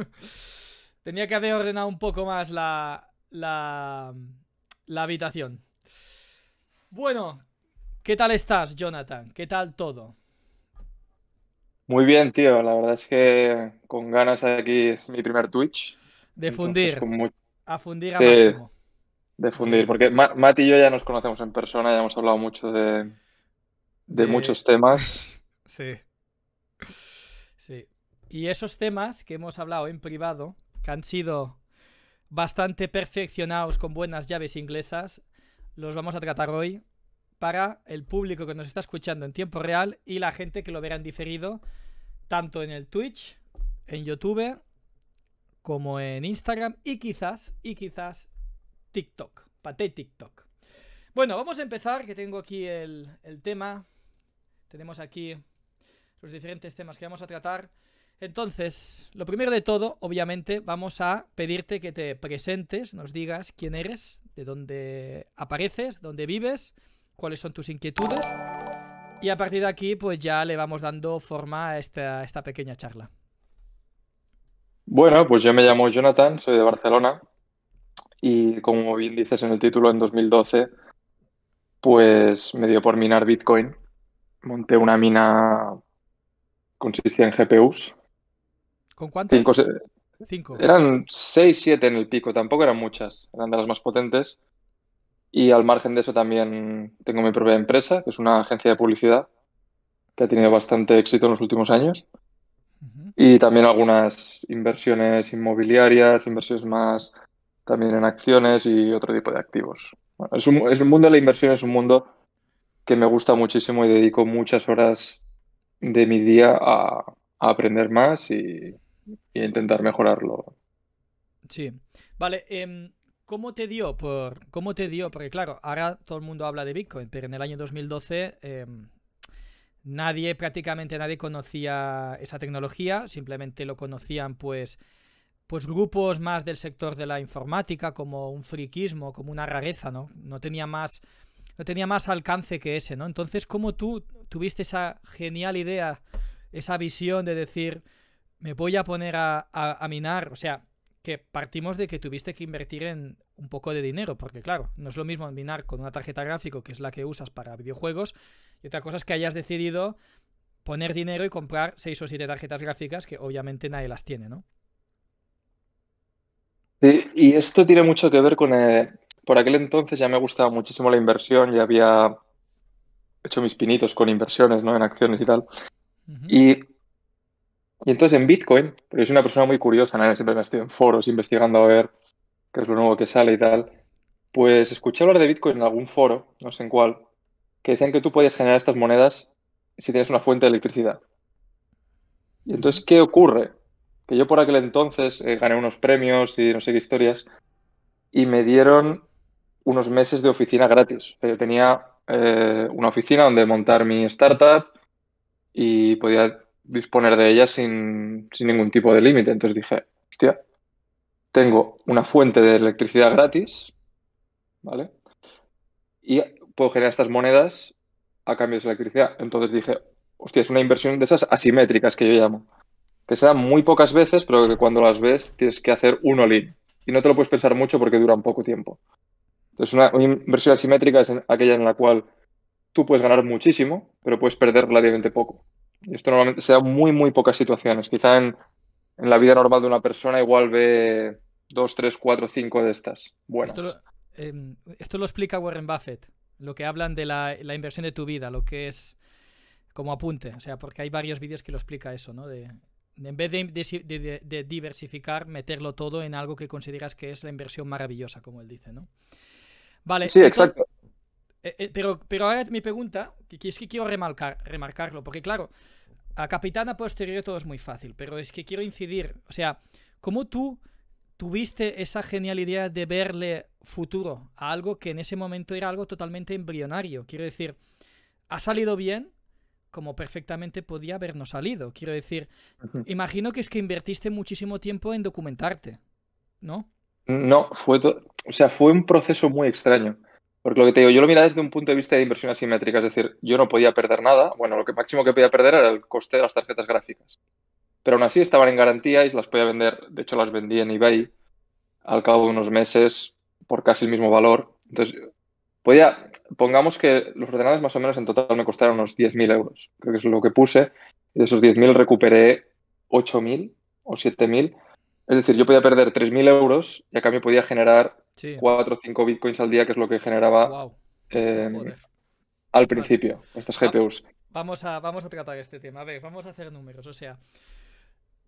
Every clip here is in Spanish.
Tenía que haber ordenado un poco más la, la, habitación. Bueno, ¿qué tal estás, Jonathan? ¿Qué tal todo? Muy bien, tío. La verdad es que con ganas aquí mi primer Twitch. De fundir. A fundir a máximo. De fundir, porque Mati y yo ya nos conocemos en persona, ya hemos hablado mucho de, de... muchos temas. Sí. Sí. Y esos temas que hemos hablado en privado, que han sido bastante perfeccionados con buenas llaves inglesas, los vamos a tratar hoy para el público que nos está escuchando en tiempo real y la gente que lo verá en diferido, tanto en el Twitch, en YouTube, como en Instagram y quizás, y quizás TikTok, paté TikTok. Bueno, vamos a empezar, que tengo aquí el, el tema, tenemos aquí los diferentes temas que vamos a tratar. Entonces, lo primero de todo, obviamente, vamos a pedirte que te presentes, nos digas quién eres, de dónde apareces, dónde vives, cuáles son tus inquietudes. Y a partir de aquí, pues ya le vamos dando forma a esta, pequeña charla. Bueno, pues yo me llamo Jonathan, soy de Barcelona. Y como bien dices en el título, en 2012, pues me dio por minar Bitcoin. Monté una mina, consistía en GPUs, ¿Con cuántos? Eran seis, siete en el pico, tampoco eran muchas, eran de las más potentes. Y al margen de eso también tengo mi propia empresa, que es una agencia de publicidad, que ha tenido bastante éxito en los últimos años. Y también algunas inversiones inmobiliarias, inversiones más también en acciones y otro tipo de activos. es, un, mundo de la inversión, es un mundo que me gusta muchísimo y dedico muchas horas de mi día a aprender más y, y intentar mejorarlo. Sí, vale. Em, ¿Cómo te dio por cómo te dio? Porque claro, ahora todo el mundo habla de Bitcoin, pero en el año 2012 em, nadie, prácticamente nadie conocía esa tecnología. Simplemente lo conocían, pues, pues grupos más del sector de la informática, como un friquismo, como una rareza, ¿no? No tenía más no tenía más alcance que ese, ¿no? Entonces, ¿cómo tú tuviste esa genial idea, esa visión de decir, me voy a poner a, minar, o sea, que partimos de que tuviste que invertir en un poco de dinero, porque claro, no es lo mismo minar con una tarjeta gráfica, que es la que usas para videojuegos, y otra cosa es que hayas decidido poner dinero y comprar seis o siete tarjetas gráficas que obviamente nadie las tiene, ¿no? Sí, y esto tiene mucho que ver con... Eh, por aquel entonces ya me gustaba muchísimo la inversión, ya había hecho mis pinitos con inversiones, ¿no? En acciones y tal. Y y entonces en Bitcoin, pero es una persona muy curiosa, ¿no? siempre me estoy en foros investigando a ver qué es lo nuevo que sale y tal, pues escuché hablar de Bitcoin en algún foro, no sé en cuál, que decían que tú podías generar estas monedas si tienes una fuente de electricidad. Y entonces, ¿qué ocurre? Que yo por aquel entonces eh, gané unos premios y no sé qué historias, y me dieron unos meses de oficina gratis. yo tenía eh, una oficina donde montar mi startup y podía disponer de ellas sin, ningún tipo de límite. Entonces dije, hostia, tengo una fuente de electricidad gratis, ¿vale? Y puedo generar estas monedas a cambio de esa electricidad. Entonces dije, hostia, es una inversión de esas asimétricas que yo llamo. Que se dan muy pocas veces, pero que cuando las ves tienes que hacer un all Y no te lo puedes pensar mucho porque duran poco tiempo. Entonces, una inversión asimétrica es aquella en la cual tú puedes ganar muchísimo, pero puedes perder relativamente poco. Esto normalmente se da muy, muy pocas situaciones. Quizá en, la vida normal de una persona igual ve dos, tres, cuatro, cinco de estas. Buenas. Esto lo, em, explica Warren Buffett, lo que hablan de la, inversión de tu vida, lo que es como apunte, o sea, porque hay varios vídeos que lo explica eso, ¿no? De, en vez de, diversificar, meterlo todo en algo que consideras que es la inversión maravillosa, como él dice, ¿no? Vale. Sí, exacto. Eh, eh, pero, pero mi pregunta, es que quiero remarcar, remarcarlo, porque claro, a capitana posterior todo es muy fácil, pero es que quiero incidir. O sea, ¿cómo tú tuviste esa genial idea de verle futuro a algo que en ese momento era algo totalmente embrionario? Quiero decir, ha salido bien, como perfectamente podía habernos salido. Quiero decir, imagino que es que invertiste muchísimo tiempo en documentarte, ¿no? No, fue, o sea, fue un proceso muy extraño. Porque lo que te digo, yo lo mira desde un punto de vista de inversión asimétrica, es decir, yo no podía perder nada, bueno, lo que máximo que podía perder era el coste de las tarjetas gráficas. Pero aún así estaban en garantía y las podía vender, de hecho las vendí en eBay al cabo de unos meses por casi el mismo valor. Entonces, podía, pongamos que los ordenadores más o menos en total me costaron unos 10.000 euros, creo que es lo que puse, y de esos 10.000 recuperé 8.000 o 7.000. Es decir, yo podía perder 3.000 euros y a cambio podía generar 4 o 5 bitcoins al día, que es lo que generaba eh, al principio, estas GPUs. Vamos a, vamos a tratar este tema. A ver, vamos a hacer números. O sea,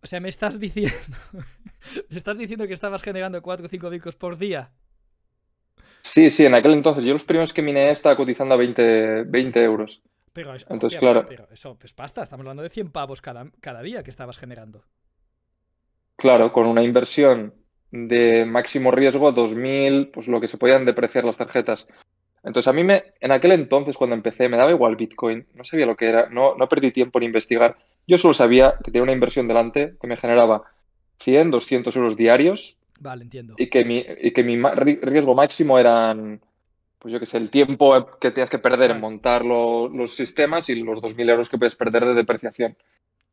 o sea, me estás diciendo. me estás diciendo que estabas generando 4 o 5 bitcoins por día. Sí, sí, en aquel entonces. Yo los primeros que miné estaba cotizando a 20, 20 euros. Pero eso, entonces, claro. eso, pues pasta, estamos hablando de 100 pavos cada, cada día que estabas generando. Claro, con una inversión de máximo riesgo 2.000, pues lo que se podían depreciar las tarjetas. Entonces a mí me, en aquel entonces cuando empecé me daba igual Bitcoin, no sabía lo que era, no, no perdí tiempo en investigar. Yo solo sabía que tenía una inversión delante que me generaba 100, 200 euros diarios. Vale, entiendo. Y que mi, y que mi riesgo máximo eran, pues yo qué sé, el tiempo que tienes que perder en montar los sistemas y los 2.000 euros que puedes perder de depreciación.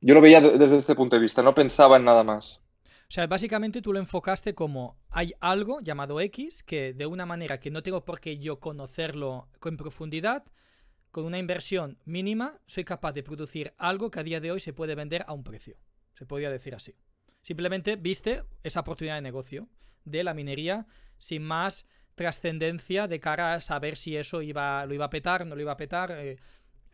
Yo lo veía desde este punto de vista, no pensaba en nada más. O sea, básicamente tú lo enfocaste como hay algo llamado X que de una manera que no tengo por qué yo conocerlo con profundidad, con una inversión mínima soy capaz de producir algo que a día de hoy se puede vender a un precio. Se podría decir así. Simplemente viste esa oportunidad de negocio de la minería sin más trascendencia de cara a saber si eso iba, lo iba a petar, no lo iba a petar. Eh.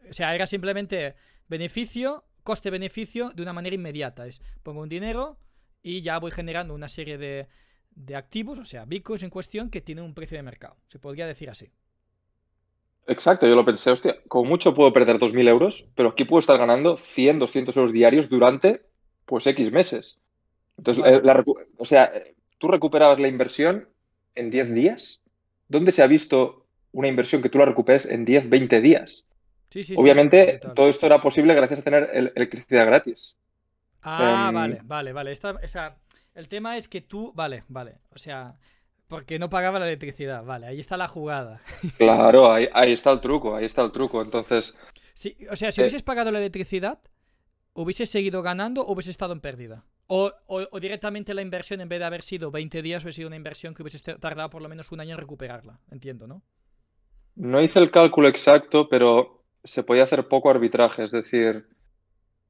o sea, era simplemente beneficio, coste-beneficio de una manera inmediata. Es pongo un dinero, y ya voy generando una serie de, activos, o sea, bitcoins en cuestión que tienen un precio de mercado. Se podría decir así. Exacto, yo lo pensé, hostia, con mucho puedo perder 2.000 euros, pero aquí puedo estar ganando 100, 200 euros diarios durante, pues, X meses. Entonces, eh, o sea, tú recuperabas la inversión en 10 días. ¿Dónde se ha visto una inversión que tú la recuperes en 10, 20 días? Sí, sí, Obviamente, todo esto era posible gracias a tener electricidad gratis. Ah, em, vale, vale, vale. el tema es que tú, vale, vale. O sea, porque no pagaba la electricidad, vale, ahí está la jugada. Claro, ahí, está el truco, ahí está el truco. Entonces. o sea, si hubieses eh, pagado la electricidad, ¿hubieses seguido ganando o hubieses estado en pérdida? O, directamente la inversión, en vez de haber sido 20 días, hubiese sido una inversión que hubiese tardado por lo menos un año en recuperarla. Entiendo, ¿no? No hice el cálculo exacto, pero se podía hacer poco arbitraje. Es decir,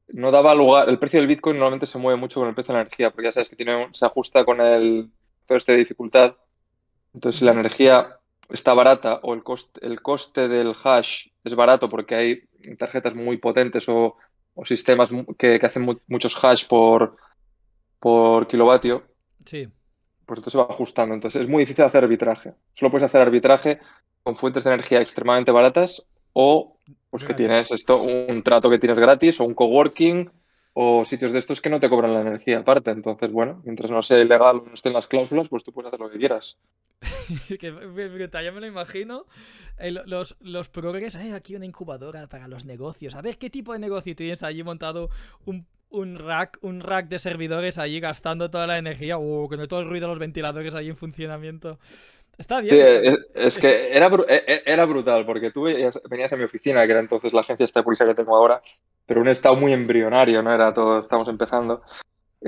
no daba lugar, el precio del Bitcoin normalmente se mueve mucho con el precio de la energía, porque ya sabes que tiene, se ajusta con el, todo este de dificultad. Entonces, si la energía está barata o el coste, del hash es barato porque hay tarjetas muy potentes o, sistemas que, hacen muchos hash por, por kilovatio, pues esto se va ajustando. Entonces, es muy difícil hacer arbitraje. Solo puedes hacer arbitraje con fuentes de energía extremadamente baratas o pues que tienes esto, un trato que tienes gratis o un coworking o sitios de estos que no te cobran la energía aparte. Entonces, bueno, mientras no sea ilegal no estén las cláusulas, pues tú puedes hacer lo que quieras. que ya me lo imagino. Eh, los, los progres, aquí una incubadora para los negocios. A ver qué tipo de negocio tienes allí montado un, un rack, un rack de servidores allí gastando toda la energía, uh, con todo el ruido de los ventiladores allí en funcionamiento. Está bien. es, que era, e, e, era brutal, porque tú venías, a mi oficina, que era entonces la agencia esta de policía que tengo ahora, pero un estado muy embrionario, ¿no? Era todo, estamos empezando.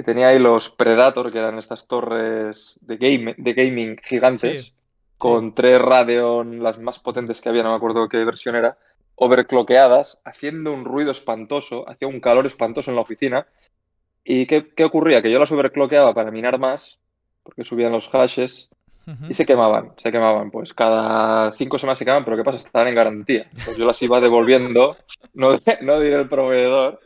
tenía ahí los Predator, que eran estas torres de, de gaming gigantes, con tres Radeon, las más potentes que había, no me acuerdo qué versión era, overcloqueadas, haciendo un ruido espantoso, hacía un calor espantoso en la oficina. ¿Y qué, qué ocurría? Que yo las overcloqueaba para minar más, porque subían los hashes, y se quemaban, se quemaban, pues cada cinco semanas se quemaban, pero ¿qué pasa? Estaban en garantía. Pues yo las iba devolviendo, no, no diré el proveedor,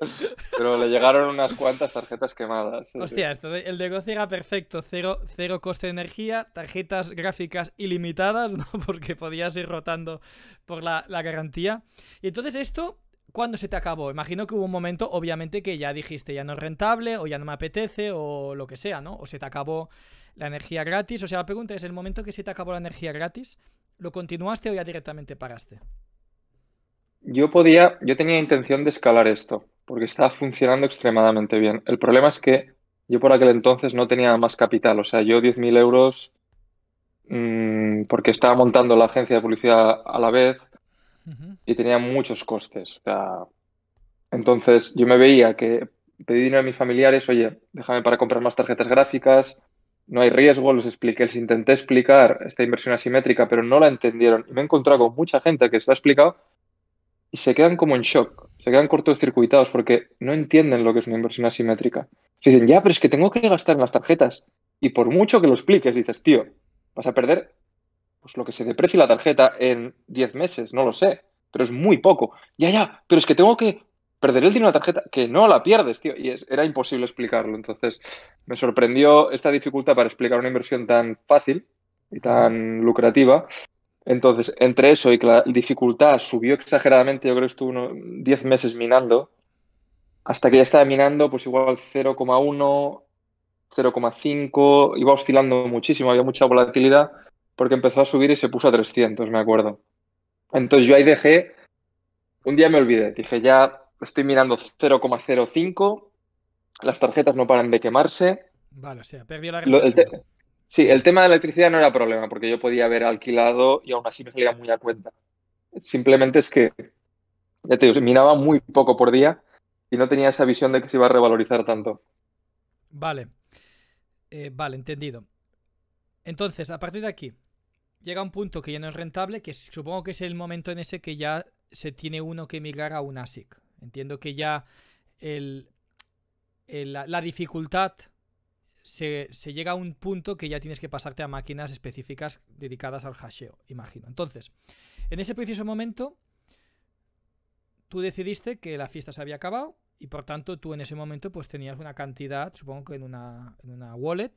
pero le llegaron unas cuantas tarjetas quemadas. Hostia, esto, el negocio era perfecto, cero, coste de energía, tarjetas gráficas ilimitadas, ¿no? porque podías ir rotando por la, la garantía. Y entonces esto ¿Cuándo se te acabó? Imagino que hubo un momento, obviamente, que ya dijiste ya no es rentable o ya no me apetece o lo que sea, ¿no? O se te acabó la energía gratis. O sea, la pregunta es, ¿el momento que se te acabó la energía gratis, lo continuaste o ya directamente paraste? Yo podía, yo tenía intención de escalar esto, porque estaba funcionando extremadamente bien. El problema es que yo por aquel entonces no tenía más capital, o sea, yo 10.000 euros, mm, porque estaba montando la agencia de publicidad a la vez, y tenía muchos costes. entonces yo me veía que pedí dinero a mis familiares, oye, déjame para comprar más tarjetas gráficas, no hay riesgo, les expliqué, les intenté explicar esta inversión asimétrica, pero no la entendieron. Y me he encontrado con mucha gente que se la ha explicado y se quedan como en shock, se quedan cortocircuitados porque no entienden lo que es una inversión asimétrica. Se dicen, ya, pero es que tengo que gastar en las tarjetas. Y por mucho que lo expliques, dices, tío, vas a perder pues lo que se deprecie la tarjeta en 10 meses, no lo sé, pero es muy poco. Ya, ya, pero es que tengo que perder el dinero de la tarjeta, que no la pierdes, tío. Y era imposible explicarlo. Entonces, me sorprendió esta dificultad para explicar una inversión tan fácil y tan lucrativa. Entonces, entre eso y que la dificultad subió exageradamente, yo creo que estuvo 10 meses minando, hasta que ya estaba minando, pues igual 0,1, 0,5, iba oscilando muchísimo, había mucha volatilidad porque empezó a subir y se puso a 300, me acuerdo. Entonces yo ahí dejé, un día me olvidé, dije ya estoy mirando 0,05, las tarjetas no paran de quemarse. Vale, o sea, perdió la Sí, el tema de la electricidad no era problema, porque yo podía haber alquilado y aún así me salía muy a cuenta. Simplemente es que, ya te digo, minaba muy poco por día y no tenía esa visión de que se iba a revalorizar tanto. Vale. Eh, vale, entendido. Entonces, a partir de aquí, llega un punto que ya no es rentable, que supongo que es el momento en ese que ya se tiene uno que migrar a una ASIC. Entiendo que ya la, dificultad se, llega a un punto que ya tienes que pasarte a máquinas específicas dedicadas al hasheo, imagino. Entonces, en ese preciso momento, tú decidiste que la fiesta se había acabado y por tanto tú en ese momento pues tenías una cantidad, supongo que en una, en una wallet,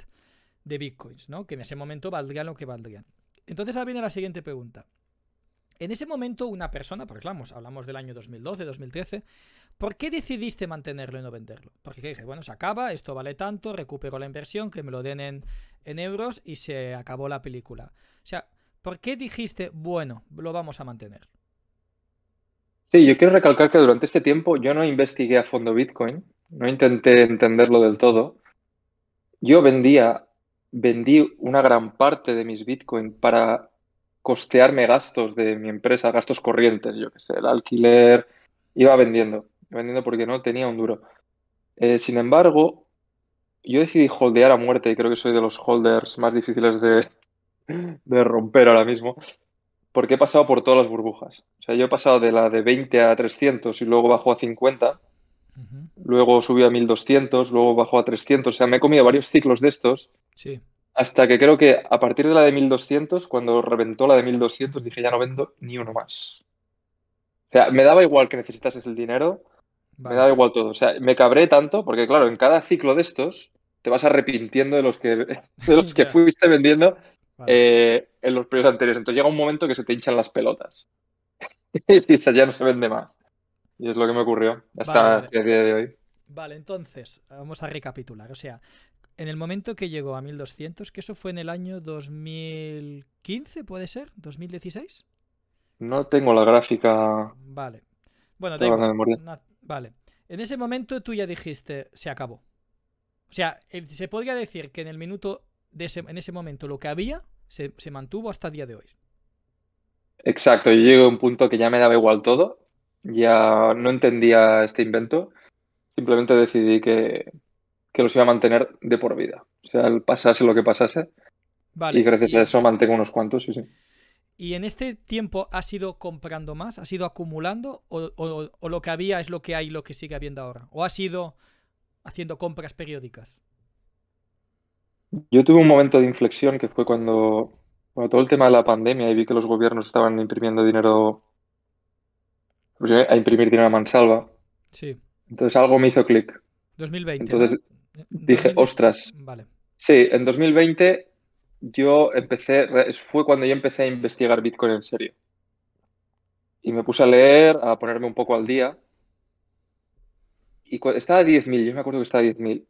de bitcoins, ¿no? Que en ese momento valdrían lo que valdrían. Entonces ahora viene la siguiente pregunta. En ese momento una persona, porque hablamos del año 2012, 2013, ¿por qué decidiste mantenerlo y no venderlo? Porque dije, bueno, se acaba, esto vale tanto, recupero la inversión, que me lo den en euros y se acabó la película. O sea, ¿por qué dijiste, bueno, lo vamos a mantener? Sí, yo quiero recalcar que durante este tiempo yo no investigué a fondo Bitcoin, no intenté entenderlo del todo. Yo vendía vendí una gran parte de mis Bitcoin para costearme gastos de mi empresa, gastos corrientes, yo que sé, el alquiler, iba vendiendo, vendiendo porque no tenía un duro. Eh, sin embargo, yo decidí holdear a muerte y creo que soy de los holders más difíciles de, romper ahora mismo, porque he pasado por todas las burbujas. O sea, yo he pasado de la de 20 a 300 y luego bajó a 50, luego subió a 1200, luego bajó a 300, o sea, me he comido varios ciclos de estos Sí. Hasta que creo que a partir de la de 1200, cuando reventó la de 1200, dije ya no vendo ni uno más. O sea, me daba igual que necesitas el dinero, me daba igual todo. O sea, me cabré tanto, porque claro, en cada ciclo de estos te vas arrepintiendo de los que, que fuiste vendiendo eh, en los precios anteriores. Entonces llega un momento que se te hinchan las pelotas. y dices, ya no se vende más. Y es lo que me ocurrió hasta, hasta este el día de hoy. Vale, entonces, vamos a recapitular. O sea, en el momento que llegó a 1200, que eso fue en el año 2015, ¿puede ser? ¿2016? No tengo la gráfica. Vale. Bueno, tengo. vale. En ese momento tú ya dijiste, se acabó. O sea, eh, se podría decir que en el minuto de ese, en ese momento lo que había se, se mantuvo hasta día de hoy. Exacto, yo llegué a un punto que ya me daba igual todo. Ya no entendía este invento. Simplemente decidí que, que los iba a mantener de por vida. O sea, el pasase lo que pasase. Y gracias a eso mantengo unos cuantos, ¿Y en este tiempo has ido comprando más? ¿Has ido acumulando? ¿O, lo que había es lo que hay y lo que sigue habiendo ahora? ¿O has ido haciendo compras periódicas? Yo tuve un momento de inflexión que fue cuando, cuando todo el tema de la pandemia y vi que los gobiernos estaban imprimiendo dinero pues, eh, a imprimir dinero a mansalva. Sí. Entonces algo me hizo clic. 2020. Entonces, Dije, ostras. Vale. Sí, en 2020 yo empecé, fue cuando yo empecé a investigar Bitcoin en serio. Y me puse a leer, a ponerme un poco al día. Y estaba a 10.000, yo me acuerdo que estaba a 10.000.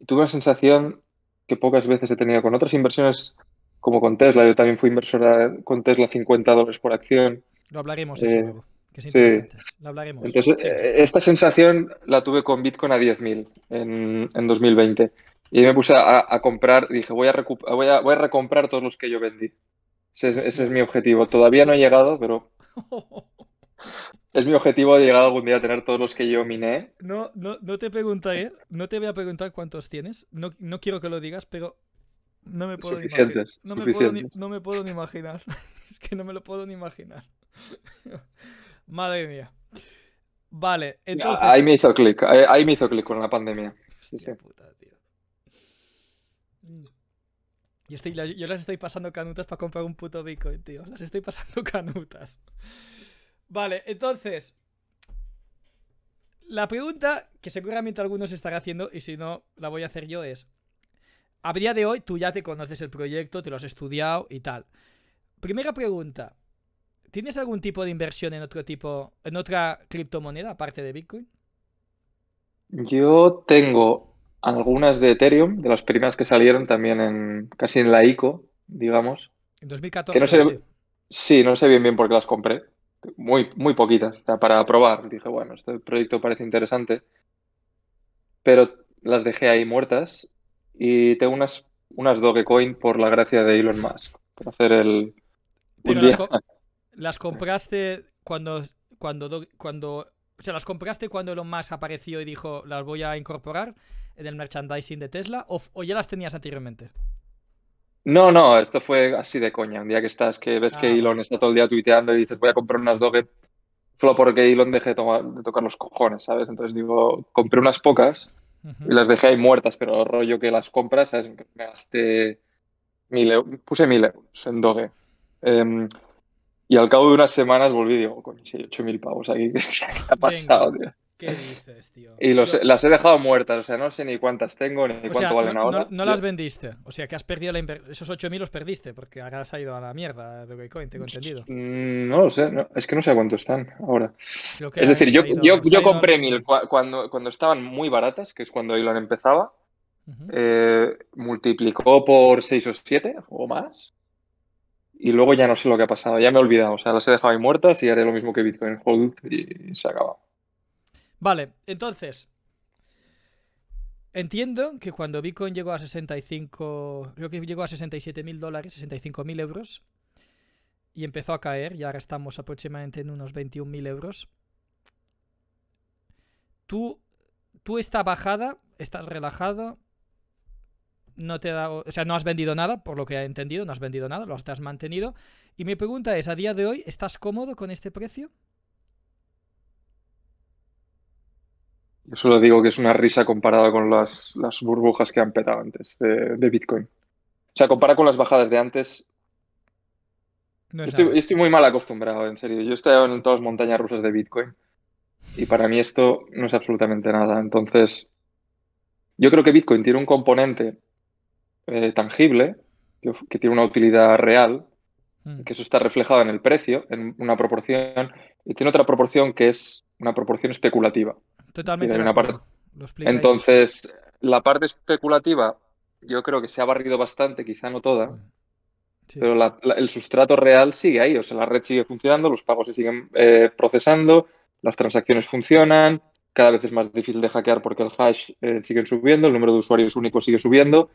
Y tuve una sensación que pocas veces he tenido con otras inversiones como con Tesla. Yo también fui inversora con Tesla 50 dólares por acción. Lo hablaremos eh, de eso luego. Sí. La hablaremos. Entonces, eh, esta sensación la tuve con Bitcoin a 10.000 en, 2020. Y me puse a, comprar, dije, voy a, voy, voy a recomprar todos los que yo vendí. Ese es, mi objetivo. Todavía no he llegado, pero. Es mi objetivo de llegar algún día a tener todos los que yo miné. No, no, no te preguntaré, no te voy a preguntar cuántos tienes. No, quiero que lo digas, pero no me puedo no me puedo ni imaginar. es que no me lo puedo ni imaginar. Madre mía. Vale, entonces. Ahí me hizo clic, ahí me hizo clic con la pandemia. Sí, sí. Puta, tío. Mm. Yo, yo las estoy pasando canutas para comprar un puto Bitcoin, tío. Las estoy pasando canutas. Vale, entonces. La pregunta que seguramente algunos estarán haciendo, y si no, la voy a hacer yo, es. A día de hoy, tú ya te conoces el proyecto, te lo has estudiado y tal. Primera pregunta. ¿Tienes algún tipo de inversión en otro tipo, en otra criptomoneda aparte de Bitcoin? Yo tengo algunas de Ethereum, de las primeras que salieron también en casi en la ICO, digamos. En 2014. Que no sé, sí, no sé bien bien por qué las compré. Muy, muy poquitas, para probar. Dije, bueno, este proyecto parece interesante. Pero las dejé ahí muertas y tengo unas, unas Dogecoin por la gracia de Elon Musk, por hacer el... Las compraste cuando, cuando, cuando, o sea, las compraste cuando Elon Musk apareció y dijo, las voy a incorporar en el merchandising de Tesla, o, ya las tenías anteriormente. No, no, esto fue así de coña. Un día que estás, que ves que ah, Elon está todo el día tuiteando y dices, voy a comprar unas Doge, solo porque Elon deje de, tocar los cojones, ¿sabes? Entonces digo, compré unas pocas y las dejé ahí muertas, pero rollo que las compras, ¿sabes? Gasté mil, euros, puse mil euros en Doge. Em, y al cabo de unas semanas volví y digo, oh, coño, si hay 8.000 pavos aquí, ¿qué, ha pasado, tío? ¿Qué dices, tío? Y las he dejado muertas, o sea, no sé ni cuántas tengo ni cuánto valen ahora. No, no las vendiste, o sea, que has perdido la esos 8.000 los perdiste, porque ahora has ido a la mierda eh, de Bitcoin, tengo entendido. Mm, no lo sé, es que no sé cuánto están ahora. Es decir, yo, yo, yo compré 1.000 cuando, cuando estaban muy baratas, que es cuando Elon empezaba, eh, multiplicó por 6 o 7 o más y luego ya no sé lo que ha pasado, ya me he olvidado, o sea, las he dejado ahí muertas y haré lo mismo que Bitcoin Hold y se acaba. Vale, entonces, entiendo que cuando Bitcoin llegó a 65, creo que llegó a 67.000 mil dólares, 65.000 mil euros, y empezó a caer, y ahora estamos aproximadamente en unos 21.000 mil euros, tú, tú esta bajada, estás relajado, no te o sea, no has vendido nada, por lo que he entendido, no has vendido nada, lo has mantenido. Y mi pregunta es, a día de hoy, ¿estás cómodo con este precio? Yo solo digo que es una risa comparada con las, las burbujas que han petado antes de, Bitcoin. O sea, compara con las bajadas de antes. No estoy, estoy muy mal acostumbrado, en serio. Yo he estado en todas las montañas rusas de Bitcoin y para mí esto no es absolutamente nada. Entonces, yo creo que Bitcoin tiene un componente eh, tangible, que, tiene una utilidad real, hmm. que eso está reflejado en el precio, en una proporción, y tiene otra proporción que es una proporción especulativa. Totalmente. Entonces, la parte especulativa yo creo que se ha barrido bastante, quizá no toda, hmm. pero el sustrato real sigue ahí, o sea, la red sigue funcionando, los pagos se siguen eh, procesando, las transacciones funcionan, cada vez es más difícil de hackear porque el hash eh, sigue subiendo, el número de usuarios únicos sigue subiendo,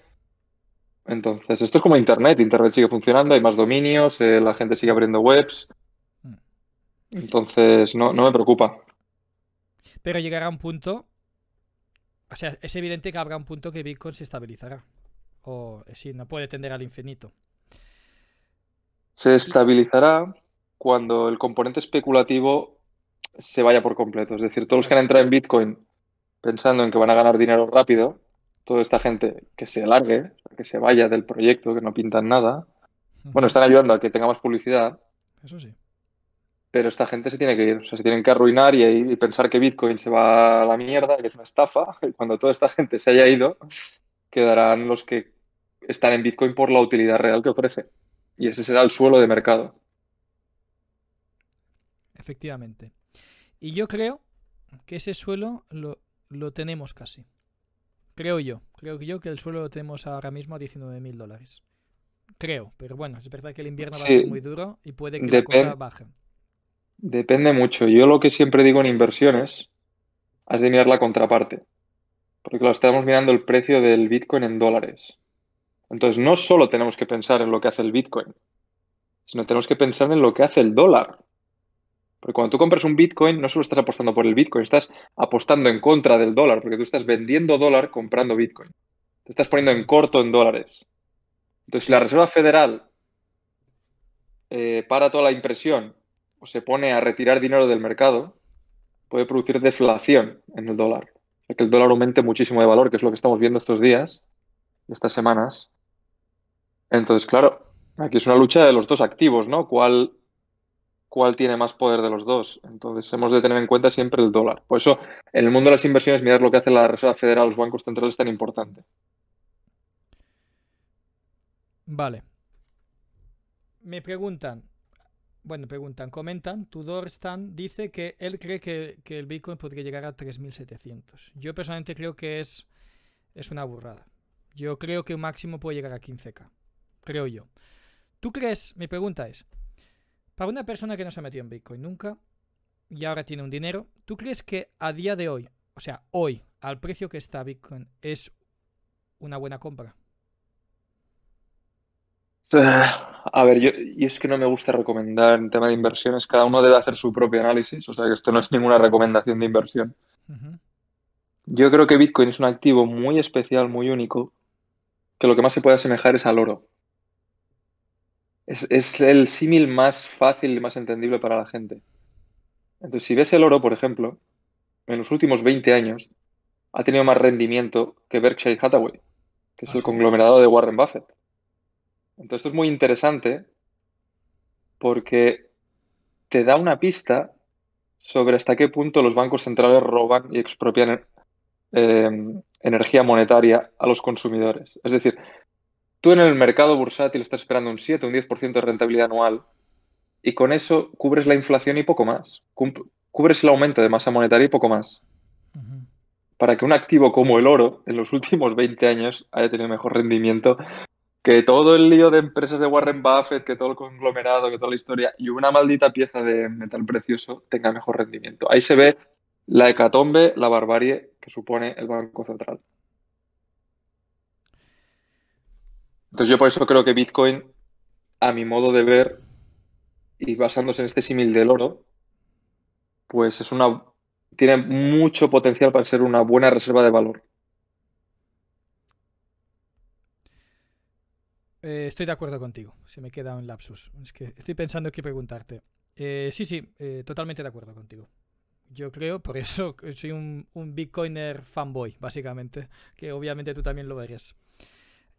entonces, esto es como Internet. Internet sigue funcionando, hay más dominios, eh, la gente sigue abriendo webs. Mm. Entonces, no, no me preocupa. Pero llegará un punto. O sea, es evidente que habrá un punto que Bitcoin se estabilizará. O eh, si no puede tender al infinito. Se estabilizará cuando el componente especulativo se vaya por completo. Es decir, todos los que han entrado en Bitcoin pensando en que van a ganar dinero rápido, toda esta gente que se largue, que se vaya del proyecto, que no pintan nada. Bueno, están ayudando a que tenga más publicidad. Eso sí. Pero esta gente se tiene que ir, o sea, se tienen que arruinar y, pensar que Bitcoin se va a la mierda, que es una estafa. Y cuando toda esta gente se haya ido, quedarán los que están en Bitcoin por la utilidad real que ofrece. Y ese será el suelo de mercado. Efectivamente. Y yo creo que ese suelo lo tenemos casi. Creo yo. Creo yo que el suelo lo tenemos ahora mismo a 19 mil dólares. Creo, pero bueno, es verdad que el invierno va a ser muy duro y puede que la cosa baje. Depende mucho. Yo lo que siempre digo en inversiones, has de mirar la contraparte. Porque lo estamos mirando el precio del Bitcoin en dólares. Entonces, no solo tenemos que pensar en lo que hace el Bitcoin, sino tenemos que pensar en lo que hace el dólar. Porque cuando tú compras un Bitcoin, no solo estás apostando por el Bitcoin, estás apostando en contra del dólar, porque tú estás vendiendo dólar comprando Bitcoin. Te estás poniendo en corto en dólares. Entonces, si la Reserva Federal eh, para toda la impresión o se pone a retirar dinero del mercado, puede producir deflación en el dólar. que el dólar aumente muchísimo de valor, que es lo que estamos viendo estos días, estas semanas. Entonces, claro, aquí es una lucha de los dos activos, ¿no? ¿Cuál cuál tiene más poder de los dos. Entonces hemos de tener en cuenta siempre el dólar. Por eso en el mundo de las inversiones mirar lo que hace la Reserva Federal, los bancos centrales es tan importante. Vale. Me preguntan, bueno, preguntan, comentan, Tudor Stan dice que él cree que, el Bitcoin podría llegar a 3.700. Yo personalmente creo que es, es una burrada. Yo creo que un máximo puede llegar a 15k. Creo yo. ¿Tú crees, mi pregunta es, para una persona que no se ha metido en Bitcoin nunca y ahora tiene un dinero, ¿tú crees que a día de hoy, o sea, hoy, al precio que está Bitcoin, es una buena compra? Ah, a ver, yo, y es que no me gusta recomendar en tema de inversiones, cada uno debe hacer su propio análisis, o sea que esto no es ninguna recomendación de inversión. Yo creo que Bitcoin es un activo muy especial, muy único, que lo que más se puede asemejar es al oro. Es, el símil más fácil y más entendible para la gente. Entonces, si ves el oro, por ejemplo, en los últimos 20 años ha tenido más rendimiento que Berkshire Hathaway, que es el ah, conglomerado de Warren Buffett. Entonces, esto es muy interesante porque te da una pista sobre hasta qué punto los bancos centrales roban y expropian eh, energía monetaria a los consumidores. Es decir, Tú en el mercado bursátil estás esperando un 7, un 10% de rentabilidad anual y con eso cubres la inflación y poco más. Cubres el aumento de masa monetaria y poco más. Para que un activo como el oro en los últimos 20 años haya tenido mejor rendimiento que todo el lío de empresas de Warren Buffett, que todo el conglomerado, que toda la historia y una maldita pieza de metal precioso tenga mejor rendimiento. Ahí se ve la hecatombe, la barbarie que supone el Banco Central. Entonces yo por eso creo que Bitcoin, a mi modo de ver, y basándose en este símil del oro, pues es una tiene mucho potencial para ser una buena reserva de valor. Eh, estoy de acuerdo contigo. Se me queda un lapsus. Es que estoy pensando qué preguntarte. Eh, sí, sí, eh, totalmente de acuerdo contigo. Yo creo, por eso soy un, un Bitcoiner fanboy, básicamente, que obviamente tú también lo eres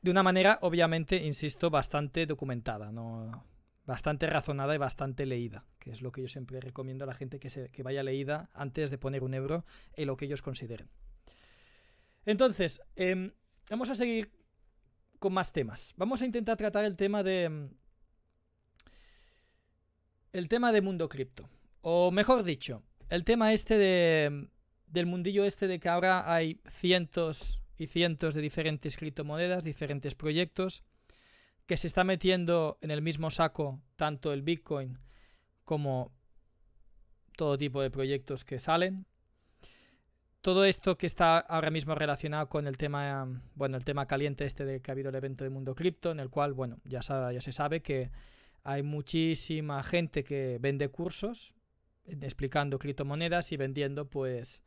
de una manera, obviamente, insisto, bastante documentada, ¿no? bastante razonada y bastante leída, que es lo que yo siempre recomiendo a la gente que, se, vaya leída antes de poner un euro en lo que ellos consideren. Entonces, em, vamos a seguir con más temas. Vamos a intentar tratar el tema de... Em, el tema de mundo cripto. O mejor dicho, el tema este de... Em, del mundillo este de que ahora hay cientos, y cientos de diferentes criptomonedas, diferentes proyectos, que se está metiendo en el mismo saco tanto el Bitcoin como todo tipo de proyectos que salen. Todo esto que está ahora mismo relacionado con el tema, bueno, el tema caliente este de que ha habido el evento de Mundo Cripto, en el cual, bueno, ya, ya se sabe que hay muchísima gente que vende cursos explicando criptomonedas y vendiendo, pues,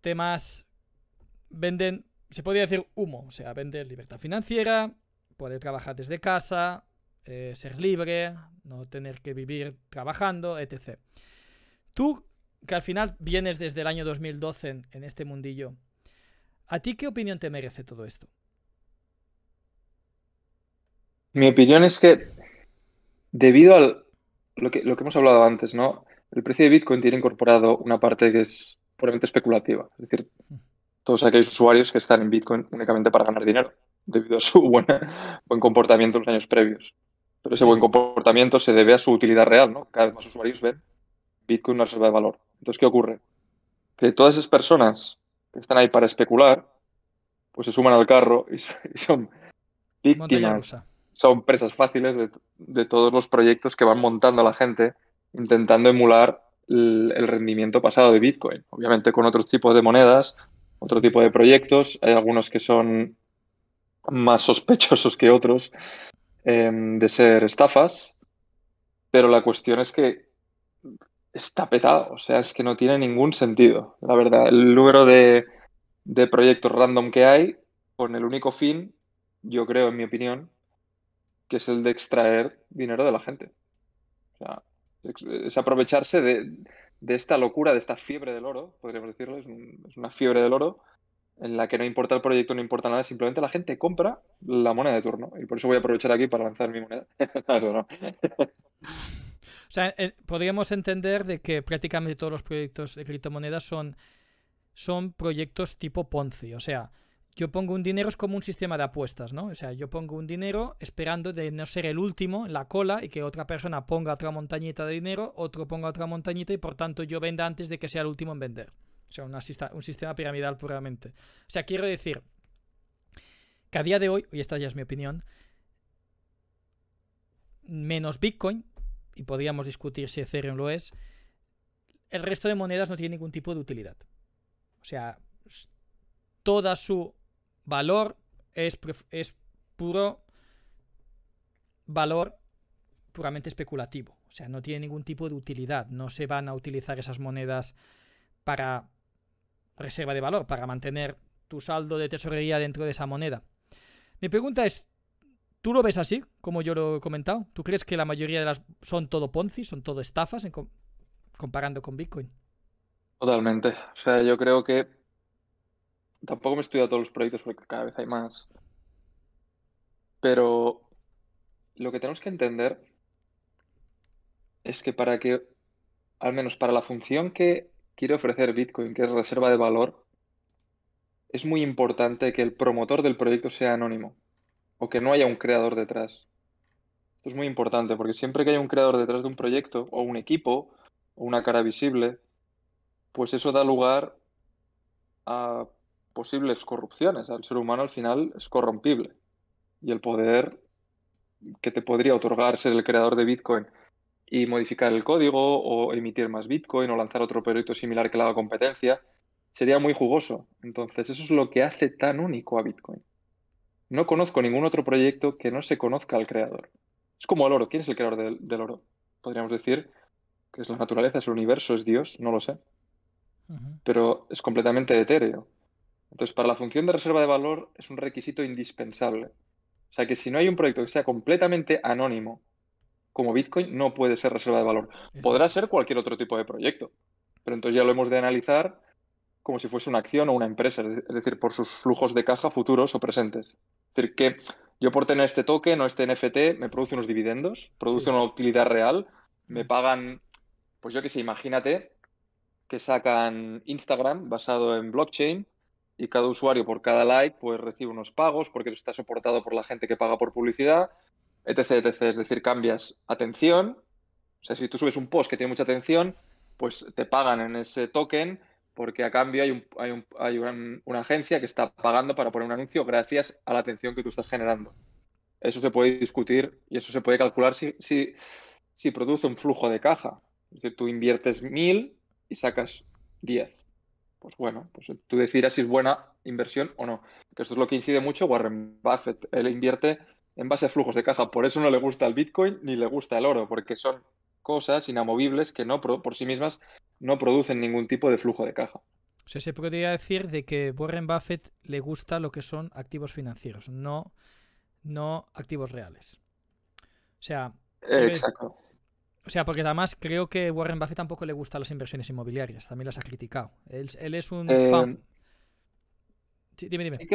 temas venden, se podría decir humo, o sea, vende libertad financiera, poder trabajar desde casa, eh, ser libre, no tener que vivir trabajando, etc. Tú, que al final vienes desde el año 2012 en, este mundillo, ¿a ti qué opinión te merece todo esto? Mi opinión es que, debido al lo que, lo que hemos hablado antes, ¿no? El precio de Bitcoin tiene incorporado una parte que es puramente especulativa. Es decir, todos aquellos usuarios que están en Bitcoin únicamente para ganar dinero, debido a su buen buen comportamiento en los años previos. Pero ese buen comportamiento se debe a su utilidad real, ¿no? Cada vez más usuarios ven Bitcoin una reserva de valor. Entonces, ¿qué ocurre? Que todas esas personas que están ahí para especular, pues se suman al carro y, son víctimas, son presas fáciles de, todos los proyectos que van montando la gente intentando emular el rendimiento pasado de Bitcoin. Obviamente con otros tipos de monedas, otro tipo de proyectos. Hay algunos que son más sospechosos que otros em, de ser estafas, pero la cuestión es que está petado, o sea, es que no tiene ningún sentido, la verdad. El número de, de proyectos random que hay con el único fin, yo creo, en mi opinión, que es el de extraer dinero de la gente. O sea, es aprovecharse de, de esta locura, de esta fiebre del oro, podríamos decirlo, es, una fiebre del oro en la que no importa el proyecto, no importa nada, simplemente la gente compra la moneda de turno. Y por eso voy a aprovechar aquí para lanzar mi moneda. eso no. o sea, eh, podríamos entender de que prácticamente todos los proyectos de criptomonedas son, son proyectos tipo Ponzi. O sea, yo pongo un dinero, es como un sistema de apuestas, ¿no? O sea, yo pongo un dinero esperando de no ser el último en la cola y que otra persona ponga otra montañita de dinero, otro ponga otra montañita y por tanto yo venda antes de que sea el último en vender. O sea, un sistema piramidal puramente. O sea, quiero decir que a día de hoy, y esta ya es mi opinión, menos Bitcoin, y podríamos discutir si Ethereum lo es, el resto de monedas no tiene ningún tipo de utilidad. O sea, toda su Valor es, puro valor puramente especulativo. O sea, no tiene ningún tipo de utilidad. No se van a utilizar esas monedas para reserva de valor, para mantener tu saldo de tesorería dentro de esa moneda. Mi pregunta es, ¿tú lo ves así, como yo lo he comentado? ¿Tú crees que la mayoría de las son todo Ponzi, son todo estafas, comparando con Bitcoin? Totalmente. O sea, yo creo que Tampoco me he estudiado todos los proyectos porque cada vez hay más. Pero lo que tenemos que entender es que para que, al menos para la función que quiere ofrecer Bitcoin, que es reserva de valor, es muy importante que el promotor del proyecto sea anónimo o que no haya un creador detrás. Esto es muy importante porque siempre que hay un creador detrás de un proyecto o un equipo o una cara visible, pues eso da lugar a posibles corrupciones. El ser humano al final es corrompible. Y el poder que te podría otorgar ser el creador de Bitcoin y modificar el código o emitir más Bitcoin o lanzar otro proyecto similar que le haga competencia, sería muy jugoso. Entonces, eso es lo que hace tan único a Bitcoin. No conozco ningún otro proyecto que no se conozca al creador. Es como el oro. ¿Quién es el creador del, oro? Podríamos decir que es la naturaleza, es el universo, es Dios, no lo sé. Pero es completamente etéreo. Entonces, para la función de reserva de valor es un requisito indispensable. O sea que si no hay un proyecto que sea completamente anónimo, como Bitcoin, no puede ser reserva de valor. Podrá ser cualquier otro tipo de proyecto, pero entonces ya lo hemos de analizar como si fuese una acción o una empresa, es decir, por sus flujos de caja futuros o presentes. Es decir, que yo por tener este token o este NFT me produce unos dividendos, produce una utilidad real, me mm. pagan, pues yo qué sé, imagínate que sacan Instagram basado en blockchain y cada usuario por cada like pues recibe unos pagos porque eso está soportado por la gente que paga por publicidad, etc, etc. Es decir, cambias atención. O sea, si tú subes un post que tiene mucha atención, pues te pagan en ese token porque a cambio hay, hay, una, agencia que está pagando para poner un anuncio gracias a la atención que tú estás generando. Eso se puede discutir y eso se puede calcular si, si, produce un flujo de caja. Es decir, tú inviertes mil y sacas 10 pues bueno, pues tú decidirás si es buena inversión o no. Que esto es lo que incide mucho Warren Buffett. Él invierte en base a flujos de caja. Por eso no le gusta el Bitcoin ni le gusta el oro, porque son cosas inamovibles que no por sí mismas no producen ningún tipo de flujo de caja. O sea, se podría decir de que Warren Buffett le gusta lo que son activos financieros, no, no activos reales. O sea, eh, Exacto. O sea, porque además creo que Warren Buffett tampoco le gustan las inversiones inmobiliarias, también las ha criticado. Él, es un eh, fan. Sí, dime, dime. Sí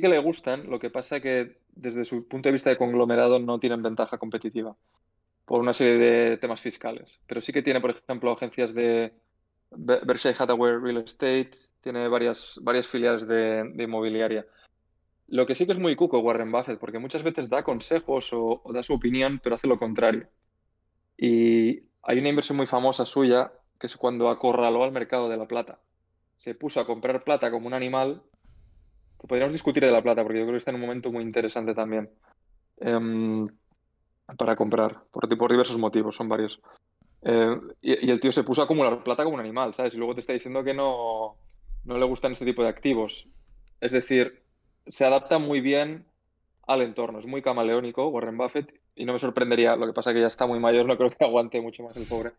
que, le, gustan, lo que pasa que desde su punto de vista de conglomerado no tienen ventaja competitiva por una serie de temas fiscales. Pero sí que tiene, por ejemplo, agencias de Berkshire Hathaway Real Estate, tiene varias, varias filiales de, inmobiliaria. Lo que sí que es muy cuco Warren Buffett, porque muchas veces da consejos o da su opinión, pero hace lo contrario. Y hay una inversión muy famosa suya, que es cuando acorraló al mercado de la plata. Se puso a comprar plata como un animal. podríamos discutir de la plata, porque yo creo que está en un momento muy interesante también. Em, para comprar, por, diversos motivos, son varios. Eh, y, y, el tío se puso a acumular plata como un animal, ¿sabes? Y luego te está diciendo que no, no le gustan este tipo de activos. Es decir, se adapta muy bien al entorno. Es muy camaleónico Warren Buffett y no me sorprendería, lo que pasa que ya está muy mayor, no creo que aguante mucho más el pobre.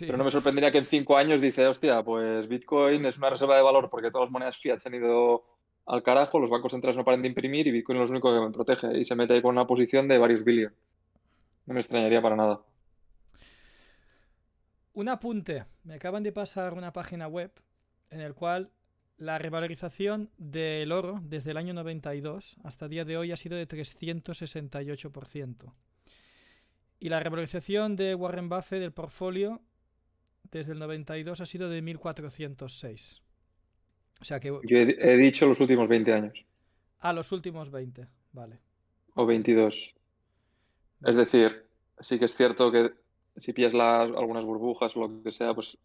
Pero no me sorprendería que en cinco años dice, hostia, pues Bitcoin es una reserva de valor porque todas las monedas fiat se han ido al carajo, los bancos centrales no paran de imprimir y Bitcoin es lo único que me protege y se mete ahí con una posición de varios billones. No me extrañaría para nada. Un apunte. Me acaban de pasar una página web en el cual la revalorización del oro desde el año 92 hasta el día de hoy ha sido de 368%. Y la revalorización de Warren Buffett del portfolio desde el 92 ha sido de 1406. O sea que. Yo he, dicho los últimos 20 años. Ah, los últimos 20, vale. O 22. Es decir, sí que es cierto que si pillas las, algunas burbujas o lo que sea, pues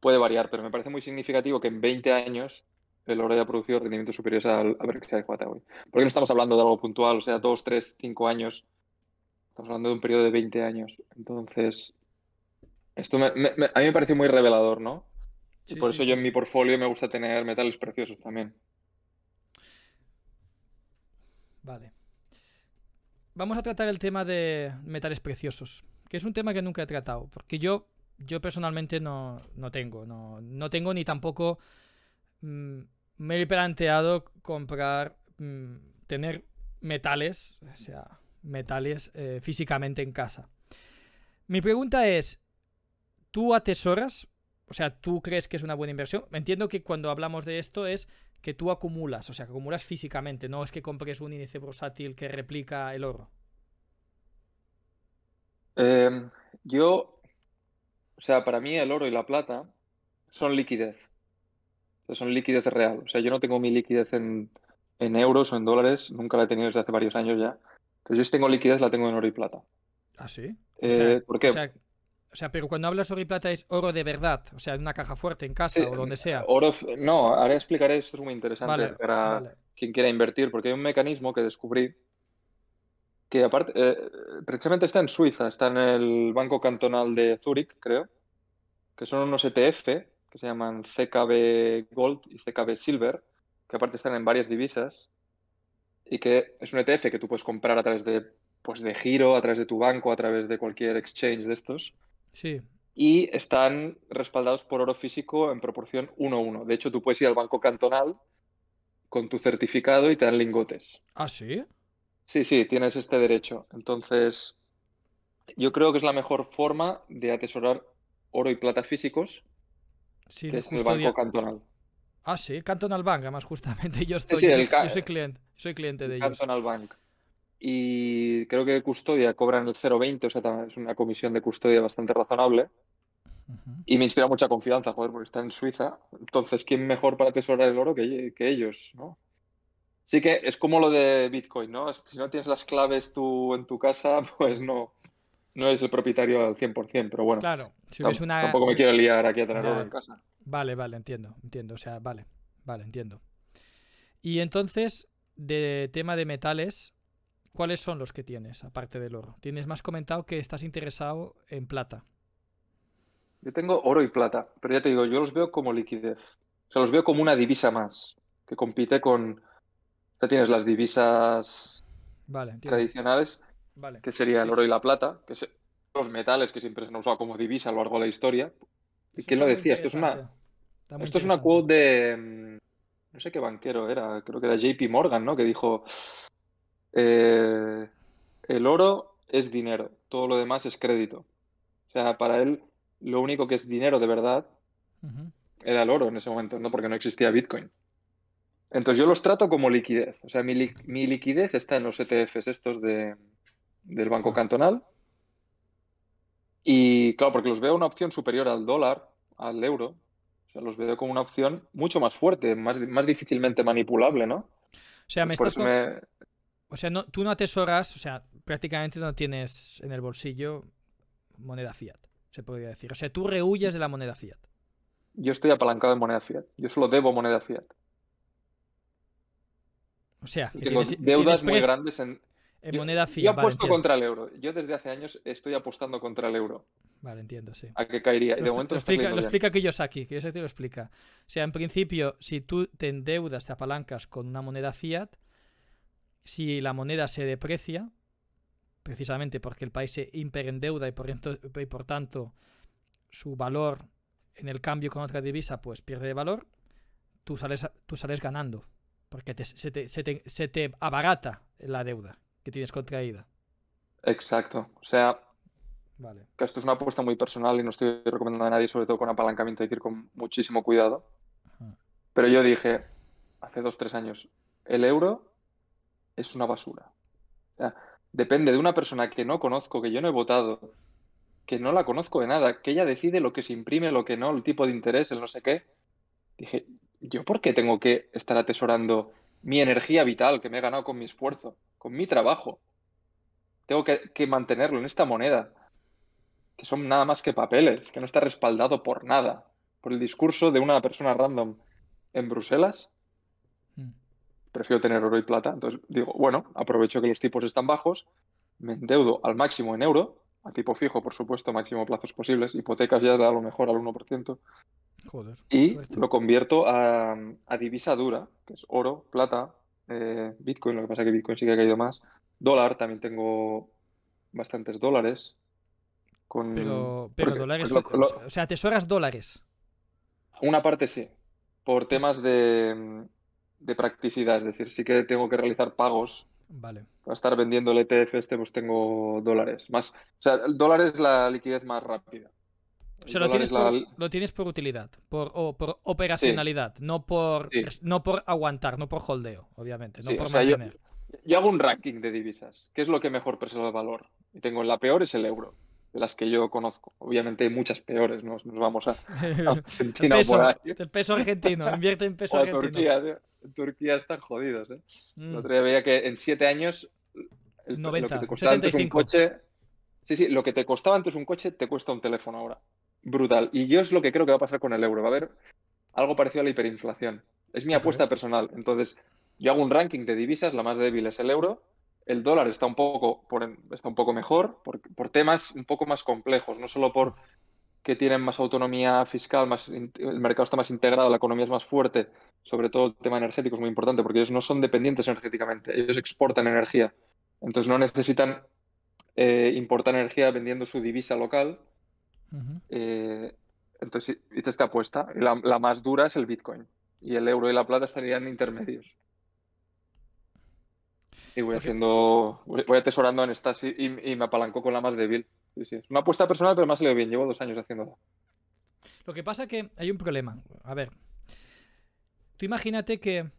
puede variar, pero me parece muy significativo que en 20 años el oro ha producido rendimientos superiores al, sea de hoy. no estamos hablando de algo puntual? O sea, dos, tres, cinco años. Estamos hablando de un periodo de 20 años. Entonces, esto a mí me pareció muy revelador, ¿no? y por eso yo en mi portfolio me gusta tener metales preciosos también. Vale. Vamos a tratar el tema de metales preciosos, que es un tema que nunca he tratado, porque yo, yo personalmente no, tengo, no, tengo ni tampoco... Mm, me he planteado comprar, mm, tener metales, o sea, metales eh, físicamente en casa. Mi pregunta es, ¿tú atesoras? O sea, ¿tú crees que es una buena inversión? Entiendo que cuando hablamos de esto es que tú acumulas, o sea, acumulas físicamente, no es que compres un índice bursátil que replica el oro. Em, yo, o sea, para mí el oro y la plata son liquidez son liquidez real. O sea, yo no tengo mi liquidez en, euros o en dólares, nunca la he tenido desde hace varios años ya. Entonces si tengo liquidez la tengo en oro y plata. ¿Ah, sí? o eh, sea, ¿Por qué? O sea, pero cuando hablas oro y plata es oro de verdad, o sea, en una caja fuerte, en casa eh, o donde sea. Oro, no, ahora explicaré, esto es muy interesante para quien quiera invertir, porque hay un mecanismo que descubrí que aparte, eh, precisamente está en Suiza, está en el Banco Cantonal de Zúrich, creo, que son unos ETF que se llaman CKB Gold y CKB Silver, que aparte están en varias divisas y que es un ETF que tú puedes comprar a través de, pues de giro, a través de tu banco, a través de cualquier exchange de estos. Sí. Y están respaldados por oro físico en proporción 1-1. De hecho, tú puedes ir al banco cantonal con tu certificado y te dan lingotes. ¿Ah, sí? Sí, sí, tienes este derecho. Entonces, yo creo que es la mejor forma de atesorar oro y plata físicos es el banco cantonal. Ah, sí, Cantonal Bank, además, justamente. Yo, estoy, yo soy, cliente, soy cliente de ellos. Cantonal Bank. Y creo que custodia cobran el 0,20, o sea, es una comisión de custodia bastante razonable. Y me inspira mucha confianza, joder, porque está en Suiza. Entonces, ¿quién mejor para atesorar el oro que, ellos, no? Sí que es como lo de Bitcoin, ¿no? Si no tienes las claves tú en tu casa, pues no, no es el propietario al 100%, pero bueno. Claro, tampoco, me quiero liar aquí a tener oro en casa. Vale, vale, entiendo, entiendo. O sea, vale, vale, entiendo. Y entonces, de tema de metales, ¿cuáles son los que tienes, aparte del oro? Tienes más comentado que estás interesado en plata. Yo tengo oro y plata, pero ya te digo, yo los veo como liquidez. O sea, los veo como una divisa más, que compite con... Ya tienes las divisas tradicionales que sería el oro y la plata, que son los metales que siempre se han usado como divisa a lo largo de la historia. ¿Y quién lo decía? Esto es una, esto es una quote de... Mm, no sé qué banquero era, creo que era JP Morgan, ¿no? Que dijo, eh, el oro es dinero, todo lo demás es crédito. O sea, para él lo único que es dinero de verdad era el oro en ese momento, ¿no? Porque no existía Bitcoin. Entonces yo los trato como liquidez. O sea, mi, mi liquidez está en los ETFs estos de, del Banco Cantonal. Y claro, porque los veo una opción superior al dólar, al euro. O sea, los veo como una opción mucho más fuerte, más, más difícilmente manipulable, ¿no? O sea, me estás O sea, no, tú no atesoras, o sea, prácticamente no tienes en el bolsillo moneda fiat, se podría decir. O sea, tú rehuyes de la moneda fiat. Yo estoy apalancado en moneda fiat. Yo solo debo moneda fiat. O sea, tengo deudas muy grandes en, yo, moneda apuesto contra el euro. Yo desde hace años estoy apostando contra el euro. Vale, entiendo, sí. A que caería. Lo, de momento lo, explica, lo explica Kiyosaki, lo explica. O sea, en principio, si tú te endeudas, te apalancas con una moneda fiat, si la moneda se deprecia, precisamente porque el país se impere y por, y por tanto su valor en el cambio con otra divisa pues pierde valor, tú sales, tú sales ganando, porque te, se te abarata la deuda tienes contraída. Exacto. O sea, vale. esto es una apuesta muy personal y no estoy recomendando a nadie, sobre todo con apalancamiento, hay que ir con muchísimo cuidado. Pero yo dije hace dos, tres años, el euro es una basura. O sea, depende de una persona que no conozco, que yo no he votado, que no la conozco de nada, que ella decide lo que se imprime, lo que no, el tipo de interés, el no sé qué. Dije, ¿yo por qué tengo que estar atesorando mi energía vital que me he ganado con mi esfuerzo? con mi trabajo. Tengo que, mantenerlo en esta moneda, que son nada más que papeles, que no está respaldado por nada, por el discurso de una persona random en Bruselas. Hmm. Prefiero tener oro y plata. Entonces digo, bueno, aprovecho que los tipos están bajos, me endeudo al máximo en euro, a tipo fijo, por supuesto, máximo plazos posibles, hipotecas ya da a lo mejor al 1%. Joder, y lo convierto a divisa dura, que es oro, plata, eh, Bitcoin, lo que pasa es que Bitcoin sí que ha caído más. Dólar, también tengo bastantes dólares. Con... Pero, dólares, o sea, atesoras dólares. Una parte sí, por temas de, de, practicidad, es decir, sí que tengo que realizar pagos. Vale. Para estar vendiendo el ETF este, pues tengo dólares. Más, o sea, el dólar es la liquidez más rápida lo tienes, por, utilidad, por, operacionalidad, no, por, no por aguantar, no por holdeo, obviamente, no Yo, hago un ranking de divisas, qué es lo que mejor preserva el valor. Y tengo la peor es el euro, de las que yo conozco. Obviamente hay muchas peores, nos vamos a, el peso, argentino, invierte en peso argentino. Turquía, Turquía están jodidos, ¿eh? Mm. veía que en siete años el, 90, lo un coche... Sí, sí, lo que te costaba antes un coche te cuesta un teléfono ahora brutal. Y yo es lo que creo que va a pasar con el euro. Va a haber algo parecido a la hiperinflación. Es mi apuesta personal. Entonces, yo hago un ranking de divisas, la más débil es el euro. El dólar está un poco, está un poco mejor por, por, temas un poco más complejos, no solo por que tienen más autonomía fiscal, más, el mercado está más integrado, la economía es más fuerte, sobre todo el tema energético es muy importante porque ellos no son dependientes energéticamente, ellos exportan energía. Entonces no necesitan eh, importar energía vendiendo su divisa local, eh, entonces hice esta apuesta. La, más dura es el Bitcoin. Y el euro y la plata estarían intermedios. Y voy haciendo. Voy atesorando en esta y, me apalancó con la más débil. Es una apuesta personal, pero más leo bien. Llevo dos años haciéndola. Lo que pasa que hay un problema. A ver. Tú imagínate que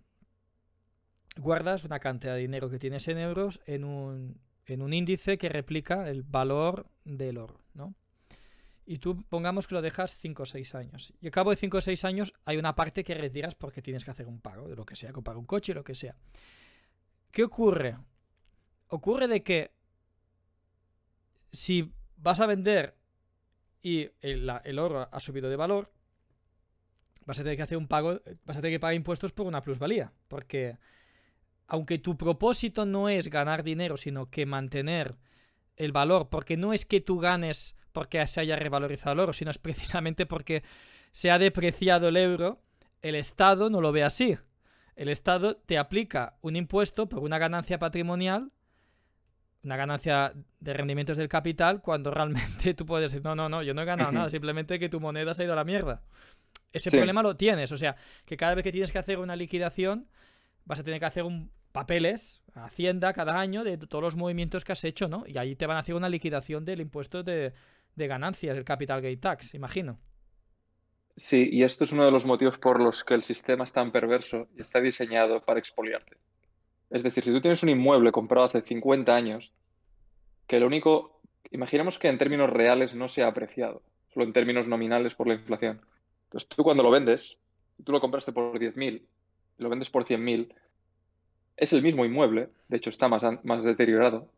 guardas una cantidad de dinero que tienes en euros en un, en un índice que replica el valor del oro, ¿no? y tú pongamos que lo dejas 5 o 6 años. Y al cabo de 5 o 6 años hay una parte que retiras porque tienes que hacer un pago, de lo que sea, comprar un coche, lo que sea. ¿Qué ocurre? Ocurre de que si vas a vender y el, el oro ha subido de valor, vas a tener que hacer un pago, vas a tener que pagar impuestos por una plusvalía, porque aunque tu propósito no es ganar dinero, sino que mantener el valor, porque no es que tú ganes porque se haya revalorizado el oro, sino es precisamente porque se ha depreciado el euro. El Estado no lo ve así. El Estado te aplica un impuesto por una ganancia patrimonial, una ganancia de rendimientos del capital, cuando realmente tú puedes decir, no, no, no, yo no he ganado nada, simplemente que tu moneda se ha ido a la mierda. Ese problema lo tienes, o sea, que cada vez que tienes que hacer una liquidación, vas a tener que hacer un papeles Hacienda cada año de todos los movimientos que has hecho, ¿no? Y ahí te van a hacer una liquidación del impuesto de, de ganancias, del capital gate tax, imagino. Sí, y esto es uno de los motivos por los que el sistema es tan perverso y está diseñado para expoliarte. Es decir, si tú tienes un inmueble comprado hace 50 años, que lo único, imaginemos que en términos reales no se ha apreciado, solo en términos nominales por la inflación. Entonces tú cuando lo vendes, tú lo compraste por 10.000 y lo vendes por 100.000, es el mismo inmueble, de hecho está más, más deteriorado,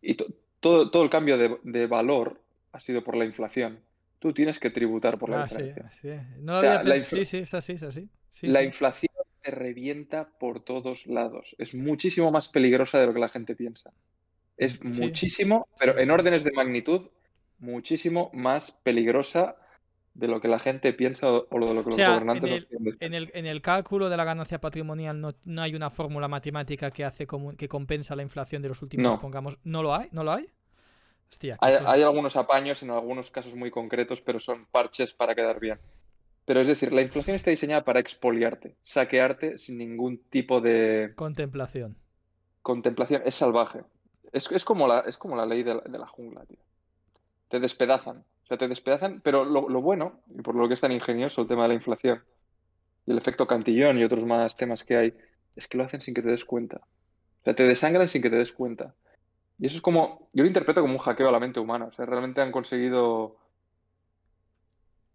y todo, todo el cambio de, de valor ha sido por la inflación. Tú tienes que tributar por la ah, inflación. Sí, sí. sí, sí, es así, es así. la inflación se revienta por todos lados. Es muchísimo más peligrosa de lo que la gente piensa. Es muchísimo, pero en órdenes de magnitud, muchísimo más peligrosa de lo que la gente piensa o de lo que los gobernantes en el, en, el, en el, cálculo de la ganancia patrimonial no, hay una fórmula matemática que hace que compensa la inflación de los últimos, pongamos. ¿No lo hay? ¿No lo hay? hay, algunos apaños en algunos casos muy concretos, pero son parches para quedar bien. Pero es decir, la inflación está diseñada para expoliarte, saquearte sin ningún tipo de... Contemplación. Contemplación, es salvaje. Es, es como, la, es como la ley de la, jungla, tío. Te despedazan. O sea, te despedazan, pero lo, lo, bueno, y por lo que es tan ingenioso el tema de la inflación, y el efecto cantillón y otros más temas que hay, es que lo hacen sin que te des cuenta. O sea, te desangran sin que te des cuenta. Y eso es como, yo lo interpreto como un hackeo a la mente humana. O sea, realmente han conseguido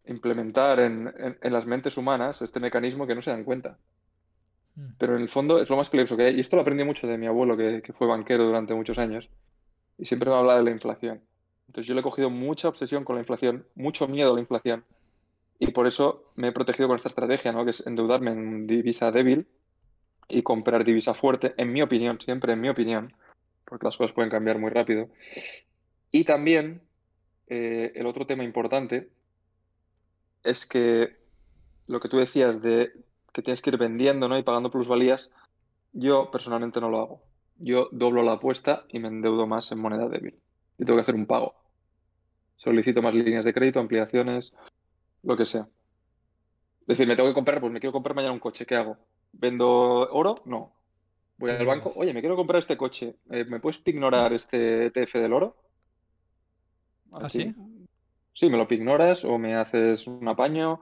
implementar en, las mentes humanas este mecanismo que no se dan cuenta. Hmm. Pero en el fondo es lo más peligroso que hay. Y esto lo aprendí mucho de mi abuelo, que, fue banquero durante muchos años. Y siempre me habla de la inflación. Entonces yo le he cogido mucha obsesión con la inflación, mucho miedo a la inflación. Y por eso me he protegido con esta estrategia, ¿no? que es endeudarme en divisa débil y comprar divisa fuerte, en mi opinión, siempre en mi opinión, porque las cosas pueden cambiar muy rápido. Y también eh, el otro tema importante es que lo que tú decías de que tienes que ir vendiendo ¿no? y pagando plusvalías, yo personalmente no lo hago. Yo doblo la apuesta y me endeudo más en moneda débil. Y tengo que hacer un pago. Solicito más líneas de crédito, ampliaciones, lo que sea. Es decir, me tengo que comprar, pues me quiero comprar mañana un coche, ¿qué hago? ¿Vendo oro? No. Voy al banco, oye, me quiero comprar este coche. Eh, ¿Me puedes pignorar este ETF del oro? ¿así? ¿Ah, ¿Ah sí? Sí, me lo pignoras o me haces un apaño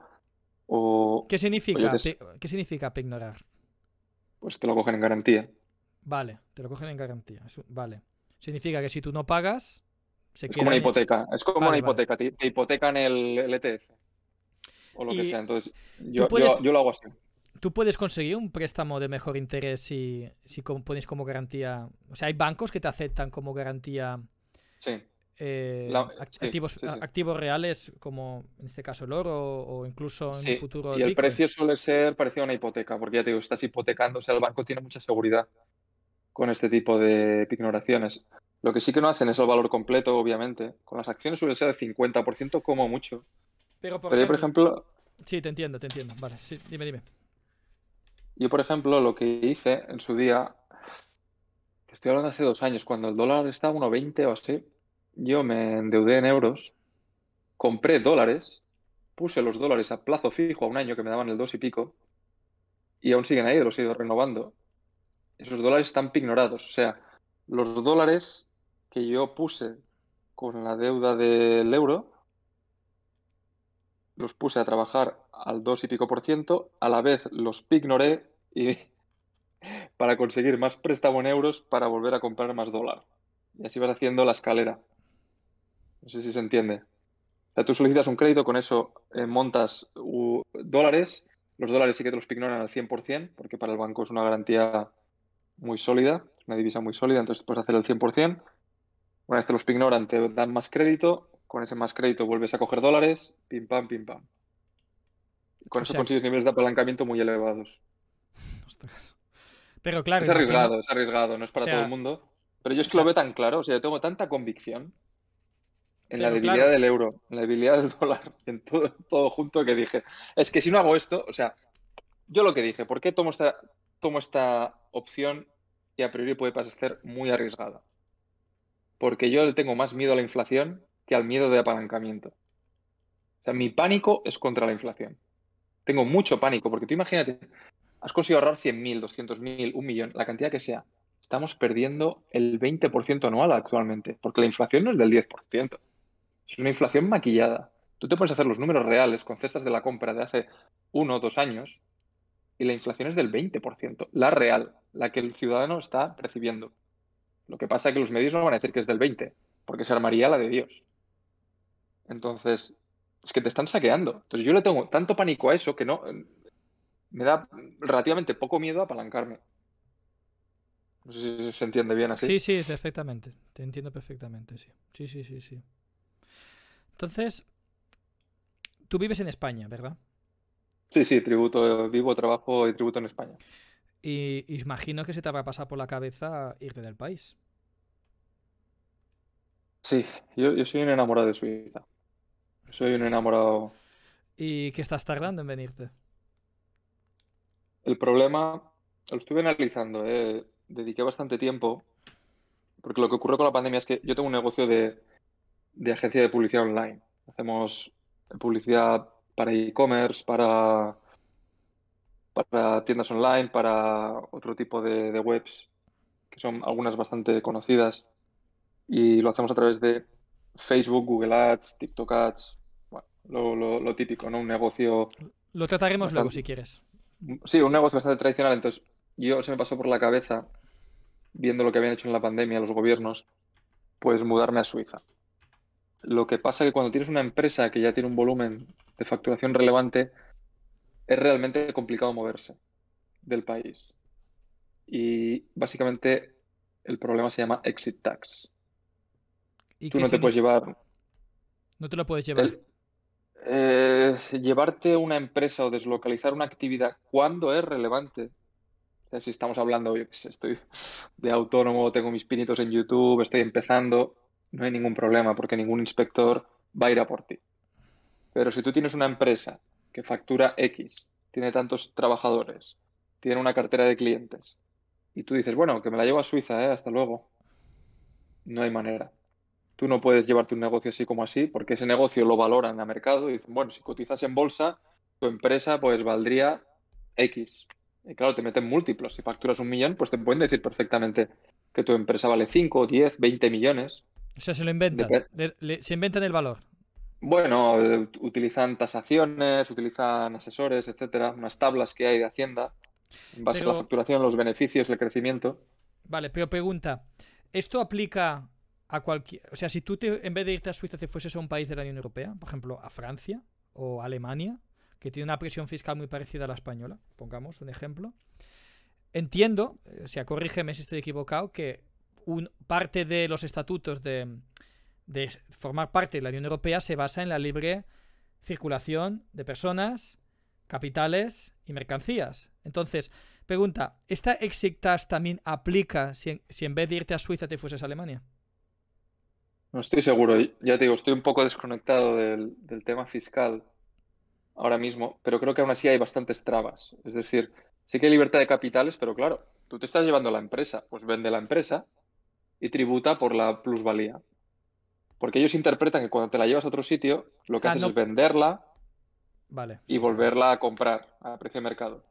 o... ¿Qué significa, pignorar? ¿Qué significa ignorar? Pues te lo cogen en garantía. Vale, te lo cogen en garantía. Vale. Significa que si tú no pagas, se es Como una hipoteca, es como una hipoteca, te, hipotecan el, ETF. E o lo que sea. Entonces, yo lo hago así tú puedes conseguir un préstamo de mejor interés si, si pones como garantía. O sea, hay bancos que te aceptan como garantía. Eh, activos, reales como en este caso el oro o, incluso en el futuro. y el precio suele ser parecido a una hipoteca, porque ya te digo, estás hipotecando, o sea, el banco tiene mucha seguridad con este tipo de pignoraciones. Lo que sí que no hacen es el valor completo, obviamente. Con las acciones suele ser de 50% como mucho. Pero, por, ejemplo... Yo, por ejemplo... Sí, te entiendo, te entiendo. Vale, sí, dime, dime. Yo, por ejemplo, lo que hice en su día, estoy hablando hace dos años, cuando el dólar estaba 1,20 o así, yo me endeudé en euros, compré dólares, puse los dólares a plazo fijo a un año que me daban el dos y pico, y aún siguen ahí, los he ido renovando. Esos dólares están pignorados, o sea, los dólares que yo puse con la deuda del euro los puse a trabajar al 2 y pico por ciento, a la vez los pignoré y para conseguir más préstamo en euros para volver a comprar más dólar. Y así vas haciendo la escalera. No sé si se entiende. O sea, tú solicitas un crédito, con eso eh, montas dólares. Los dólares sí que te los pignoran al 100%, porque para el banco es una garantía muy sólida, es una divisa muy sólida, entonces puedes hacer el 100%. Una vez te los pignoran, te dan más crédito con ese más crédito vuelves a coger dólares, pim pam, pim pam. Y con eso consigues niveles de apalancamiento muy elevados. Pero claro. Es arriesgado, es arriesgado, no es para todo el mundo. Pero yo es que lo veo tan claro, o sea, yo tengo tanta convicción en la debilidad del euro, en la debilidad del dólar, en todo, todo, junto que dije, es que si no hago esto, o sea, yo lo que dije, ¿por qué tomo esta, tomo esta opción que a priori puede parecer muy arriesgada? Porque yo tengo más miedo a la inflación que al miedo de apalancamiento. O sea, mi pánico es contra la inflación. Tengo mucho pánico, porque tú imagínate, has conseguido ahorrar 100.000, 200.000, un millón, la cantidad que sea. Estamos perdiendo el 20% anual actualmente, porque la inflación no es del 10%. Es una inflación maquillada. Tú te pones a hacer los números reales con cestas de la compra de hace uno o dos años y la inflación es del 20%, la real, la que el ciudadano está recibiendo. Lo que pasa es que los medios no van a decir que es del 20%, porque se armaría la de Dios. Entonces, es que te están saqueando. Entonces, yo le tengo tanto pánico a eso que no. Me da relativamente poco miedo apalancarme. No sé si se entiende bien así. Sí, sí, perfectamente. Te entiendo perfectamente, sí. Sí, sí, sí, sí. Entonces, tú vives en España, ¿verdad? Sí, sí, tributo, vivo, trabajo y tributo en España. Y imagino que se te va a pasar por la cabeza irte del país. Sí, yo, yo soy un enamorado de Suiza. Soy un enamorado. ¿Y qué estás tardando en venirte? El problema, lo estuve analizando, eh, dediqué bastante tiempo, porque lo que ocurrió con la pandemia es que yo tengo un negocio de, agencia de publicidad online. Hacemos publicidad para e-commerce, para, para tiendas online, para otro tipo de webs, que son algunas bastante conocidas, y lo hacemos a través de Facebook, Google Ads, TikTok Ads, bueno, lo, típico, ¿no? Un negocio... Lo trataremos luego si quieres. Sí, un negocio bastante tradicional. Entonces, yo se me pasó por la cabeza, viendo lo que habían hecho en la pandemia los gobiernos, pues mudarme a Suiza. Lo que pasa es que cuando tienes una empresa que ya tiene un volumen de facturación relevante, es realmente complicado moverse del país. Y básicamente el problema se llama exit tax. Tú no te puedes llevar. No te la puedes llevar. Eh, llevarte una empresa o deslocalizar una actividad, ¿cuándo es relevante? si estamos hablando, yo estoy de autónomo, tengo mis pinitos en YouTube, estoy empezando, no hay ningún problema porque ningún inspector va a ir a por ti. Pero si tú tienes una empresa que factura X, tiene tantos trabajadores, tiene una cartera de clientes, y tú dices, bueno, que me la llevo a Suiza, eh, hasta luego. No hay manera. Tú no puedes llevarte un negocio así como así, porque ese negocio lo valoran a mercado y dicen, bueno, si cotizas en bolsa, tu empresa pues valdría X. Y claro, te meten múltiplos. Si facturas un millón, pues te pueden decir perfectamente que tu empresa vale 5, 10, 20 millones. O sea, se lo inventan. se inventan el valor. Bueno, eh, utilizan tasaciones, utilizan asesores, etcétera, unas tablas que hay de Hacienda en base a la facturación, los beneficios, el crecimiento. Vale, pero pregunta, ¿esto aplica a cualquier. O sea, si tú te, en vez de irte a Suiza te fueses a un país de la Unión Europea, por ejemplo, a Francia o Alemania, que tiene una presión fiscal muy parecida a la española, pongamos un ejemplo. Entiendo, o sea, corrígeme si estoy equivocado, que un, parte de los estatutos de, formar parte de la Unión Europea se basa en la libre circulación de personas, capitales y mercancías. Entonces, pregunta, ¿esta exit también aplica si en vez de irte a Suiza te fueses a Alemania? No estoy seguro, ya te digo, estoy un poco desconectado del, tema fiscal ahora mismo, pero creo que aún así hay bastantes trabas. Es decir, sí que hay libertad de capitales, pero claro, tú te estás llevando a la empresa, pues vende la empresa y tributa por la plusvalía. Porque ellos interpretan que cuando te la llevas a otro sitio, lo que ah, haces es venderla vale. y volverla a comprar a precio de mercado.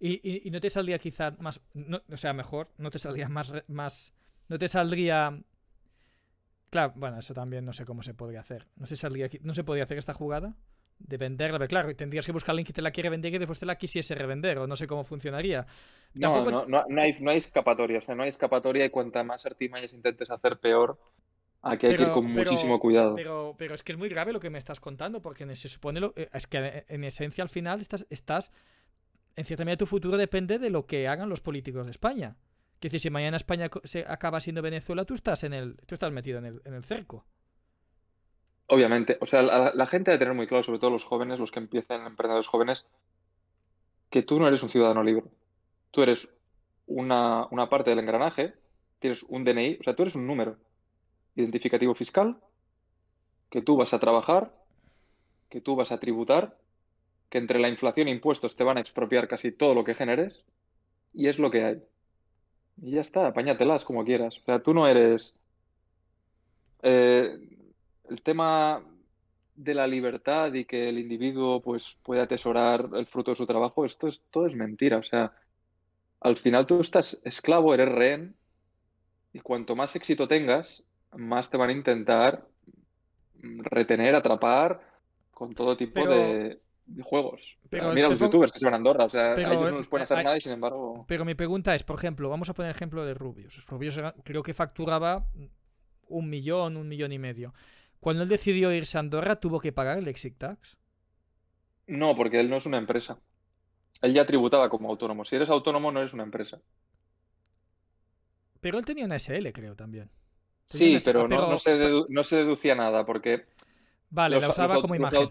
¿Y, no te saldría quizás más, no, o sea, mejor, no te saldría más, más, no te saldría Claro, bueno, eso también no sé cómo se podría hacer. No sé si ¿No se podría hacer esta jugada? De venderla, pero claro, tendrías que buscar a alguien que te la quiere vender y después te la quisiese revender, o no sé cómo funcionaría. No, no, hay, escapatoria, o sea, no hay escapatoria y cuanta más artimañas intentes hacer, peor. Aquí hay que ir con muchísimo cuidado. Pero, es que es muy grave lo que me estás contando, porque se supone, lo, eh, es que en esencia al final estás, estás, en cierta medida tu futuro depende de lo que hagan los políticos de España. Que si mañana España se acaba siendo Venezuela, tú estás en el, tú estás metido en el, cerco. Obviamente, o sea, la, gente gente debe tener muy claro, sobre todo los jóvenes, los que empiezan emprendedores jóvenes, que tú no eres un ciudadano libre. Tú eres una, una parte del engranaje, tienes un DNI, o sea, tú eres un número identificativo fiscal, que tú vas a trabajar, que tú vas a tributar, que entre la inflación e impuestos te van a expropiar casi todo lo que generes, y es lo que hay. Y ya está, apáñatelas como quieras. O sea, tú no eres. Eh, el tema de la libertad y que el individuo pues puede atesorar el fruto de su trabajo, esto es, todo es mentira. O sea, al final tú estás esclavo, eres rehén, y cuanto más éxito tengas, más te van a intentar retener, atrapar con todo tipo de de juegos. Pero Mira los youtubers que se van a Andorra, o sea, ellos no nos pueden eh, hacer nada y sin embargo... Pero mi pregunta es, por ejemplo, vamos a poner el ejemplo de Rubius. Rubius creo que facturaba un millón, un millón y medio. Cuando él decidió irse a Andorra, ¿tuvo que pagar el exit tax? No, porque él no es una empresa. Él ya tributaba como autónomo. Si eres autónomo, no eres una empresa. Pero él tenía una SL, creo, también. sí, pero, ah, no, se deducía nada, porque... Vale, la usaba como imagen.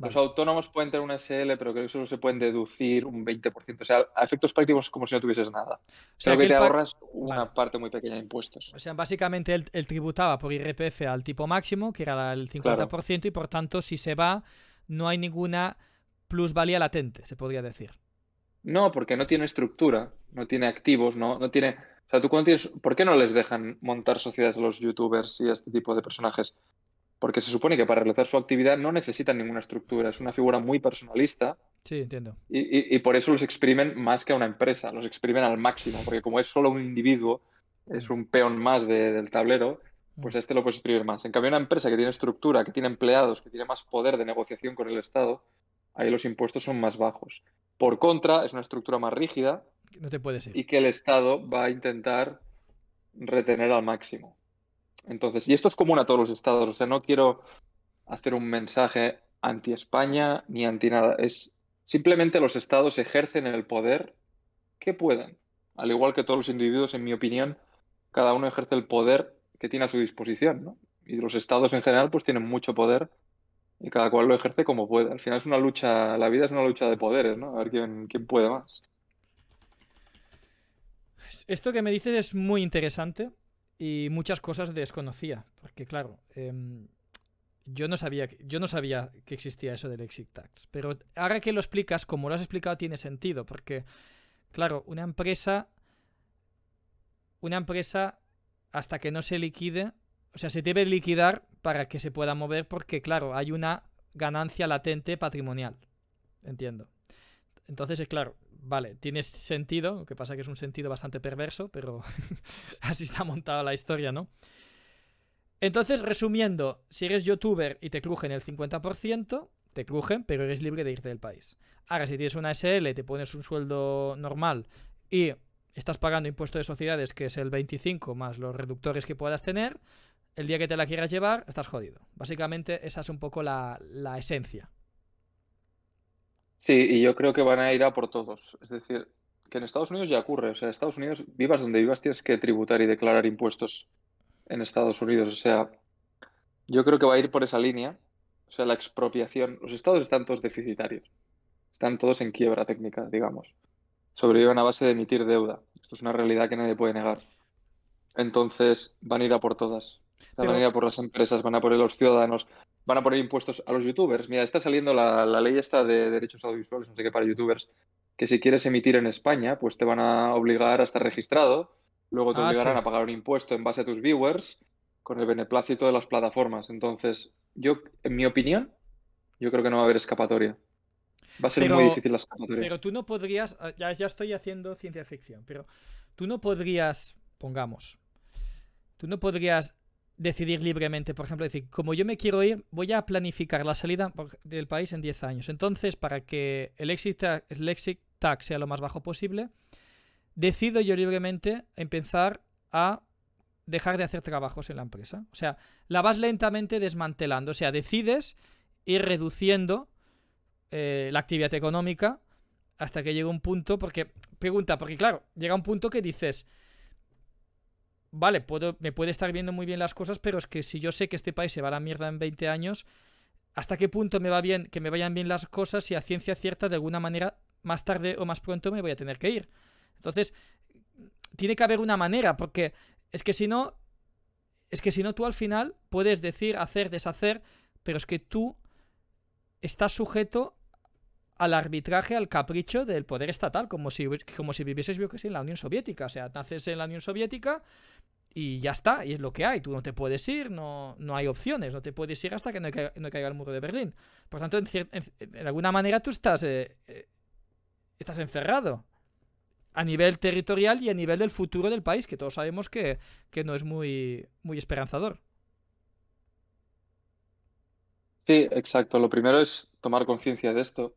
Los autónomos pueden tener una SL, pero creo que solo se pueden deducir un 20%. O sea, a efectos prácticos como si no tuvieses nada. O que, te ahorras una parte muy pequeña de impuestos. O sea, básicamente él, tributaba por IRPF al tipo máximo, que era el 50%, y por tanto, si se va, no hay ninguna plusvalía latente, se podría decir. No, porque no tiene estructura, no tiene activos, no, no tiene... O sea, tú cuando ¿Por qué no les dejan montar sociedades a los youtubers y a este tipo de personajes? porque se supone que para realizar su actividad no necesitan ninguna estructura, es una figura muy personalista. Sí, entiendo. Y, por eso los exprimen más que a una empresa, los exprimen al máximo, porque como es solo un individuo, es mm. un peón más del tablero, pues mm. a este lo puedes exprimir más. En cambio, una empresa que tiene estructura, que tiene empleados, que tiene más poder de negociación con el Estado, ahí los impuestos son más bajos. Por contra, es una estructura más rígida. No te puede Y que el Estado va a intentar retener al máximo. Entonces, y esto es común a todos los estados, o sea, no quiero hacer un mensaje anti España ni anti nada, es simplemente los estados ejercen el poder que puedan, al igual que todos los individuos, en mi opinión, cada uno ejerce el poder que tiene a su disposición, ¿no? Y los estados en general pues tienen mucho poder y cada cual lo ejerce como puede. Al final es una lucha, la vida es una lucha de poderes, ¿no? A ver quién, quién puede más. Esto que me dices es muy interesante y muchas cosas desconocía, porque claro, em, yo, no sabía, yo no sabía que existía eso del exit tax, pero ahora que lo explicas, como lo has explicado, tiene sentido, porque claro, una empresa, una empresa hasta que no se liquide, o sea, se debe liquidar para que se pueda mover, porque claro, hay una ganancia latente patrimonial, entiendo. Entonces, es claro, vale, tiene sentido, lo que pasa que es un sentido bastante perverso, pero así está montada la historia, ¿no? Entonces, resumiendo, si eres youtuber y te crujen el 50%, te crujen, pero eres libre de irte del país. Ahora, si tienes una SL, te pones un sueldo normal y estás pagando impuesto de sociedades, que es el 25 más los reductores que puedas tener, el día que te la quieras llevar, estás jodido. Básicamente, esa es un poco la esencia Sí, y yo creo que van a ir a por todos. Es decir, que en Estados Unidos ya ocurre. O sea, Estados Unidos, vivas donde vivas, tienes que tributar y declarar impuestos en Estados Unidos. O sea, yo creo que va a ir por esa línea. O sea, la expropiación. Los estados están todos deficitarios. Están todos en quiebra técnica, digamos. Sobreviven a base de emitir deuda. Esto es una realidad que nadie puede negar. Entonces, van a ir a por todas. Van a ir a por las empresas, van a por los ciudadanos, van a poner impuestos a los youtubers. Mira, está saliendo la, ley esta de derechos audiovisuales, no sé qué, para youtubers, que si quieres emitir en España, pues te van a obligar a estar registrado, luego te ah, obligarán a pagar un impuesto en base a tus viewers con el beneplácito de las plataformas. Entonces, yo, en mi opinión, yo creo que no va a haber escapatoria. Va a ser muy difícil la escapatoria. Pero tú no podrías, ah, ya estoy haciendo ciencia ficción, pero tú no podrías, pongamos, tú no podrías decidir libremente, por ejemplo, decir, como yo me quiero ir, voy a planificar la salida del país en 10 años. Entonces, para que el exit tax, sea lo más bajo posible, decido yo libremente empezar a dejar de hacer trabajos en la empresa. O sea, la vas lentamente desmantelando. O sea, decides ir reduciendo eh, la actividad económica hasta que llega un punto, porque, pregunta, porque claro, llega un punto que dices, vale, puedo, me puede estar viendo muy bien las cosas, pero es que si yo sé que este país se va a la mierda en 20 años, ¿hasta qué punto me va bien que me vayan bien las cosas si a ciencia cierta de alguna manera más tarde o más pronto me voy a tener que ir? Entonces, tiene que haber una manera, porque es que si no, es que si no tú al final puedes decir, hacer, deshacer, pero es que tú estás sujeto al arbitraje, al capricho del poder estatal, como si, como si vivieses yo que en la Unión Soviética. O sea, naces en la Unión Soviética y ya está, y es lo que hay. Tú no te puedes ir, no, no hay opciones, no te puedes ir hasta que no, caiga el muro de Berlín. Por tanto, en, alguna manera tú estás, eh, eh, estás encerrado a nivel territorial y a nivel del futuro del país, que todos sabemos que, que no es muy, muy esperanzador. Sí, exacto. Lo primero es tomar conciencia de esto.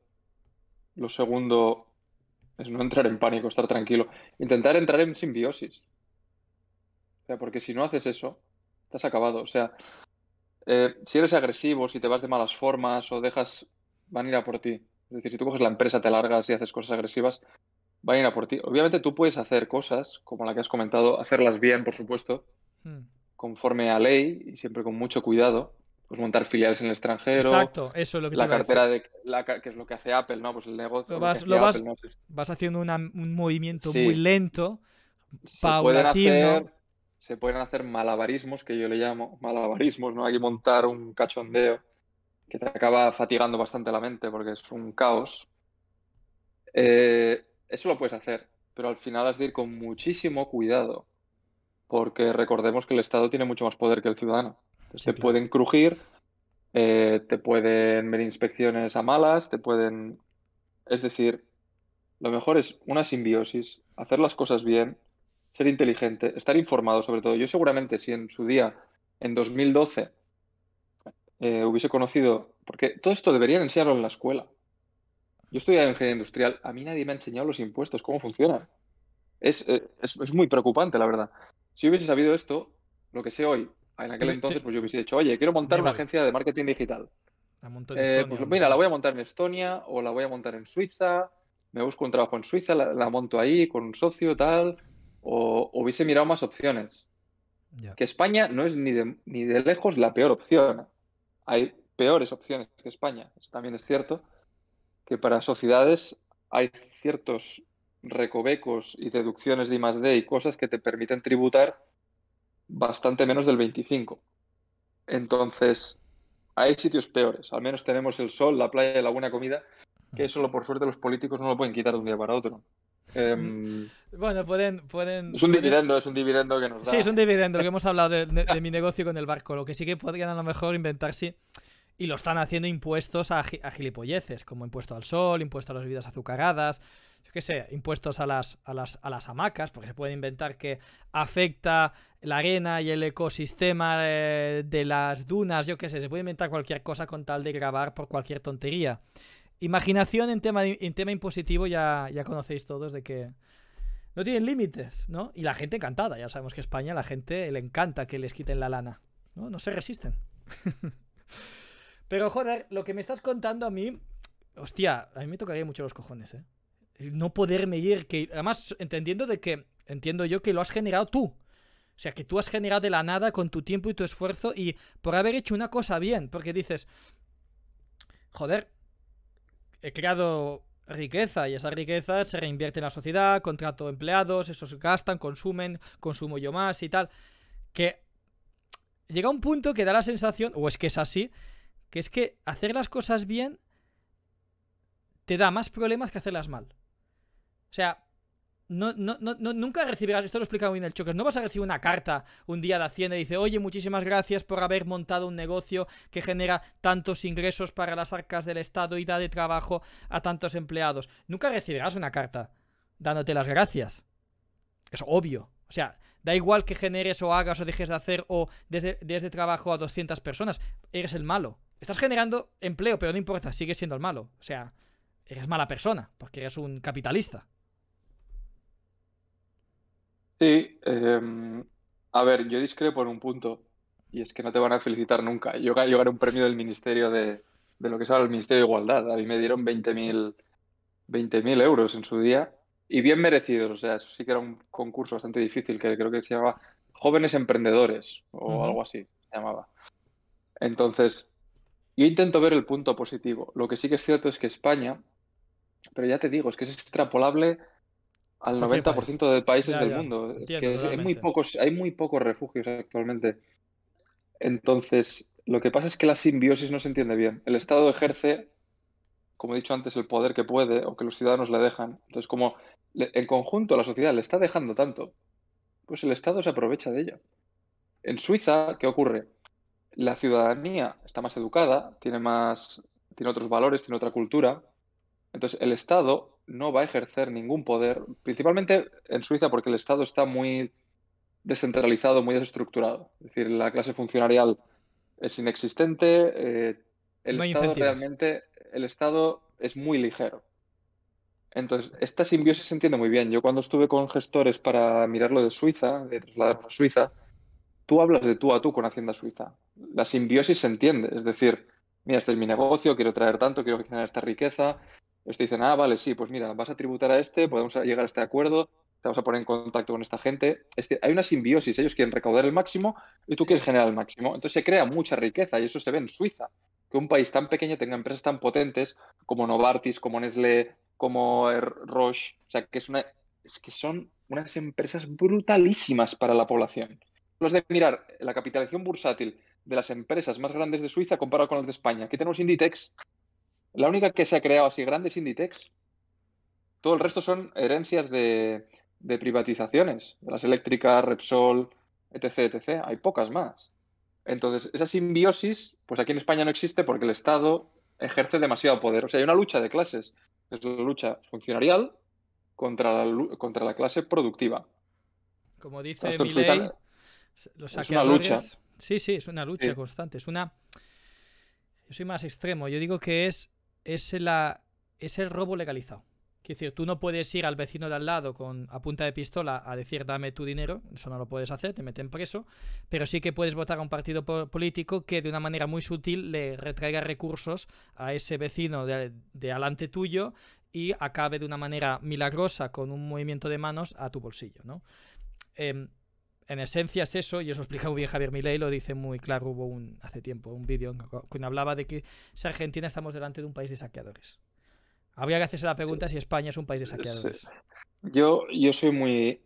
Lo segundo es no entrar en pánico, estar tranquilo. Intentar entrar en simbiosis. O sea, porque si no haces eso, estás acabado. O sea, eh, si eres agresivo, si te vas de malas formas o dejas, van a ir a por ti. Es decir, si tú coges la empresa, te largas y haces cosas agresivas, van a ir a por ti. Obviamente tú puedes hacer cosas, como la que has comentado, hacerlas bien, por supuesto, hmm. conforme a ley y siempre con mucho cuidado, pues montar filiales en el extranjero. Exacto, eso es lo que La cartera de la, que es lo que hace Apple, ¿no? Pues el negocio. vas, haciendo un movimiento muy lento, se Pueden hacer, se pueden hacer malabarismos, que yo le llamo malabarismos, ¿no? Hay que montar un cachondeo que te acaba fatigando bastante la mente porque es un caos. Eh, eso lo puedes hacer, pero al final has de ir con muchísimo cuidado, porque recordemos que el Estado tiene mucho más poder que el ciudadano. Pues se eh, te pueden crujir, te pueden ver inspecciones a malas, te pueden... Es decir, lo mejor es una simbiosis, hacer las cosas bien, ser inteligente, estar informado sobre todo. Yo seguramente si en su día, en 2012, eh, hubiese conocido, porque todo esto deberían enseñarlo en la escuela. Yo estudié ingeniería industrial, a mí nadie me ha enseñado los impuestos, cómo funcionan. Eh, es, es muy preocupante, la verdad. Si hubiese sabido esto, lo que sé hoy, en aquel entonces, pues yo hubiese dicho, oye, quiero montar una agencia de marketing digital. Eh, pues mira, la voy a montar en Estonia o la voy a montar en Suiza, me busco un trabajo en Suiza, la, monto ahí con un socio, tal, o, hubiese mirado más opciones. Que España no es ni de, ni de lejos la peor opción. Hay peores opciones que España, Eso también es cierto, que para sociedades hay ciertos recovecos y deducciones de D y cosas que te permiten tributar bastante menos del 25. Entonces, hay sitios peores. Al menos tenemos el sol, la playa y la buena comida, que ah. eso por suerte los políticos no lo pueden quitar de un día para otro. Em, bueno, pueden, Es un dividendo, es un dividendo que nos da. Sí, es un dividendo, lo que hemos hablado de, mi negocio con el barco. Lo que sí que podrían a lo mejor inventarse. Y lo están haciendo impuestos a, a gilipolleces, como impuesto al sol, impuesto a las bebidas azucaradas que sé, impuestos a las, a las, hamacas, porque se puede inventar que afecta la arena y el ecosistema eh, de las dunas, yo qué sé, se puede inventar cualquier cosa con tal de grabar por cualquier tontería. Imaginación en tema, tema impositivo ya, ya conocéis todos de que no tienen límites, ¿no? Y la gente encantada, ya sabemos que España la gente le encanta que les quiten la lana, ¿no? No se resisten. Pero joder, lo que me estás contando a mí, hostia, a mí me tocaría mucho los cojones, ¿eh? Eh, no poderme ir, que además entendiendo de que, entiendo yo que lo has generado tú. O sea, que tú has generado de la nada con tu tiempo y tu esfuerzo y por haber hecho una cosa bien, porque dices, joder, he creado riqueza y esa riqueza se reinvierte en la sociedad, contrato empleados, esos gastan, consumen, consumo yo más y tal. Que llega un punto que da la sensación, o es que es así, que es que hacer las cosas bien te da más problemas que hacerlas mal. O sea, no, nunca recibirás, esto lo explica muy bien el choque, no vas a recibir una carta un día de Hacienda y dice, oye, muchísimas gracias por haber montado un negocio que genera tantos ingresos para las arcas del Estado y da de trabajo a tantos empleados. Nunca recibirás una carta dándote las gracias. Es obvio. O sea, da igual que generes o hagas o dejes de hacer o desde, desde trabajo a 200 personas, eres el malo. Estás generando empleo, pero no importa, sigues siendo el malo. O sea, eres mala persona, porque eres un capitalista. Sí, em, a ver, yo discrepo en un punto y es que no te van a felicitar nunca. Yo, yo gané un premio del Ministerio de, lo que es el Ministerio de Igualdad. A mí me dieron 20.000 mil euros en su día y bien merecidos. O sea, eso sí que era un concurso bastante difícil que creo que se llamaba Jóvenes Emprendedores o algo así, se llamaba. Entonces, yo intento ver el punto positivo. Lo que sí que es cierto es que España, pero ya te digo, es que es extrapolable al 90% de países del mundo. hay muy, pocos, hay muy pocos refugios actualmente. Entonces, lo que pasa es que la simbiosis no se entiende bien. El Estado ejerce, como he dicho antes, el poder que puede o que los ciudadanos le dejan. Entonces, como el en conjunto la sociedad le está dejando tanto, pues el Estado se aprovecha de ello. En Suiza, ¿qué ocurre? La ciudadanía está más educada, tiene más, tiene otros valores, tiene otra cultura, entonces, el Estado no va a ejercer ningún poder, principalmente en Suiza porque el Estado está muy descentralizado, muy desestructurado. Es decir, la clase funcionarial es inexistente, eh, el Estado realmente, el Estado es muy ligero. Entonces, esta simbiosis se entiende muy bien. Yo cuando estuve con gestores para mirarlo de Suiza, de trasladar a Suiza, tú hablas de tú a tú con Hacienda Suiza. La simbiosis se entiende, es decir, mira, este es mi negocio, quiero traer tanto, quiero generar esta riqueza, esto dicen, ah, vale, sí, pues mira, vas a tributar a este, podemos llegar a este acuerdo, te vamos a poner en contacto con esta gente. hay una simbiosis, ellos quieren recaudar el máximo y tú quieres generar el máximo. Entonces se crea mucha riqueza y eso se ve en Suiza, que un país tan pequeño tenga empresas tan potentes como Novartis, como Nestlé, como er-, Roche, o sea, que es una es que son unas empresas brutalísimas para la población. Los de mirar la capitalización bursátil de las empresas más grandes de Suiza comparado con las de España. Aquí tenemos Inditex, la única que se ha creado así grande es Inditex. Todo el resto son herencias de, privatizaciones, las eléctricas, Repsol, etc, Hay pocas más. Entonces, esa simbiosis, pues aquí en España no existe porque el Estado ejerce demasiado poder. O sea, hay una lucha de clases. Es la lucha funcionarial contra la, clase productiva. Como dice Es una lucha. Sí, sí, es una lucha constante. Es una... Yo soy más extremo. Yo digo que es es, la, es el robo legalizado. es decir, tú no puedes ir al vecino de al lado con a punta de pistola a decir dame tu dinero, eso no lo puedes hacer, te meten preso, pero sí que puedes votar a un partido político que de una manera muy sutil le retraiga recursos a ese vecino de, adelante alante tuyo y acabe de una manera milagrosa con un movimiento de manos a tu bolsillo, ¿no? Em, en esencia es eso, y eso explica muy bien Javier Milei, lo dice muy claro, hubo un, hace tiempo un vídeo que hablaba de que si Argentina estamos delante de un país de saqueadores. Habría que hacerse la pregunta si España es un país de saqueadores. Yo, yo, soy muy,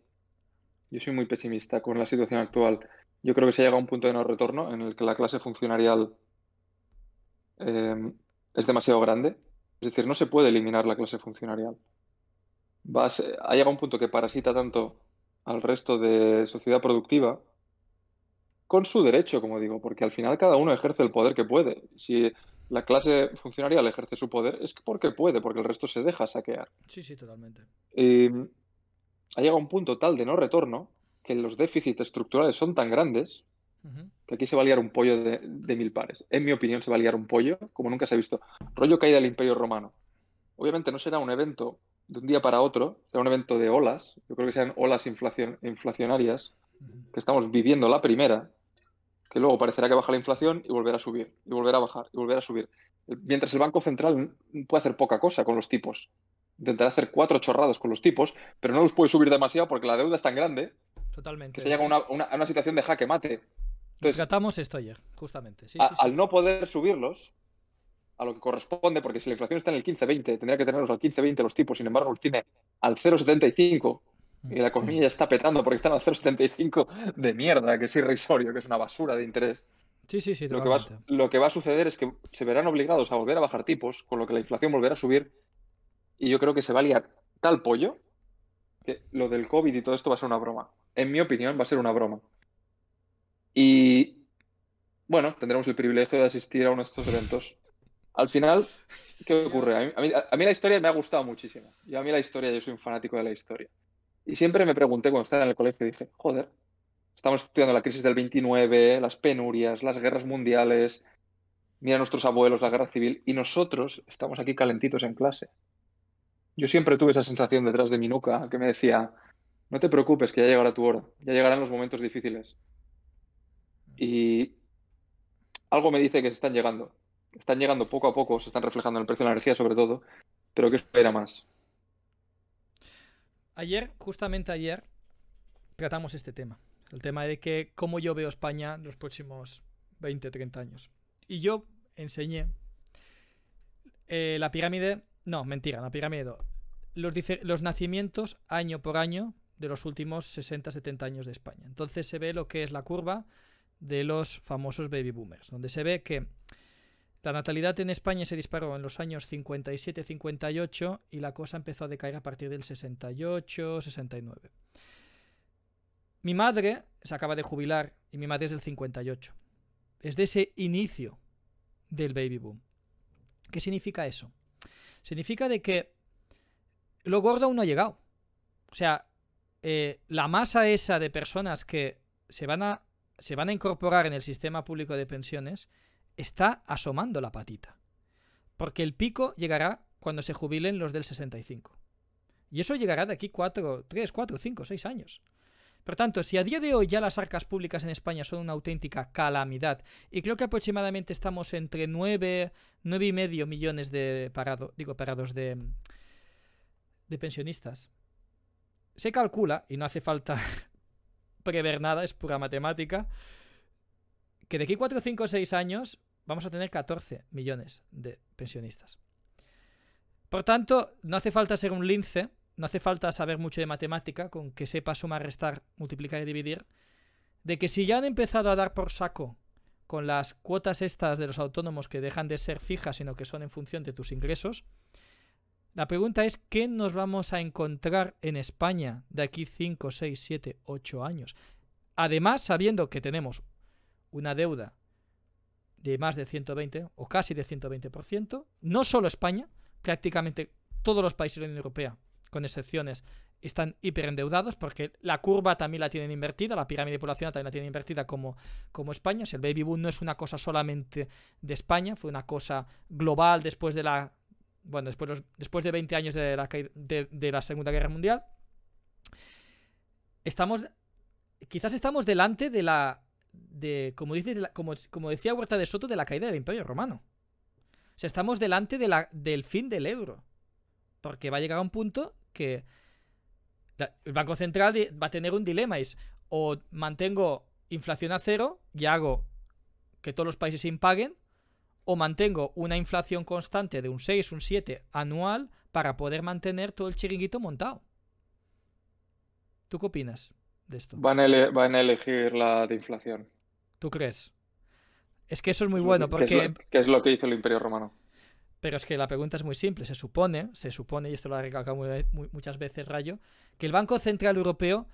yo soy muy pesimista con la situación actual. Yo creo que se llega a un punto de no retorno en el que la clase funcionarial em, es demasiado grande. Es decir, no se puede eliminar la clase funcionarial. Eh, ha llegado un punto que parasita tanto al resto de sociedad productiva con su derecho, como digo, porque al final cada uno ejerce el poder que puede. Si la clase le ejerce su poder, es porque puede, porque el resto se deja saquear. Sí, sí, totalmente. ha llegado un punto tal de no retorno que los déficits estructurales son tan grandes que aquí se va a liar un pollo de, de, mil pares. En mi opinión, se va a liar un pollo como nunca se ha visto. Rollo caída del Imperio Romano. Obviamente no será un evento de un día para otro, será un evento de olas, yo creo que sean olas inflacionarias, que estamos viviendo la primera, que luego parecerá que baja la inflación y volverá a subir, y volverá a bajar, y volverá a subir. Eh, mientras el Banco Central puede hacer poca cosa con los tipos. Intentará hacer cuatro chorrados con los tipos, pero no los puede subir demasiado porque la deuda es tan grande Totalmente. que se llega a una, situación de jaque mate. Entonces, esto ayer, justamente. Al no poder subirlos, a lo que corresponde, porque si la inflación está en el 15-20, tendría que tenerlos al 15-20 los tipos, sin embargo los tiene al 0,75 y la economía ya está petando porque están al 0,75 de mierda, que es irrisorio, que es una basura de interés. Sí, sí, sí. Lo que, va, lo que va a suceder es que se verán obligados a volver a bajar tipos, con lo que la inflación volverá a subir y yo creo que se va a tal pollo que lo del COVID y todo esto va a ser una broma. En mi opinión va a ser una broma. Y bueno, tendremos el privilegio de asistir a uno de estos eventos al final, ¿qué ocurre? A mí, la historia me ha gustado muchísimo. Yo a mí la historia, yo soy un fanático de la historia. Y siempre me pregunté cuando estaba en el colegio, dije, joder, estamos estudiando la crisis del 29, las penurias, las guerras mundiales, mira a nuestros abuelos, la guerra civil, y nosotros estamos aquí calentitos en clase. Yo siempre tuve esa sensación detrás de mi nuca que me decía, no te preocupes, que ya llegará tu hora, ya llegarán los momentos difíciles. Y algo me dice que se están llegando están llegando poco a poco, se están reflejando en el precio de la energía sobre todo, pero ¿qué espera más. Ayer, justamente ayer, tratamos este tema. El tema de que cómo yo veo España en los próximos 20, 30 años. Y yo enseñé eh, la pirámide... No, mentira, la pirámide Los, los nacimientos año por año de los últimos 60, 70 años de España. Entonces se ve lo que es la curva de los famosos baby boomers, donde se ve que la natalidad en España se disparó en los años 57-58 y la cosa empezó a decaer a partir del 68-69. Mi madre se acaba de jubilar y mi madre es del 58. Es de ese inicio del baby boom. ¿Qué significa eso? Significa de que lo gordo aún no ha llegado. O sea, eh, la masa esa de personas que se van, a, se van a incorporar en el sistema público de pensiones está asomando la patita. Porque el pico llegará cuando se jubilen los del 65. Y eso llegará de aquí 4, 3, 4, 5, 6 años. Por tanto, si a día de hoy ya las arcas públicas en España son una auténtica calamidad, y creo que aproximadamente estamos entre 9, 9 y medio millones de parados, digo parados de, de pensionistas, se calcula, y no hace falta prever nada, es pura matemática, que de aquí 4, 5, 6 años vamos a tener 14 millones de pensionistas. Por tanto, no hace falta ser un lince, no hace falta saber mucho de matemática, con que sepa sumar, restar, multiplicar y dividir, de que si ya han empezado a dar por saco con las cuotas estas de los autónomos que dejan de ser fijas, sino que son en función de tus ingresos, la pregunta es qué nos vamos a encontrar en España de aquí 5, 6, 7, 8 años. Además, sabiendo que tenemos una deuda de más de 120 o casi de 120%. No solo España, prácticamente todos los países de la Unión Europea, con excepciones, están hiperendeudados porque la curva también la tienen invertida, la pirámide poblacional también la tienen invertida como, como España. el baby boom no es una cosa solamente de España, fue una cosa global después de la bueno, después, después de 20 años de la, de la Segunda Guerra Mundial. Estamos quizás estamos delante de la de, como, dices, como, decía Huerta de Soto, de la caída del Imperio Romano. O sea, estamos delante de la, del fin del euro. Porque va a llegar a un punto que el Banco Central va a tener un dilema. Es o mantengo inflación a cero y hago que todos los países impaguen, o mantengo una inflación constante de un 6, un 7 anual para poder mantener todo el chiringuito montado. ¿Tú qué opinas? Van a, elegir la de inflación. ¿Tú crees? Es que eso es muy bueno porque... qué es, lo, que hizo el Imperio Romano. Pero es que la pregunta es muy simple. Se supone, se supone, y esto lo ha recalcado muchas veces Rayo, que el Banco Central Europeo,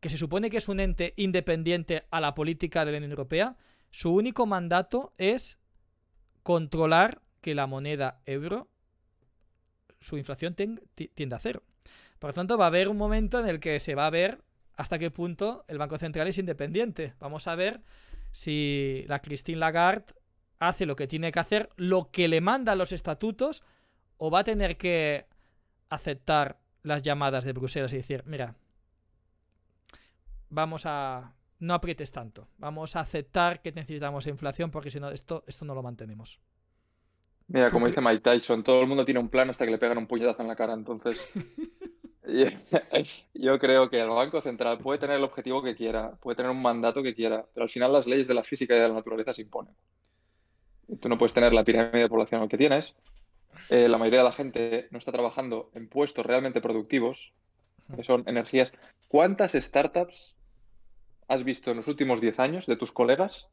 que se supone que es un ente independiente a la política de la Unión Europea, su único mandato es controlar que la moneda euro, su inflación tiende a cero. Por lo tanto, va a haber un momento en el que se va a ver hasta qué punto el Banco Central es independiente. Vamos a ver si la Christine Lagarde hace lo que tiene que hacer, lo que le mandan los estatutos, o va a tener que aceptar las llamadas de Bruselas y decir, mira, vamos a... No aprietes tanto. Vamos a aceptar que necesitamos inflación porque si no, esto, esto no lo mantenemos. Mira, como dice Mike Tyson, todo el mundo tiene un plan hasta que le pegan un puñetazo en la cara, entonces... Yo creo que el Banco Central puede tener el objetivo que quiera, puede tener un mandato que quiera, pero al final las leyes de la física y de la naturaleza se imponen. Tú no puedes tener la pirámide de población que tienes. Eh, la mayoría de la gente no está trabajando en puestos realmente productivos, que son energías. ¿Cuántas startups has visto en los últimos 10 años de tus colegas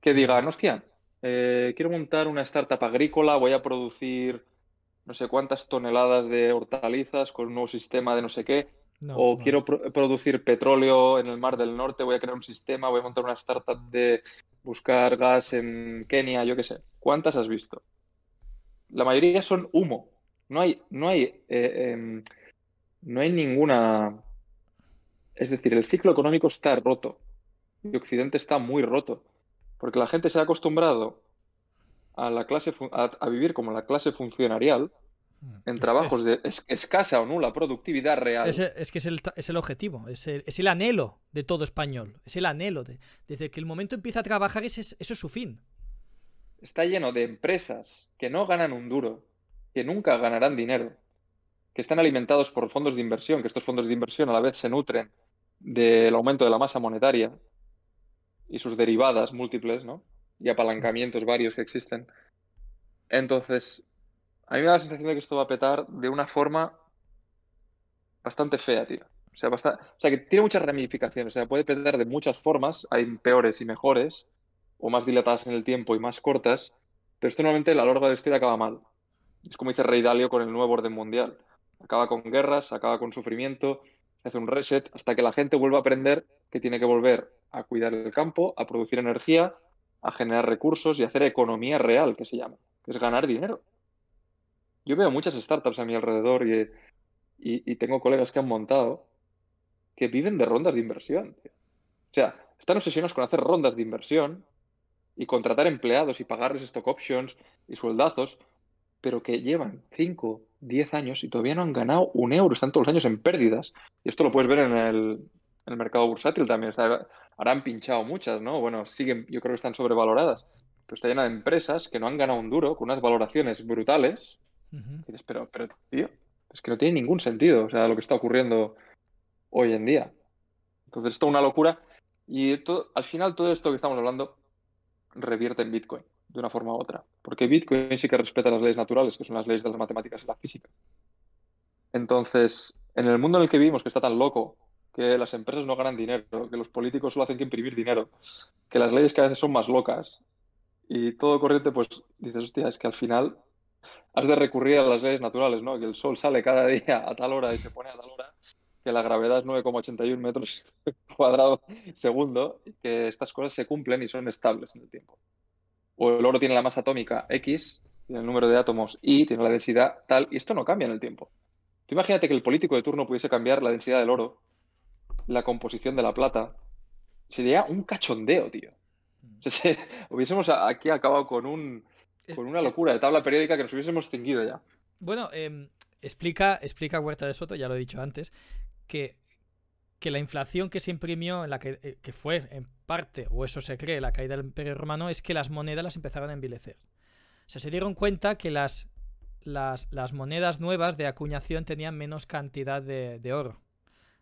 que digan, hostia, eh, quiero montar una startup agrícola, voy a producir no sé cuántas toneladas de hortalizas con un nuevo sistema de no sé qué. o quiero producir petróleo en el Mar del Norte, voy a crear un sistema, voy a montar una startup de buscar gas en Kenia, yo qué sé. ¿Cuántas has visto? La mayoría son humo. No hay, no hay, eh, em, no hay ninguna. Es decir, el ciclo económico está roto y Occidente está muy roto porque la gente se ha acostumbrado a, la clase, a, vivir como la clase funcionarial mm, en trabajos de escasa o nula productividad real. Es, que es el, objetivo, es el, anhelo de todo español, es el anhelo. De, desde que el momento empieza a trabajar, eso es su fin. Está lleno de empresas que no ganan un duro, que nunca ganarán dinero, que están alimentados por fondos de inversión, que estos fondos de inversión a la vez se nutren del aumento de la masa monetaria y sus derivadas múltiples, ¿no? y apalancamientos varios que existen. Entonces, a mí me da la sensación de que esto va a petar de una forma bastante fea, tío. O sea, sea, que tiene muchas ramificaciones, o sea, puede petar de muchas formas, hay peores y mejores, o más dilatadas en el tiempo y más cortas, pero esto normalmente a lo de la historia acaba mal. Es como dice Rey Dalio con el nuevo orden mundial. Acaba con guerras, acaba con sufrimiento, hace un reset hasta que la gente vuelva a aprender que tiene que volver a cuidar el campo, a producir energía, a generar recursos y hacer economía real, que se llama, que es ganar dinero. Yo veo muchas startups a mi alrededor y, y, tengo colegas que han montado que viven de rondas de inversión. O sea, están obsesionados con hacer rondas de inversión y contratar empleados y pagarles stock options y sueldazos, pero que llevan 5, 10 años y todavía no han ganado un euro, están todos los años en pérdidas. Y esto lo puedes ver en el, el mercado bursátil también. Está, ahora han pinchado muchas, ¿no? Bueno, siguen, yo creo que están sobrevaloradas. Pero está llena de empresas que no han ganado un duro, con unas valoraciones brutales. y dices, pero, tío, es que no tiene ningún sentido, o sea, lo que está ocurriendo hoy en día. Entonces, esto es una locura. Y al final, todo esto que estamos hablando revierte en Bitcoin, de una forma u otra. Porque Bitcoin sí que respeta las leyes naturales, que son las leyes de las matemáticas y la física. Entonces, en el mundo en el que vivimos, que está tan loco, que las empresas no ganan dinero, que los políticos solo hacen que imprimir dinero, que las leyes cada vez son más locas y todo corriente, pues dices, hostia, es que al final has de recurrir a las leyes naturales, ¿no? Que el sol sale cada día a tal hora y se pone a tal hora, que la gravedad es 9,81 metros cuadrados segundo, que estas cosas se cumplen y son estables en el tiempo. O el oro tiene la masa atómica X, tiene el número de átomos Y, tiene la densidad tal, y esto no cambia en el tiempo. imagínate que el político de turno pudiese cambiar la densidad del oro la composición de la plata, sería un cachondeo, tío. Mm. O hubiésemos aquí acabado con un con una locura de tabla periódica que nos hubiésemos extinguido ya. Bueno, em, explica, explica Huerta de Soto, ya lo he dicho antes, que, que la inflación que se imprimió, en la eh, que, fue en parte, o eso se cree, la caída del Imperio Romano, es que las monedas las empezaron a envilecer. O sea, se dieron cuenta que las, las, las monedas nuevas de acuñación tenían menos cantidad de oro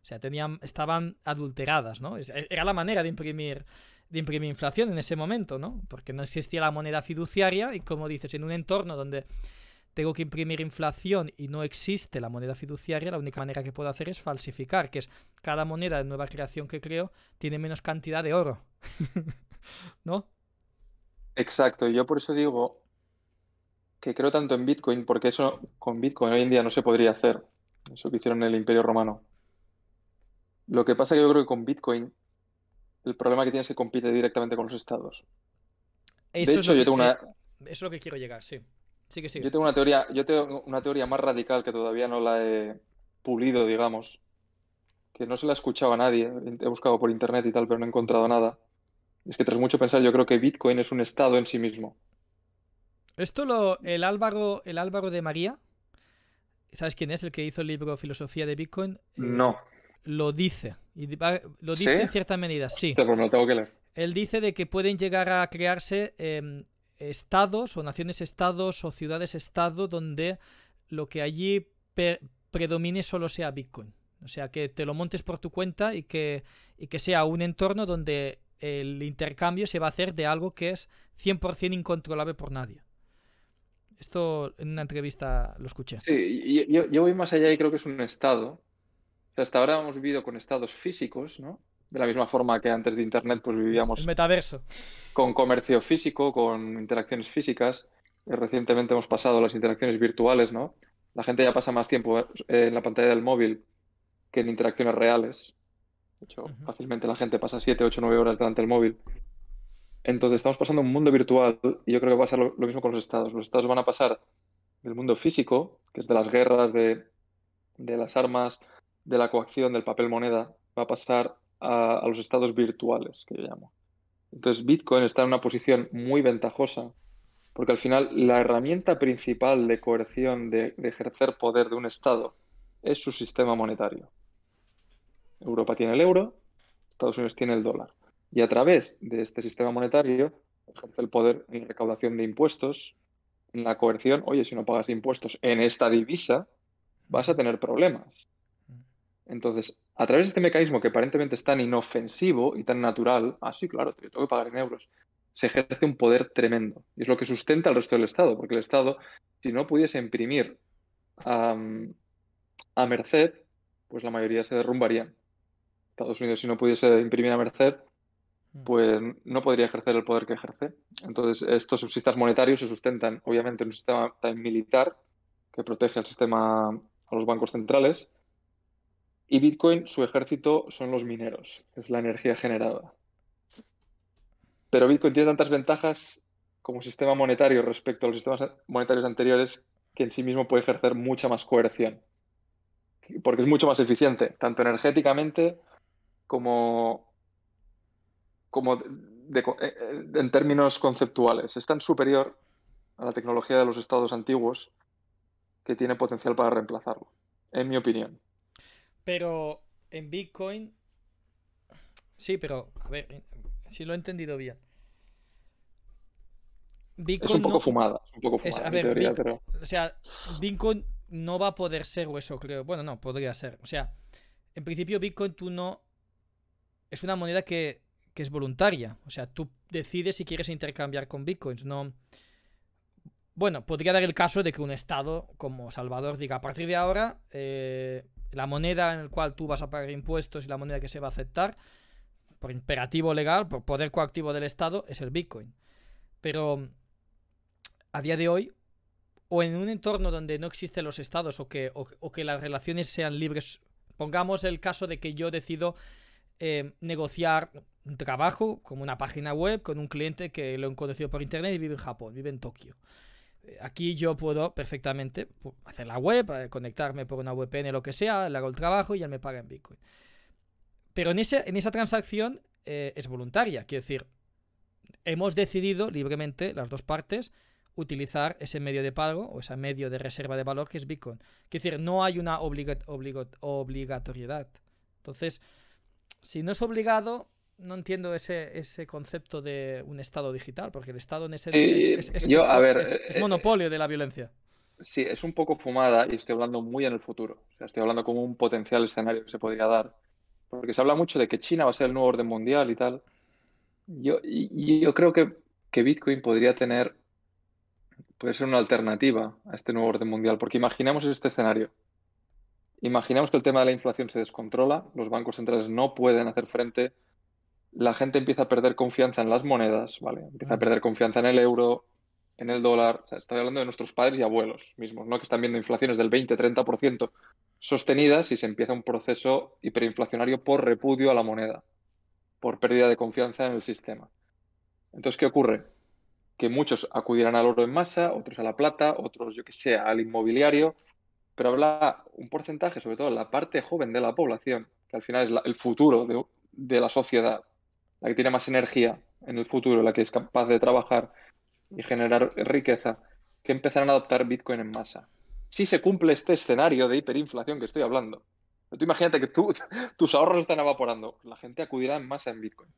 sea, tenían, estaban adulteradas, ¿no? Era la manera de imprimir, de imprimir inflación en ese momento, ¿no? Porque no existía la moneda fiduciaria y como dices, en un entorno donde tengo que imprimir inflación y no existe la moneda fiduciaria, la única manera que puedo hacer es falsificar, que es cada moneda de nueva creación que creo tiene menos cantidad de oro, ¿no? Exacto, yo por eso digo que creo tanto en Bitcoin, porque eso con Bitcoin hoy en día no se podría hacer, eso que hicieron en el Imperio Romano. Lo que pasa es que yo creo que con Bitcoin el problema que tiene es que compite directamente con los estados. de hecho, yo tengo una... Eso es lo que quiero llegar, sí. que Yo tengo una teoría, yo tengo una teoría más radical que todavía no la he pulido, digamos, que no se la escuchado a nadie, he buscado por internet y tal, pero no he encontrado nada. Es que tras mucho pensar, yo creo que Bitcoin es un estado en sí mismo. Esto lo el Álvaro, el Álvaro de María, ¿sabes quién es el que hizo el libro Filosofía de Bitcoin? Eh, no lo dice. Y lo dice en cierta medida, sí. Pues que Él dice de que pueden llegar a crearse em, estados o naciones-estados o ciudades-estado donde lo que allí predomine solo sea Bitcoin. O sea, que te lo montes por tu cuenta y que, y que sea un entorno donde el intercambio se va a hacer de algo que es 100% incontrolable por nadie. Esto en una entrevista lo escuché. Sí, yo voy más allá y creo que es un estado hasta ahora hemos vivido con estados físicos, ¿no? De la misma forma que antes de Internet, pues vivíamos. metaverso. Con comercio físico, con interacciones físicas. Eh, recientemente hemos pasado a las interacciones virtuales, ¿no? La gente ya pasa más tiempo eh, en la pantalla del móvil que en interacciones reales. De hecho, fácilmente la gente pasa 7, 8, 9 horas delante del móvil. Entonces, estamos pasando un mundo virtual y yo creo que va a ser lo, mismo con los estados. Los estados van a pasar del mundo físico, que es de las guerras, de las armas, de la coacción del papel moneda va a pasar a, los estados virtuales, que yo llamo. Entonces Bitcoin está en una posición muy ventajosa porque al final la herramienta principal de coerción, de, ejercer poder de un Estado, es su sistema monetario. Europa tiene el euro, Estados Unidos tiene el dólar. Y a través de este sistema monetario ejerce el poder en recaudación de impuestos, en la coerción, oye, si no pagas impuestos en esta divisa, vas a tener problemas. Entonces, a través de este mecanismo que aparentemente es tan inofensivo y tan natural, así ah, claro, yo tengo que pagar en euros, se ejerce un poder tremendo. Y es lo que sustenta al resto del Estado, porque el Estado, si no pudiese imprimir a merced, pues la mayoría se derrumbaría. Estados Unidos, si no pudiese imprimir a merced, mm. pues no podría ejercer el poder que ejerce. Entonces, estos subsistas monetarios se sustentan, obviamente, en un sistema militar que protege al sistema, a los bancos centrales, y Bitcoin, su ejército son los mineros, es la energía generada. Pero Bitcoin tiene tantas ventajas como sistema monetario respecto a los sistemas monetarios anteriores que en sí mismo puede ejercer mucha más coerción. Porque es mucho más eficiente, tanto energéticamente como, como eh, eh, en términos conceptuales. Es tan superior a la tecnología de los estados antiguos que tiene potencial para reemplazarlo, en mi opinión. Pero en Bitcoin. Sí, pero a ver, si lo he entendido bien. es un poco fumada, un poco fumada, teoría, O sea, Bitcoin no va a poder ser hueso, eso, creo. Bueno, no, podría ser. O sea, en principio Bitcoin tú no... Es una moneda que, es voluntaria. O sea, tú decides si quieres intercambiar con Bitcoins. No... Bueno, podría dar el caso de que un Estado como Salvador diga, a partir de ahora, eh, la moneda en la cual tú vas a pagar impuestos y la moneda que se va a aceptar, por imperativo legal, por poder coactivo del Estado, es el Bitcoin. Pero a día de hoy, o en un entorno donde no existen los estados o que, o, que las relaciones sean libres, pongamos el caso de que yo decido eh, negociar un trabajo como una página web con un cliente que lo he conocido por internet y vive en Japón, vive en Tokio. Aquí yo puedo perfectamente hacer la web, eh, conectarme por una VPN, lo que sea, le hago el trabajo y él me paga en Bitcoin. Pero en, en esa transacción eh, es voluntaria, quiero decir, hemos decidido libremente las dos partes utilizar ese medio de pago o ese medio de reserva de valor que es Bitcoin. Quiero decir, no hay una obligatoriedad. Entonces, si no es obligado, no entiendo ese, ese concepto de un Estado digital, porque el Estado en ese es, monopolio de la violencia. Sí, es un poco fumada y estoy hablando muy en el futuro. estoy hablando como un potencial escenario que se podría dar. Porque se habla mucho de que China va a ser el nuevo orden mundial y tal. Yo, yo creo que, que Bitcoin podría tener, puede ser una alternativa a este nuevo orden mundial. Porque imaginemos este escenario. Imaginemos que el tema de la inflación se descontrola, los bancos centrales no pueden hacer frente la gente empieza a perder confianza en las monedas, ¿vale? Empieza a perder confianza en el euro, en el dólar. O estoy hablando de nuestros padres y abuelos mismos, ¿no? Que están viendo inflaciones del 20-30% sostenidas y se empieza un proceso hiperinflacionario por repudio a la moneda, por pérdida de confianza en el sistema. Entonces, ¿qué ocurre? Que muchos acudirán al oro en masa, otros a la plata, otros, yo que sé, al inmobiliario, pero habla un porcentaje, sobre todo la parte joven de la población, que al final es el futuro de, de la sociedad, la que tiene más energía en el futuro, la que es capaz de trabajar y generar riqueza, que empezarán a adoptar Bitcoin en masa. Si se cumple este escenario de hiperinflación que estoy hablando, tú imagínate que tú, tus ahorros están evaporando, la gente acudirá en masa en Bitcoin.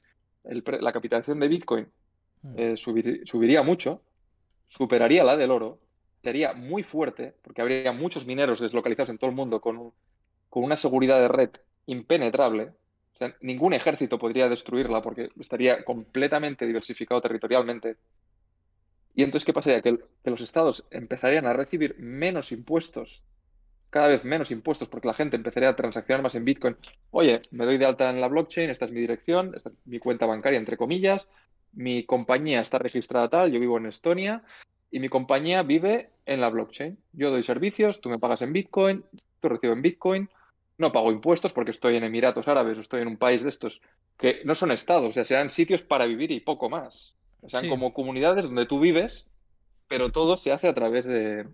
la capitalización de Bitcoin hmm. eh, subiría mucho, superaría la del oro, sería muy fuerte, porque habría muchos mineros deslocalizados en todo el mundo con, con una seguridad de red impenetrable, sea, ningún ejército podría destruirla porque estaría completamente diversificado territorialmente. Y entonces, ¿qué pasaría? Que, los estados empezarían a recibir menos impuestos, cada vez menos impuestos, porque la gente empezaría a transaccionar más en Bitcoin. Oye, me doy de alta en la blockchain, esta es mi dirección, mi cuenta bancaria, entre comillas, mi compañía está registrada tal, yo vivo en Estonia y mi compañía vive en la blockchain. Yo doy servicios, tú me pagas en Bitcoin, tú recibo en Bitcoin no pago impuestos porque estoy en Emiratos Árabes o estoy en un país de estos que no son estados, o sea, serán sitios para vivir y poco más. O sea, como comunidades donde tú vives, pero todo se hace a través de,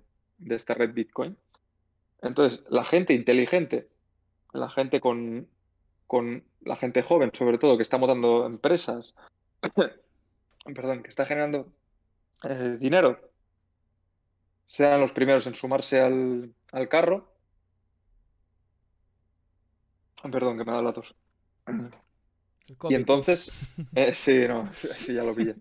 esta red Bitcoin. Entonces, la gente inteligente, la gente con, con la gente joven, sobre todo, que está montando empresas, perdón, que está generando eh, dinero, sean los primeros en sumarse al, al carro Perdón, que me da la tos. Y entonces, eh, sí, no, ya lo pillé.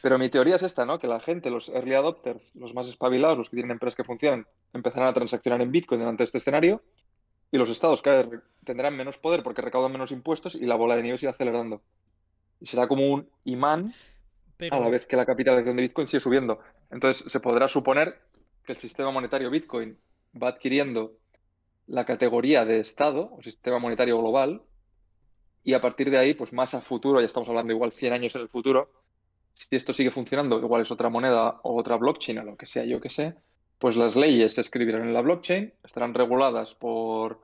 Pero mi teoría es esta, ¿no? Que la gente, los early adopters, los más espabilados, los que tienen empresas que funcionan, empezarán a transaccionar en Bitcoin de este escenario y los estados tendrán menos poder porque recaudan menos impuestos y la bola de nieve se irá acelerando. Y será como un imán a la vez que la capitalización de Bitcoin sigue subiendo. Entonces se podrá suponer que el sistema monetario Bitcoin va adquiriendo la categoría de Estado o sistema monetario global y a partir de ahí, pues más a futuro, ya estamos hablando igual 100 años en el futuro, si esto sigue funcionando, igual es otra moneda o otra blockchain o lo que sea, yo que sé, pues las leyes se escribirán en la blockchain, estarán reguladas por,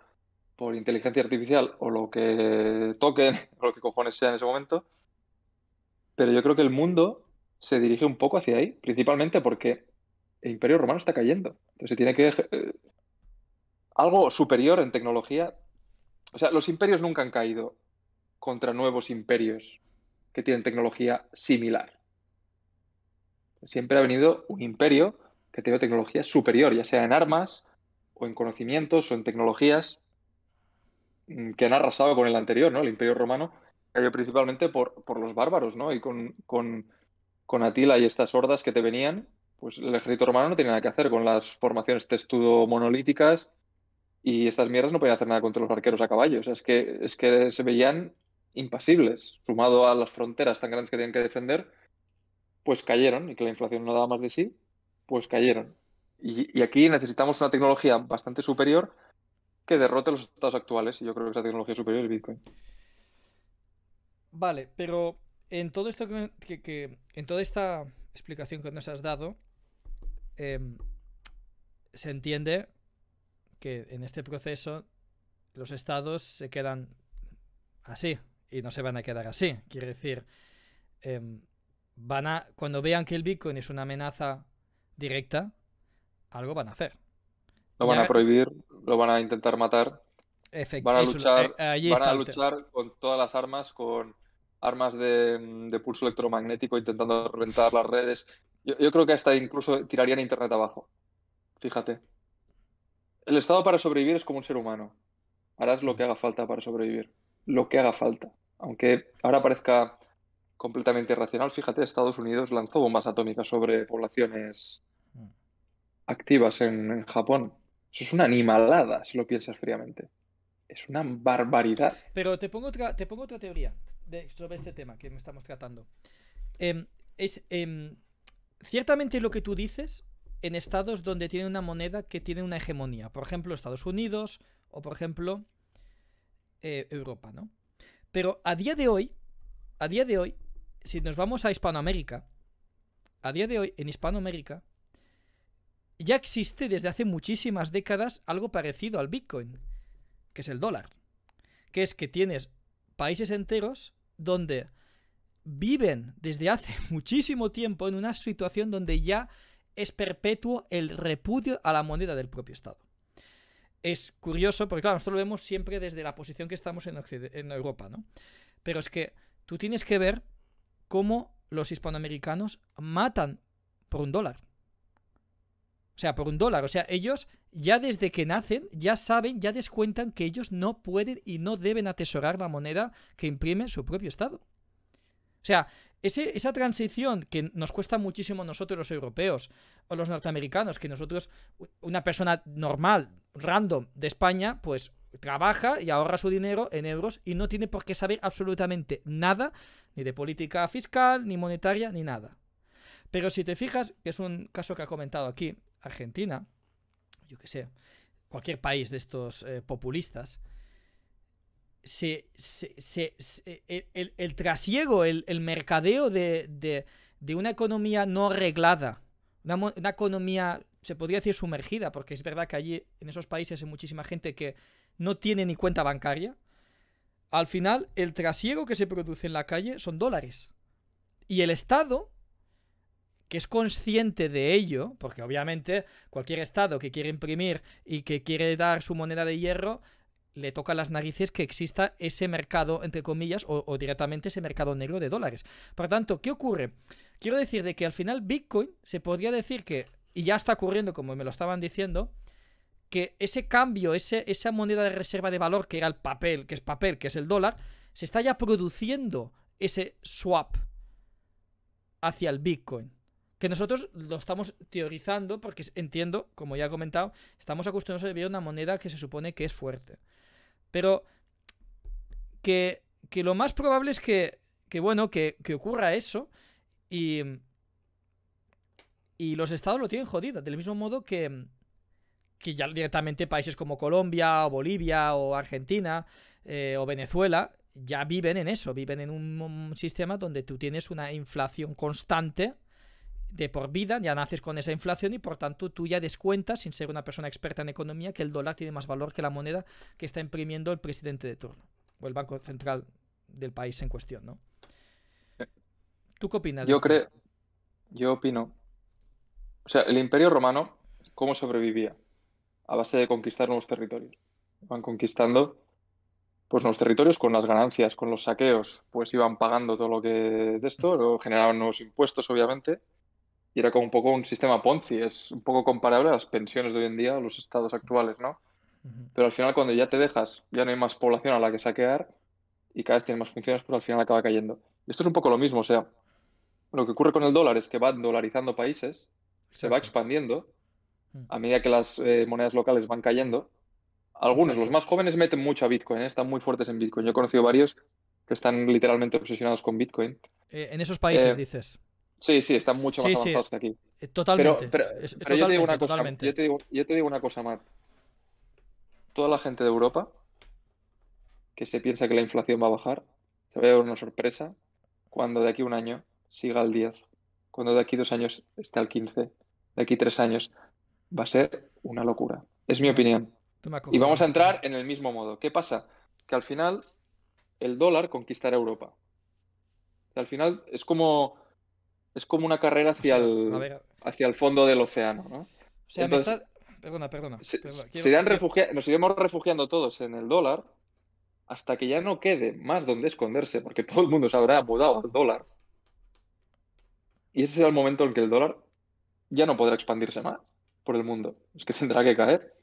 por inteligencia artificial o lo que toquen, o lo que cojones sea en ese momento, pero yo creo que el mundo se dirige un poco hacia ahí, principalmente porque el Imperio Romano está cayendo. Entonces se tiene que eh, algo superior en tecnología. O sea, los imperios nunca han caído contra nuevos imperios que tienen tecnología similar. Siempre ha venido un imperio que tiene tecnología superior, ya sea en armas o en conocimientos o en tecnologías mm, que han arrasado con el anterior, ¿no? El imperio romano cayó principalmente por, los bárbaros, ¿no? Y con, con, con Atila y estas hordas que te venían, pues el ejército romano no tenía nada que hacer con las formaciones testudo monolíticas y estas mierdas no podían hacer nada contra los arqueros a caballo. O sea, es que, es que se veían impasibles, sumado a las fronteras tan grandes que tenían que defender, pues cayeron, y que la inflación no daba más de sí, pues cayeron. Y, aquí necesitamos una tecnología bastante superior que derrote los estados actuales, y yo creo que esa tecnología superior es Bitcoin. Vale, pero en todo esto que, en toda esta explicación que nos has dado, em, se entiende en este proceso los estados se quedan así y no se van a quedar así. Quiere decir, em, van a, cuando vean que el Bitcoin es una amenaza directa, algo van a hacer. Lo van a prohibir, lo van a intentar matar. Van a luchar, eh, van a luchar con todas las armas, con armas de, pulso electromagnético intentando reventar las redes. yo creo que hasta incluso tirarían Internet abajo. Fíjate. El Estado para sobrevivir es como un ser humano. Harás lo que haga falta para sobrevivir. Lo que haga falta. Aunque ahora parezca completamente irracional, fíjate, Estados Unidos lanzó bombas atómicas sobre poblaciones activas en, Japón. Eso es una animalada, si lo piensas fríamente. Es una barbaridad. Pero te pongo otra, te pongo otra teoría sobre este tema que estamos tratando. Em, es, em, ciertamente lo que tú dices en estados donde tiene una moneda que tiene una hegemonía. Por ejemplo, Estados Unidos o, por ejemplo, eh, Europa, ¿no? Pero a día de hoy, a día de hoy, si nos vamos a Hispanoamérica, a día de hoy en Hispanoamérica ya existe desde hace muchísimas décadas algo parecido al Bitcoin, que es el dólar, que es que tienes países enteros donde viven desde hace muchísimo tiempo en una situación donde ya es perpetuo el repudio a la moneda del propio Estado. Es curioso, porque claro, nosotros lo vemos siempre desde la posición que estamos en, en Europa, ¿no? Pero es que tú tienes que ver cómo los hispanoamericanos matan por un dólar. O sea, por un dólar. O sea, ellos ya desde que nacen, ya saben, ya descuentan que ellos no pueden y no deben atesorar la moneda que imprime su propio Estado. O sea, esa transición que nos cuesta muchísimo a nosotros los europeos o los norteamericanos, que nosotros, una persona normal, random de España, pues trabaja y ahorra su dinero en euros y no tiene por qué saber absolutamente nada, ni de política fiscal, ni monetaria, ni nada. Pero si te fijas, que es un caso que ha comentado aquí, Argentina, yo que sé, cualquier país de estos eh, populistas, e, e, el, trasiego, el, mercadeo de, una economía no arreglada, una, economía, se podría decir, sumergida, porque es verdad que allí, en esos países, hay muchísima gente que no tiene ni cuenta bancaria. Al final, el trasiego que se produce en la calle son dólares. Y el Estado, que es consciente de ello, porque obviamente cualquier Estado que quiere imprimir y que quiere dar su moneda de hierro, le toca las narices que exista ese mercado, entre comillas, o, directamente ese mercado negro de dólares. Por tanto, ¿qué ocurre? Quiero decir de que al final Bitcoin se podría decir que, y ya está ocurriendo como me lo estaban diciendo, que ese cambio, ese, esa moneda de reserva de valor que era el papel, que es papel, que es el dólar, se está ya produciendo ese swap hacia el Bitcoin que nosotros lo estamos teorizando porque entiendo, como ya he comentado, estamos acostumbrados a vivir una moneda que se supone que es fuerte. Pero que, lo más probable es que, bueno, que, ocurra eso y, los estados lo tienen jodido. del mismo modo que, ya directamente países como Colombia o Bolivia o Argentina eh, o Venezuela ya viven en eso, viven en un sistema donde tú tienes una inflación constante de por vida, ya naces con esa inflación y por tanto tú ya descuentas, sin ser una persona experta en economía, que el dólar tiene más valor que la moneda que está imprimiendo el presidente de turno o el Banco Central del país en cuestión, ¿no? ¿Tú qué opinas? Yo creo, yo opino. O sea, el Imperio Romano, ¿cómo sobrevivía? A base de conquistar nuevos territorios. Van conquistando pues los territorios con las ganancias, con los saqueos, pues iban pagando todo lo que de esto, generaban nuevos impuestos, obviamente, y era como un poco un sistema Ponzi, es un poco comparable a las pensiones de hoy en día, a los estados actuales, ¿no? Pero al final cuando ya te dejas, ya no hay más población a la que saquear y cada vez tiene más funciones, pues al final acaba cayendo. Y esto es un poco lo mismo, o sea, lo que ocurre con el dólar es que va dolarizando países, se va expandiendo, mm. a medida que las eh, monedas locales van cayendo. Algunos, los más jóvenes, meten mucho a Bitcoin, ¿eh? están muy fuertes en Bitcoin. Yo he conocido varios que están literalmente obsesionados con Bitcoin. Eh, en esos países, dices. Sí, sí, están mucho más avanzados que aquí. Eh, totalmente. Pero, yo te digo una cosa, yo Matt. Toda la gente de Europa que se piensa que la inflación va a bajar, se va a una sorpresa cuando de aquí un año siga al 10, cuando de aquí dos años esté al 15, de aquí tres años. Va a ser una locura. Es mi opinión. Y vamos a entrar en el mismo modo. ¿Qué pasa? Que al final el dólar conquistará Europa. Al final es como es como una carrera hacia, el, hacia el fondo del océano, ¿no? O Perdona, perdona. Nos iremos refugiando todos en el dólar hasta que ya no quede más donde esconderse, porque todo el mundo se habrá mudado al dólar. Y ese será el momento en que el dólar ya no podrá expandirse más por el mundo. Es que tendrá que caer.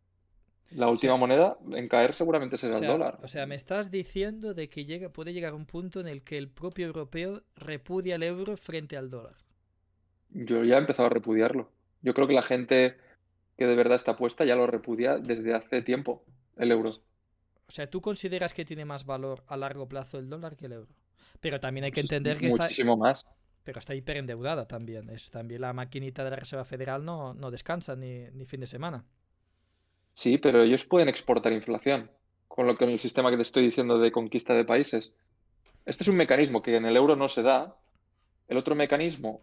La última moneda en caer seguramente será el dólar. O sea, me estás diciendo de que puede llegar un punto en el que el propio europeo repudia el euro frente al dólar. Yo ya he empezado a repudiarlo. Yo creo que la gente que de verdad está puesta ya lo repudia desde hace tiempo, el euro. Pues, o sea, ¿tú consideras que tiene más valor a largo plazo el dólar que el euro? Pero también hay que pues, entender que Muchísimo está... más. Pero está hiperendeudada también. Es, también la maquinita de la Reserva Federal no, no descansa ni fin de semana. Sí, pero ellos pueden exportar inflación, con lo que en el sistema que te estoy diciendo de conquista de países. Este es un mecanismo que en el euro no se da. El otro mecanismo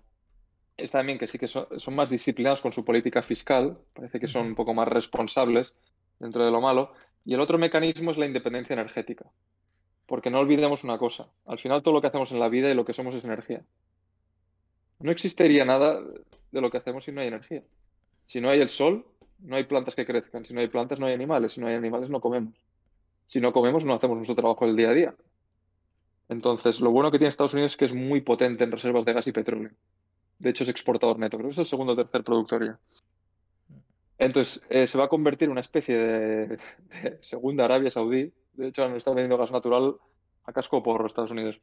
es también que sí que son, son más disciplinados con su política fiscal, parece que son un poco más responsables dentro de lo malo. Y el otro mecanismo es la independencia energética. Porque no olvidemos una cosa, al final todo lo que hacemos en la vida y lo que somos es energía. No existiría nada de lo que hacemos si no hay energía. Si no hay el sol, no hay plantas que crezcan. Si no hay plantas, no hay animales. Si no hay animales, no comemos. Si no comemos, no hacemos nuestro trabajo del día a día. Entonces, lo bueno que tiene Estados Unidos es que es muy potente en reservas de gas y petróleo. De hecho, es exportador neto. Creo que es el segundo o tercer productor ya. Entonces, eh, se va a convertir en una especie de, segunda Arabia Saudí. De hecho, han estado vendiendo gas natural a casco por Estados Unidos.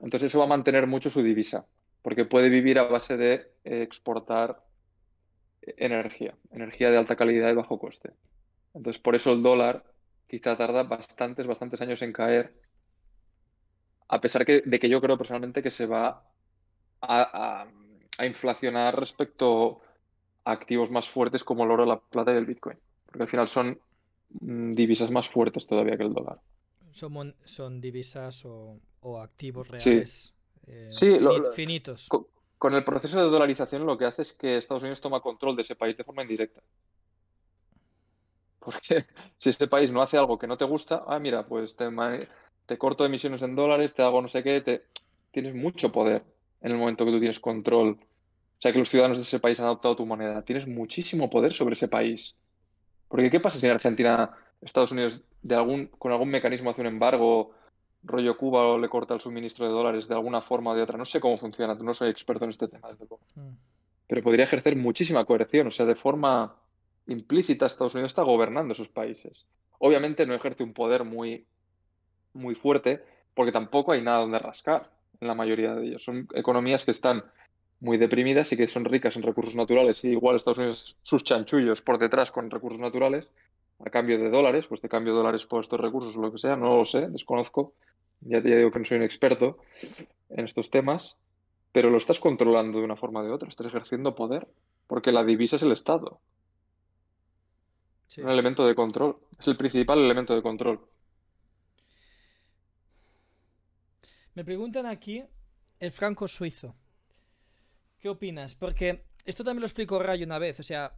Entonces, eso va a mantener mucho su divisa, porque puede vivir a base de eh, exportar energía, energía de alta calidad y bajo coste. Entonces, por eso el dólar quizá tarda bastantes, bastantes años en caer, a pesar de que yo creo personalmente que se va a, inflacionar respecto a activos más fuertes como el oro, la plata y el bitcoin, porque al final son mm, divisas más fuertes todavía que el dólar. Son, divisas o, activos reales. Eh, sí finitos. Con el proceso de dolarización lo que hace es que Estados Unidos toma control de ese país de forma indirecta. Porque si ese país no hace algo que no te gusta, ah, mira, pues te, te corto emisiones en dólares, te hago no sé qué, te... tienes mucho poder en el momento que tú tienes control. O sea, que los ciudadanos de ese país han adoptado tu moneda. Tienes muchísimo poder sobre ese país. Porque ¿qué pasa si en Argentina, Estados Unidos, de algún, con algún mecanismo hace un embargo rollo Cuba le corta el suministro de dólares de alguna forma o de otra. No sé cómo funciona, no soy experto en este tema, mm. Pero podría ejercer muchísima coerción, o sea, de forma implícita Estados Unidos está gobernando esos países. Obviamente no ejerce un poder muy, muy fuerte, porque tampoco hay nada donde rascar en la mayoría de ellos. Son economías que están muy deprimidas y que son ricas en recursos naturales. Y igual Estados Unidos sus chanchullos por detrás con recursos naturales a cambio de dólares, pues de cambio de dólares por estos recursos o lo que sea, no lo sé, desconozco. Ya, digo que no soy un experto en estos temas, pero lo estás controlando de una forma o de otra, estás ejerciendo poder, porque la divisa es el Estado. es Un elemento de control, es el principal elemento de control. Me preguntan aquí el franco suizo. ¿Qué opinas? Porque esto también lo explico Ray una vez, o sea,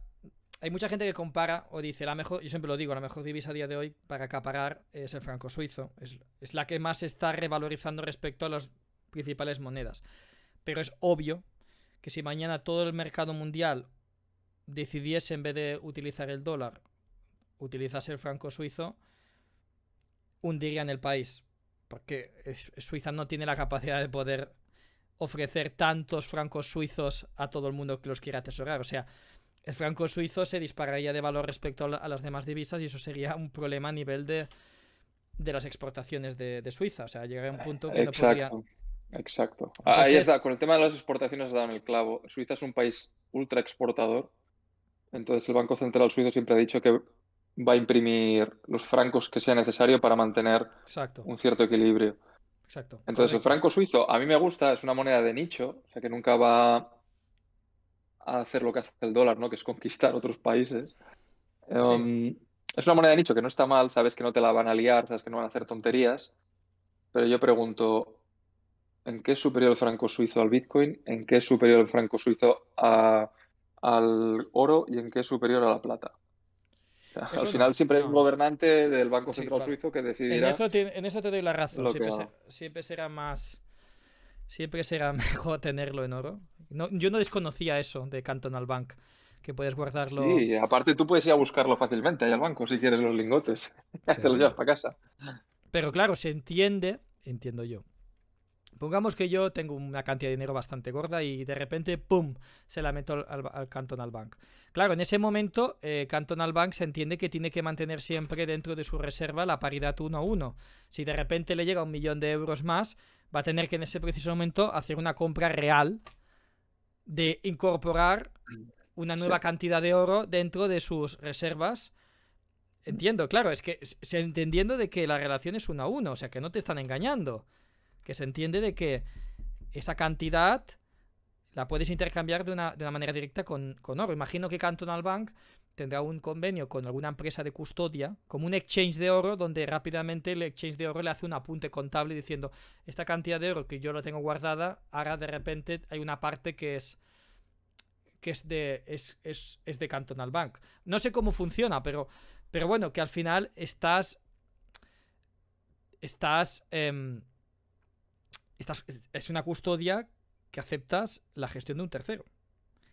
hay mucha gente que compara o dice, la mejor, yo siempre lo digo, la mejor divisa a día de hoy para acaparar es el franco suizo. Es, la que más se está revalorizando respecto a las principales monedas. Pero es obvio que si mañana todo el mercado mundial decidiese en vez de utilizar el dólar, utilizase el franco suizo, hundirían el país. Porque Suiza no tiene la capacidad de poder ofrecer tantos francos suizos a todo el mundo que los quiera atesorar. O sea, el franco suizo se dispararía de valor respecto a las demás divisas y eso sería un problema a nivel de, las exportaciones de, Suiza. O sea, llegaría a un punto que no podría... Exacto. Ahí está, con el tema de las exportaciones has dado en el clavo. Suiza es un país ultra exportador, entonces el Banco Central Suizo siempre ha dicho que va a imprimir los francos que sea necesario para mantener un cierto equilibrio. Exacto. Entonces el franco suizo a mí me gusta, es una moneda de nicho, o sea que nunca va hacer lo que hace el dólar, ¿no? Que es conquistar otros países. Em, es una moneda de nicho que no está mal, sabes que no te la van a liar, sabes que no van a hacer tonterías. Pero yo pregunto, ¿en qué es superior el franco suizo al Bitcoin? ¿En qué es superior el franco suizo al oro? ¿Y en qué es superior a la plata? al final siempre hay un gobernante del Banco Central Suizo que decidirá. En eso, te, doy la razón. siempre, será más Siempre será mejor tenerlo en oro. yo no desconocía eso de Cantonal Bank, que puedes guardarlo. Sí, aparte tú puedes ir a buscarlo fácilmente ahí al banco si quieres los lingotes. Te los llevas para casa. Pero claro, se entiende, entiendo yo. Pongamos que yo tengo una cantidad de dinero bastante gorda y de repente, ¡pum!, se la meto al, Cantonal Bank. Claro, en ese momento, eh, Cantonal Bank se entiende que tiene que mantener siempre dentro de su reserva la paridad 1 a 1. Si de repente le llega un millón de euros más, va a tener que en ese preciso momento hacer una compra real de incorporar una nueva cantidad de oro dentro de sus reservas. Entiendo, claro, es que se entendiendo de que la relación es uno a uno, o sea que no te están engañando, que se entiende de que esa cantidad la puedes intercambiar de una, de manera directa con, con oro. Imagino que Cantonal Bank tendrá un convenio con alguna empresa de custodia, como un exchange de oro, donde rápidamente el exchange de oro le hace un apunte contable diciendo, esta cantidad de oro que yo la tengo guardada, ahora de repente hay una parte que es que es de, Cantonal Bank. No sé cómo funciona, pero, pero bueno, que al final estás... estás... Em, es una custodia que aceptas la gestión de un tercero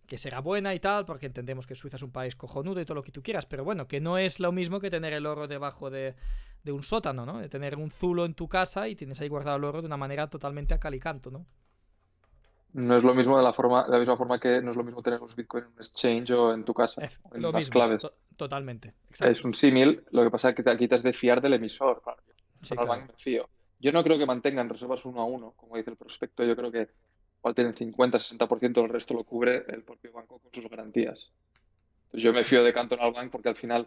que será buena y tal, porque entendemos que Suiza es un país cojonudo y todo lo que tú quieras, pero bueno, que no es lo mismo que tener el oro debajo de, un sótano, ¿no? De tener un zulo en tu casa y tienes ahí guardado el oro de una manera totalmente a ¿no? No es lo mismo de la forma, de la misma forma que no es lo mismo tener un Bitcoin en un exchange o en tu casa, es, lo mismo, totalmente. Es un símil, lo que pasa es que aquí te quitas de fiar del emisor, claro. Yo no creo que mantengan reservas uno a uno, como dice el prospecto. Yo creo que igual tienen 50-60%, del resto lo cubre el propio banco con sus garantías. yo me fío de Cantonal Bank porque al final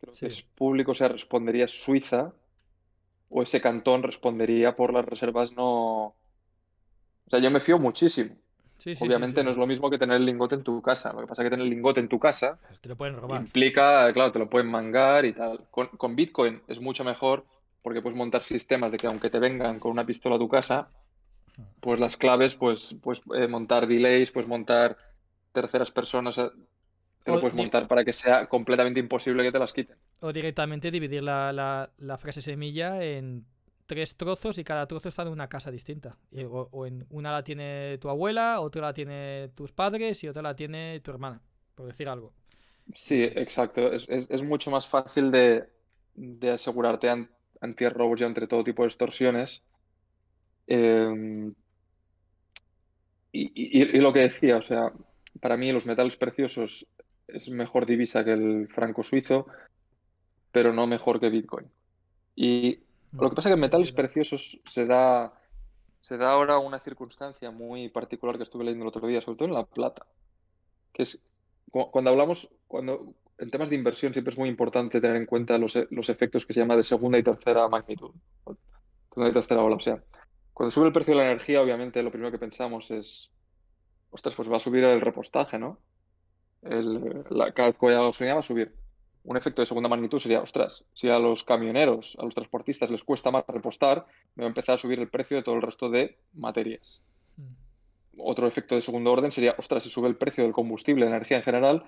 creo que es público, o sea, respondería Suiza o ese cantón respondería por las reservas no... O sea, yo me fío muchísimo. Obviamente no es lo mismo que tener el lingote en tu casa. Lo que pasa es que tener el lingote en tu casa pues implica, claro, te lo pueden mangar y tal. con, Bitcoin es mucho mejor porque puedes montar sistemas de que aunque te vengan con una pistola a tu casa, pues las claves, pues, pues eh, montar delays, pues montar terceras personas, eh, te lo puedes montar para que sea completamente imposible que te las quiten. O directamente dividir la, frase semilla en tres trozos y cada trozo está en una casa distinta. O, en una la tiene tu abuela, otra la tiene tus padres y otra la tiene tu hermana, por decir algo. Sí, exacto. Es, mucho más fácil de, asegurarte anti-robos y entre todo tipo de extorsiones Em, y, lo que decía, o sea, para mí los metales preciosos es mejor divisa que el franco suizo, pero no mejor que Bitcoin. Y lo que mm, pasa es que en metales preciosos se da, se da ahora una circunstancia muy particular que estuve leyendo el otro día, sobre todo en la plata, que es cuando hablamos, cuando en temas de inversión siempre es muy importante tener en cuenta los, efectos que se llama de segunda y tercera magnitud, segunda y tercera ola, o sea, cuando sube el precio de la energía, obviamente lo primero que pensamos es, ostras, pues va a subir el repostaje, ¿no? la, cada vez que la gasolina va a subir. Un efecto de segunda magnitud sería, ostras, si a los camioneros, a los transportistas les cuesta más repostar, me va a empezar a subir el precio de todo el resto de materias. Mm. Otro efecto de segundo orden sería, ostras, si sube el precio del combustible, de energía en general,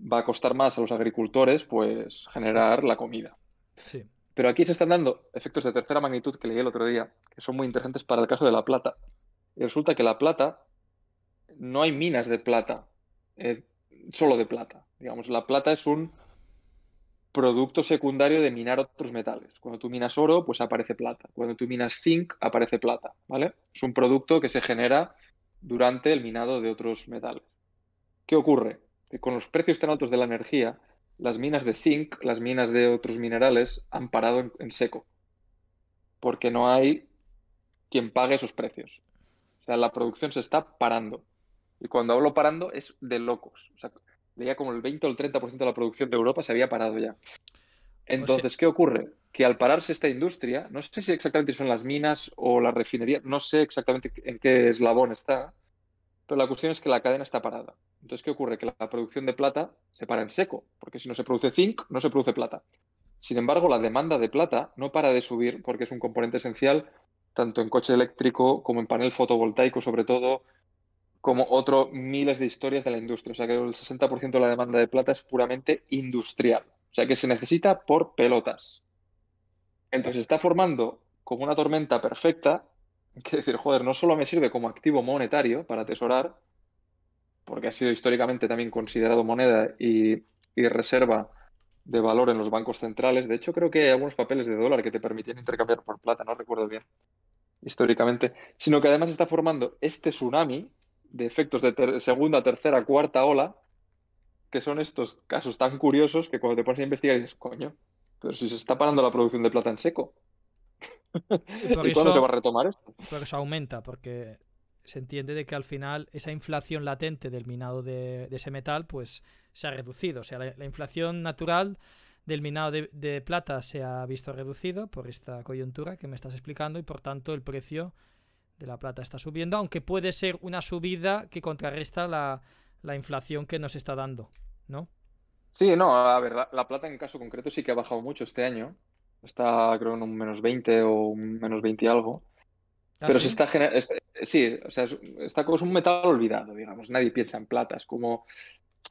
va a costar más a los agricultores, pues, generar la comida. Sí. Pero aquí se están dando efectos de tercera magnitud que leí el otro día, que son muy interesantes para el caso de la plata. Y resulta que la plata, no hay minas de plata, eh, solo de plata. Digamos, la plata es un producto secundario de minar otros metales. Cuando tú minas oro, pues aparece plata. Cuando tú minas zinc, aparece plata, ¿vale? Es un producto que se genera durante el minado de otros metales. ¿Qué ocurre? Que con los precios tan altos de la energía, las minas de zinc, las minas de otros minerales han parado en, seco, porque no hay quien pague esos precios. O sea, la producción se está parando. Y cuando hablo parando es de locos. O sea, veía como el 20 o el 30% de la producción de Europa se había parado ya. Pues Entonces, ¿qué ocurre? Que al pararse esta industria, no sé si exactamente son las minas o la refinería, no sé exactamente en qué eslabón está, pero la cuestión es que la cadena está parada. Entonces, ¿qué ocurre? Que la producción de plata se para en seco, porque si no se produce zinc, no se produce plata. Sin embargo, la demanda de plata no para de subir porque es un componente esencial tanto en coche eléctrico como en panel fotovoltaico, sobre todo, como otro miles de historias de la industria. O sea que el 60% de la demanda de plata es puramente industrial. O sea que se necesita por pelotas. Entonces está formando como una tormenta perfecta, que decir, joder, no solo me sirve como activo monetario para atesorar, porque ha sido históricamente también considerado moneda y, reserva de valor en los bancos centrales. De hecho, creo que hay algunos papeles de dólar que te permitían intercambiar por plata, no recuerdo bien, históricamente. Sino que además está formando este tsunami de efectos de segunda, tercera, cuarta ola, que son estos casos tan curiosos que cuando te pones a investigar dices, coño, pero si se está parando la producción de plata en seco. ¿Y, cuándo se va a retomar esto? que eso aumenta, porque se entiende de que al final esa inflación latente del minado de, ese metal pues se ha reducido. O sea, la, inflación natural del minado de, plata se ha visto reducido por esta coyuntura que me estás explicando y por tanto el precio de la plata está subiendo, aunque puede ser una subida que contrarresta la, inflación que nos está dando, ¿no? Sí, no, a ver, la, plata en caso concreto sí que ha bajado mucho este año. Está creo en un menos 20 o un menos 20 y algo. ¿Ah, pero se está, este, sí, o sea, está como es un metal olvidado, digamos. Nadie piensa en plata, es como.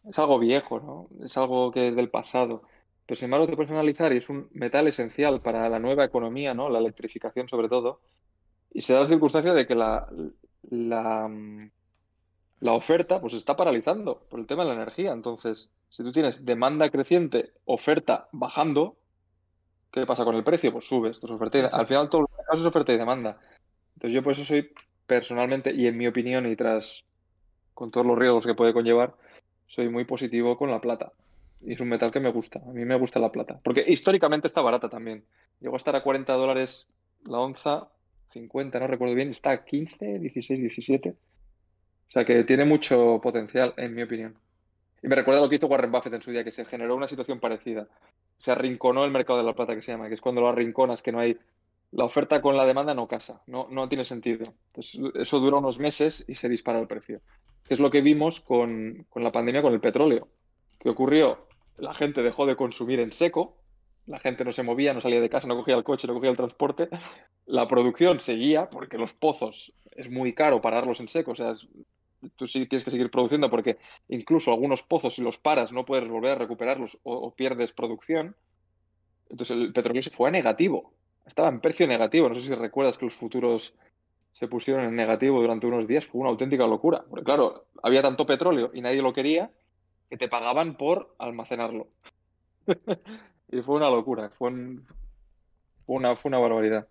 Es algo viejo, ¿no? Es algo que es del pasado. Pero sin embargo, te puedes y es un metal esencial para la nueva economía, ¿no? La electrificación, sobre todo. Y se da la circunstancia de que la, la, oferta pues está paralizando por el tema de la energía. Entonces, si tú tienes demanda creciente, oferta bajando, ¿qué pasa con el precio? Pues subes. al final todo el caso es oferta y demanda. Entonces yo por eso soy personalmente y en mi opinión y tras con todos los riesgos que puede conllevar, soy muy positivo con la plata. Y es un metal que me gusta. A mí me gusta la plata. Porque históricamente está barata también. Llegó a estar a 40 dólares la onza, 50, no recuerdo bien. Está a 15, 16, 17. O sea que tiene mucho potencial, en mi opinión. Y me recuerda lo que hizo Warren Buffett en su día, que se generó una situación parecida. Se arrinconó el mercado de la plata, que se llama, que es cuando lo arrinconas, que no hay la oferta con la demanda no casa, no, no tiene sentido. eso dura unos meses y se dispara el precio. Es lo que vimos con, la pandemia con el petróleo. ¿Qué ocurrió? La gente dejó de consumir en seco, la gente no se movía, no salía de casa, no cogía el coche, no cogía el transporte. La producción seguía porque los pozos es muy caro pararlos en seco, o sea, tú sí tienes que seguir produciendo porque incluso algunos pozos si los paras no puedes volver a recuperarlos o, o pierdes producción. Entonces el petróleo se fue a negativo, estaba en precio negativo. No sé si recuerdas que los futuros se pusieron en negativo durante unos días. Fue una auténtica locura. Porque claro, había tanto petróleo y nadie lo quería que te pagaban por almacenarlo. y fue una locura. Fue, una, una barbaridad.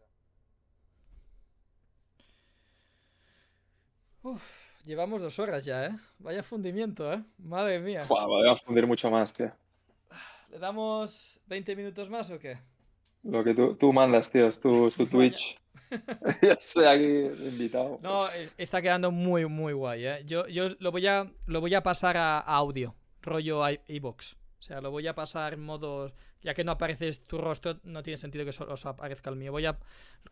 llevamos dos horas ya, ¿eh? Vaya fundimiento, ¿eh? Madre mía. vamos a fundir mucho más, tío. ¿Le damos 20 minutos más o qué? Lo que tú, mandas, tío, es tu, Twitch. estoy aquí invitado. No, eh, está quedando muy, muy guay, eh. Yo, yo lo, voy a, lo voy a pasar a, audio, rollo iBox. O sea, lo voy a pasar en modo. Ya que no apareces tu rostro, no tiene sentido que solo os aparezca el mío. Voy a.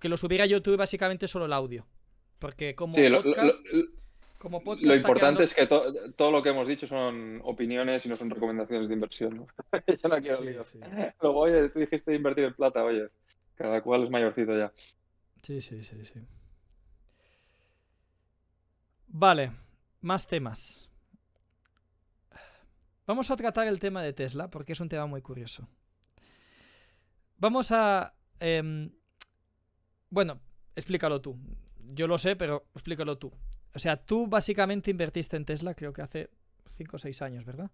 Que lo subiera a YouTube básicamente solo el audio. Porque como. podcast lo importante es que todo lo que hemos dicho son opiniones y no son recomendaciones de inversión. ¿no? la quiero Luego, oye, tú dijiste invertir en plata, oye. Cada cual es mayorcito ya. Sí, sí, sí, sí. Vale, más temas. Vamos a tratar el tema de Tesla porque es un tema muy curioso. Vamos a... Em, bueno, explícalo tú. Yo lo sé, pero explícalo tú. O sea, tú básicamente invertiste en Tesla creo que hace 5 o 6 años, ¿verdad?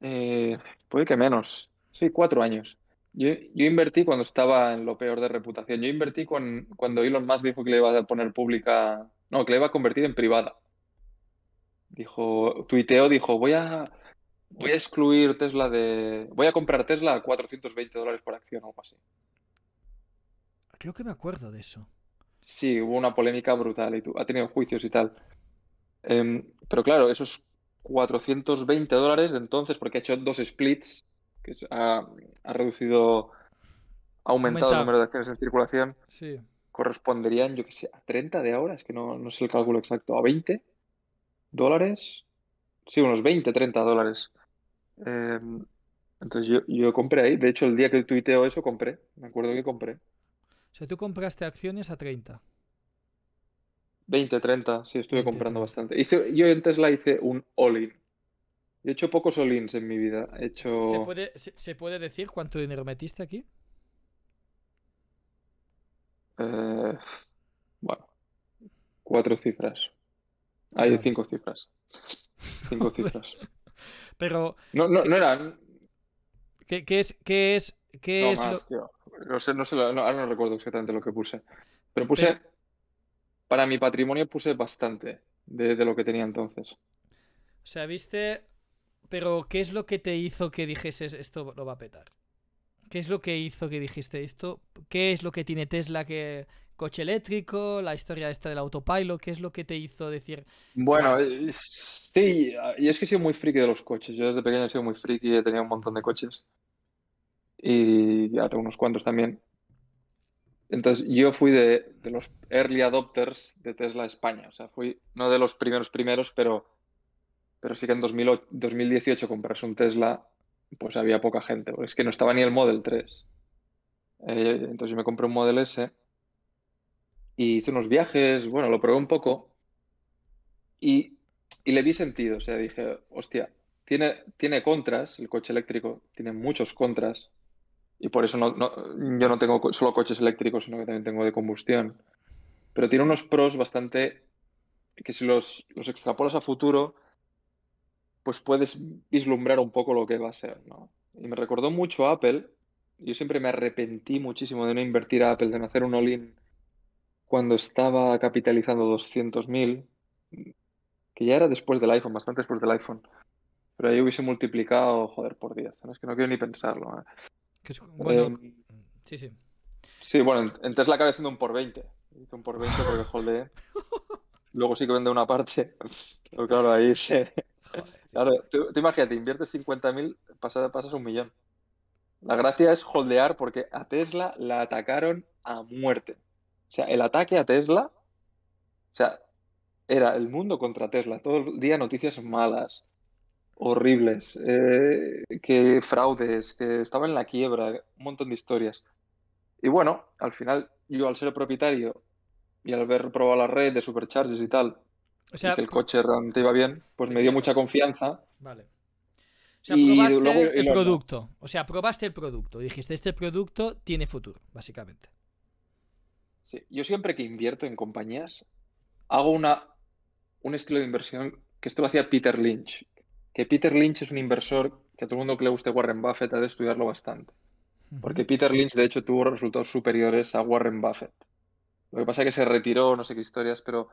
Eh, puede que menos. Sí, 4 años. Yo, yo, invertí cuando estaba en lo peor de reputación. Yo invertí cuando Elon Musk dijo que le iba a poner pública. No, que le iba a convertir en privada. Dijo, tuiteo, dijo, voy a, voy a excluir Tesla de. Voy a comprar Tesla a 420 dólares por acción o algo así. Creo que me acuerdo de eso. Sí, hubo una polémica brutal y tú, ha tenido juicios y tal. Em, pero claro, esos 420 dólares de entonces, porque ha hecho dos splits, que ha, reducido, ha aumentado, el número de acciones en circulación, sí. corresponderían, yo qué sé, a 30 de ahora, es que no, no sé el cálculo exacto, a 20 dólares. Sí, unos 20, 30 dólares. Em, entonces yo, yo compré ahí, de hecho el día que tuiteo eso compré, me acuerdo que compré. O sea, tú compraste acciones a 30. 20, 30, sí, estuve comprando bastante. yo en Tesla hice un all-in. He hecho pocos all-ins en mi vida. hecho... ¿Se, puede, decir cuánto dinero metiste aquí? Eh, bueno, cuatro cifras. Hay cinco cifras. Cinco cifras. Pero. No, no, no eran. es, qué es no, No sé, no sé, no, ahora no recuerdo exactamente lo que puse. Pero puse. Para mi patrimonio puse bastante de, lo que tenía entonces. O sea, viste. Pero, ¿qué es lo que te hizo que dijese esto lo va a petar? ¿Qué es lo que hizo que dijiste esto? ¿Qué es lo que tiene Tesla que. Coche eléctrico, la historia esta del autopilot, ¿qué es lo que te hizo decir? Bueno, eh, sí, y es que he sido muy friki de los coches. Yo desde pequeño he sido muy friki y he tenido un montón de coches y ya tengo unos cuantos también. Entonces yo fui de, los early adopters de Tesla España, o sea, fui no de los primeros primeros, pero, pero sí que en 2018 compras un Tesla, pues había poca gente, es que no estaba ni el Model 3. Eh, entonces yo me compré un Model S y hice unos viajes, bueno, lo probé un poco y, le vi sentido, o sea, dije, hostia, tiene, tiene contras, el coche eléctrico tiene muchos contras y por eso no, yo no tengo solo coches eléctricos, sino que también tengo de combustión. Pero tiene unos pros bastante que si los, los extrapolas a futuro, pues puedes vislumbrar un poco lo que va a ser. Y me recordó mucho a Apple. Yo siempre me arrepentí muchísimo de no invertir a Apple, de no hacer un all-in cuando estaba capitalizando 200.000, que ya era después del iPhone, bastante después del iPhone. Pero ahí hubiese multiplicado, joder, por 10. Es que no quiero ni pensarlo. ¿eh? Eh, sí, sí. Sí, bueno, en Tesla acaba haciendo un por 20. un por 20 porque holdeé Luego sí que vende una parte. Pero claro, ahí sí claro, tú, imagínate, inviertes 50.000, pasas, pasas un millón. La gracia es holdear porque a Tesla la atacaron a muerte. O sea, el ataque a Tesla. O sea, era el mundo contra Tesla. Todo el día noticias malas horribles, eh, que fraudes, que estaba en la quiebra, un montón de historias. Y bueno, al final yo al ser propietario y al ver probado la red de supercharges y tal, que el coche realmente iba bien, pues me dio mucha confianza. Vale. O sea, probaste el producto. O sea, probaste el producto. dijiste, este producto tiene futuro, básicamente. Sí, yo siempre que invierto en compañías, hago una, un estilo de inversión que esto lo hacía Peter Lynch, que Peter Lynch es un inversor que a todo el mundo que le guste Warren Buffett ha de estudiarlo bastante. Porque Peter Lynch, de hecho, tuvo resultados superiores a Warren Buffett. Lo que pasa es que se retiró, no sé qué historias, pero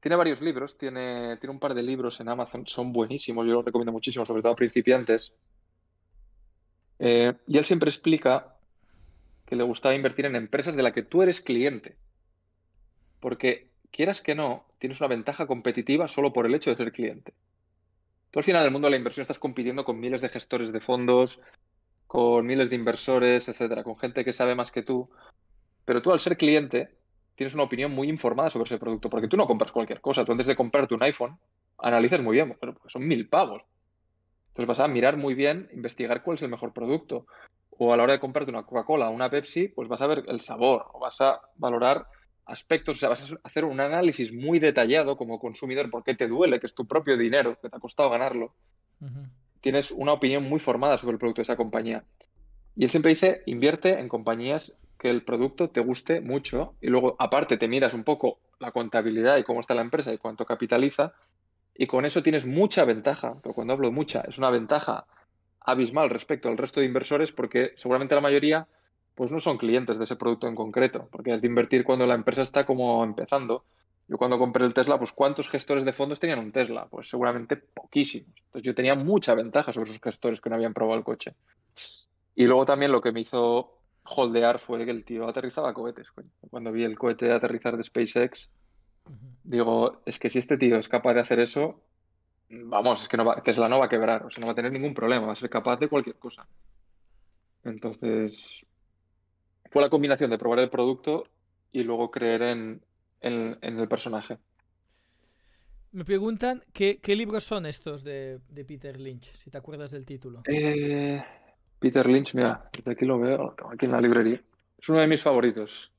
tiene varios libros, tiene, tiene un par de libros en Amazon, son buenísimos, yo los recomiendo muchísimo, sobre todo a principiantes. Eh, y él siempre explica que le gustaba invertir en empresas de las que tú eres cliente. Porque quieras que no, tienes una ventaja competitiva solo por el hecho de ser cliente. Tú al final del mundo de la inversión estás compitiendo con miles de gestores de fondos, con miles de inversores, etcétera, con gente que sabe más que tú. Pero tú al ser cliente tienes una opinión muy informada sobre ese producto, porque tú no compras cualquier cosa. Tú antes de comprarte un iPhone analizas muy bien, bueno, porque son mil pavos. Entonces vas a mirar muy bien, investigar cuál es el mejor producto. O a la hora de comprarte una Coca-Cola o una Pepsi, pues vas a ver el sabor, o vas a valorar aspectos, o sea, vas a hacer un análisis muy detallado como consumidor, porque te duele, que es tu propio dinero, que te ha costado ganarlo. Tienes una opinión muy formada sobre el producto de esa compañía. Y él siempre dice, invierte en compañías que el producto te guste mucho y luego aparte te miras un poco la contabilidad y cómo está la empresa y cuánto capitaliza y con eso tienes mucha ventaja, pero cuando hablo mucha, es una ventaja abismal respecto al resto de inversores porque seguramente la mayoría pues no son clientes de ese producto en concreto, porque es de invertir cuando la empresa está como empezando. Yo cuando compré el Tesla, pues ¿cuántos gestores de fondos tenían un Tesla? Pues seguramente poquísimos. Entonces yo tenía mucha ventaja sobre esos gestores que no habían probado el coche. Y luego también lo que me hizo holdear fue que el tío aterrizaba cohetes. Cuando vi el cohete aterrizar de SpaceX, digo, es que si este tío es capaz de hacer eso, vamos, es que no Tesla no va a quebrar, o sea, no va a tener ningún problema, va a ser capaz de cualquier cosa. Entonces, fue la combinación de probar el producto y luego creer en, el personaje. Me preguntan qué, libros son estos de, Peter Lynch, si te acuerdas del título. Eh, Peter Lynch, mira, aquí lo veo, aquí en la librería. Es uno de mis favoritos.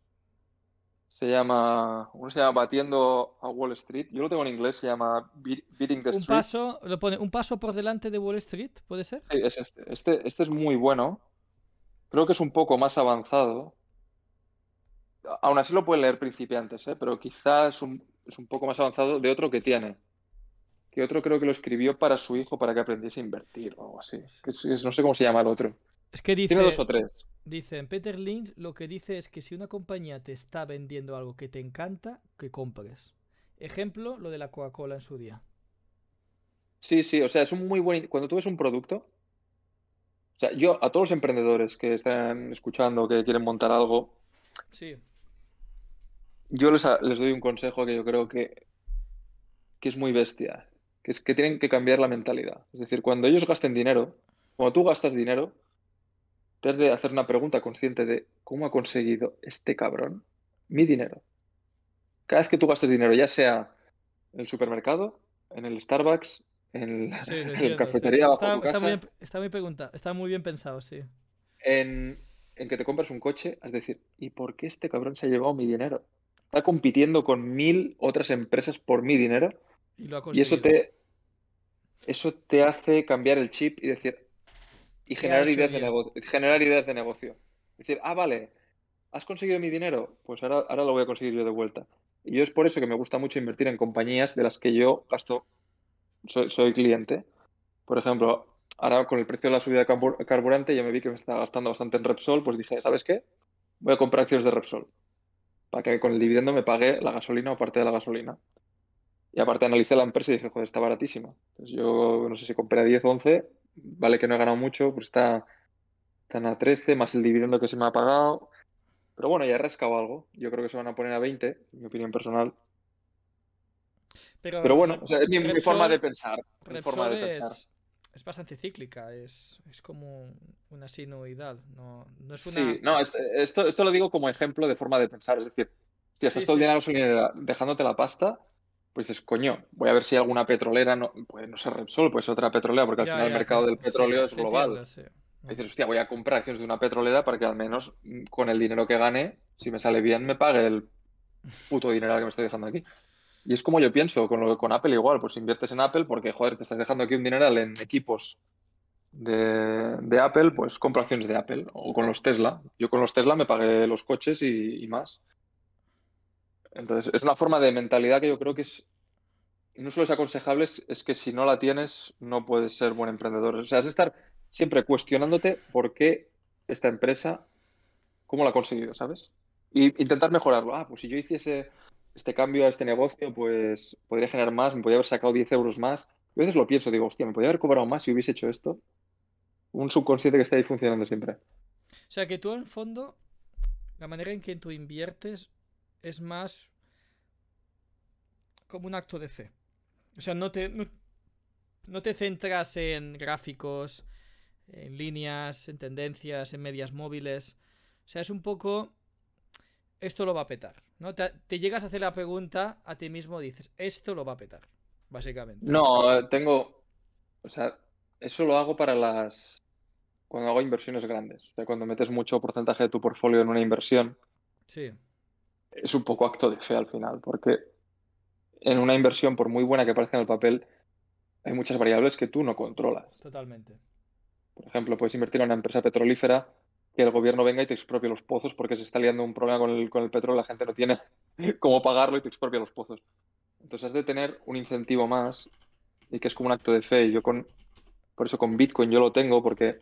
Se llama, uno se llama Batiendo a Wall Street. Yo lo tengo en inglés, se llama Beating the Street. Un paso, un paso por delante de Wall Street, ¿puede ser? Sí, este. este. este. es muy bueno. Creo que es un poco más avanzado. Aún así lo pueden leer principiantes, ¿eh? pero quizás es un poco más avanzado de otro que tiene. Que otro creo que lo escribió para su hijo para que aprendiese a invertir o algo así. no sé cómo se llama el otro. Es que dice, tiene dos o tres. Dice, en Peter Lynch lo que dice es que si una compañía te está vendiendo algo que te encanta, que compres. Ejemplo, lo de la Coca-Cola en su día. Sí, sí, o sea, es un muy buen... Cuando tú ves un producto, o sea, yo a todos los emprendedores que están escuchando, que quieren montar algo, sí. yo les, doy un consejo que yo creo que, que, es muy bestia, que es que tienen que cambiar la mentalidad. Es decir, cuando ellos gasten dinero, cuando tú gastas dinero, te has de hacer una pregunta consciente de cómo ha conseguido este cabrón mi dinero. Cada vez que tú gastes dinero, ya sea en el supermercado, en el Starbucks, en la, cafetería bajo está, pregunta, está muy bien pensado, sí. En, que te compras un coche, es decir, ¿y por qué este cabrón se ha llevado mi dinero? Está compitiendo con mil otras empresas por mi dinero. Y, eso te eso te hace cambiar el chip y decir y generar ideas de negocio, generar ideas de negocio. Decir, ah, vale, has conseguido mi dinero, pues ahora, ahora lo voy a conseguir yo de vuelta. Y yo es por eso que me gusta mucho invertir en compañías de las que yo gasto soy, cliente. Por ejemplo, ahora con el precio de la subida de carburante ya me vi que me estaba gastando bastante en Repsol, pues dije, ¿sabes qué? Voy a comprar acciones de Repsol para que con el dividendo me pague la gasolina o parte de la gasolina. Y aparte analicé la empresa y dije, joder, está baratísima. Entonces yo no sé si compré a 10 o 11, vale que no he ganado mucho, pues está están a 13 más el dividendo que se me ha pagado. Pero bueno, ya he rascado algo. Yo creo que se van a poner a 20, en mi opinión personal. Pero, bueno, eh, es mi, forma, de pensar, forma Es, bastante cíclica, es, como una sinuidad. No, no, esto, esto, lo digo como ejemplo de forma de pensar. Es decir, si haces todo el dinero dejándote la pasta, pues dices, coño, voy a ver si alguna petrolera, no, no ser Repsol, pues otra petrolera, porque al final el mercado del petróleo es global. dices, hostia, voy a comprar acciones de una petrolera para que al menos mm, con el dinero que gane, si me sale bien, me pague el puto dinero que me estoy dejando aquí. Y es como yo pienso, con, lo, con Apple igual, pues inviertes en Apple porque, joder, te estás dejando aquí un dineral en equipos de, Apple, pues compra acciones de Apple o con los Tesla. Yo con los Tesla me pagué los coches y, más. Entonces, es una forma de mentalidad que yo creo que es, no solo es aconsejable, es, que si no la tienes, no puedes ser buen emprendedor. O sea, es estar siempre cuestionándote por qué esta empresa, cómo la ha conseguido, ¿sabes? Y intentar mejorarlo. Ah, pues si yo hiciese este cambio a este negocio, pues podría generar más, me podría haber sacado 10 euros más. A veces lo pienso, digo, hostia, me podría haber cobrado más si hubiese hecho esto. Un subconsciente que está ahí funcionando siempre. O sea que tú, en fondo, la manera en que tú inviertes es más como un acto de fe. O sea, no te, no te centras en gráficos, en líneas, en tendencias, en medias móviles. O sea, es un poco esto lo va a petar. ¿no? Te, llegas a hacer la pregunta a ti mismo, dices, esto lo va a petar, básicamente. No, tengo. O sea, eso lo hago para las. Cuando hago inversiones grandes. O sea, cuando metes mucho porcentaje de tu portfolio en una inversión. Sí. Es un poco acto de fe al final, porque en una inversión, por muy buena que parezca en el papel, hay muchas variables que tú no controlas. Totalmente. Por ejemplo, puedes invertir en una empresa petrolífera que el gobierno venga y te expropie los pozos porque se está liando un problema con el, con petróleo, la gente no tiene cómo pagarlo y te expropia los pozos. Entonces has de tener un incentivo más y que es como un acto de fe. yo con, por eso con Bitcoin yo lo tengo porque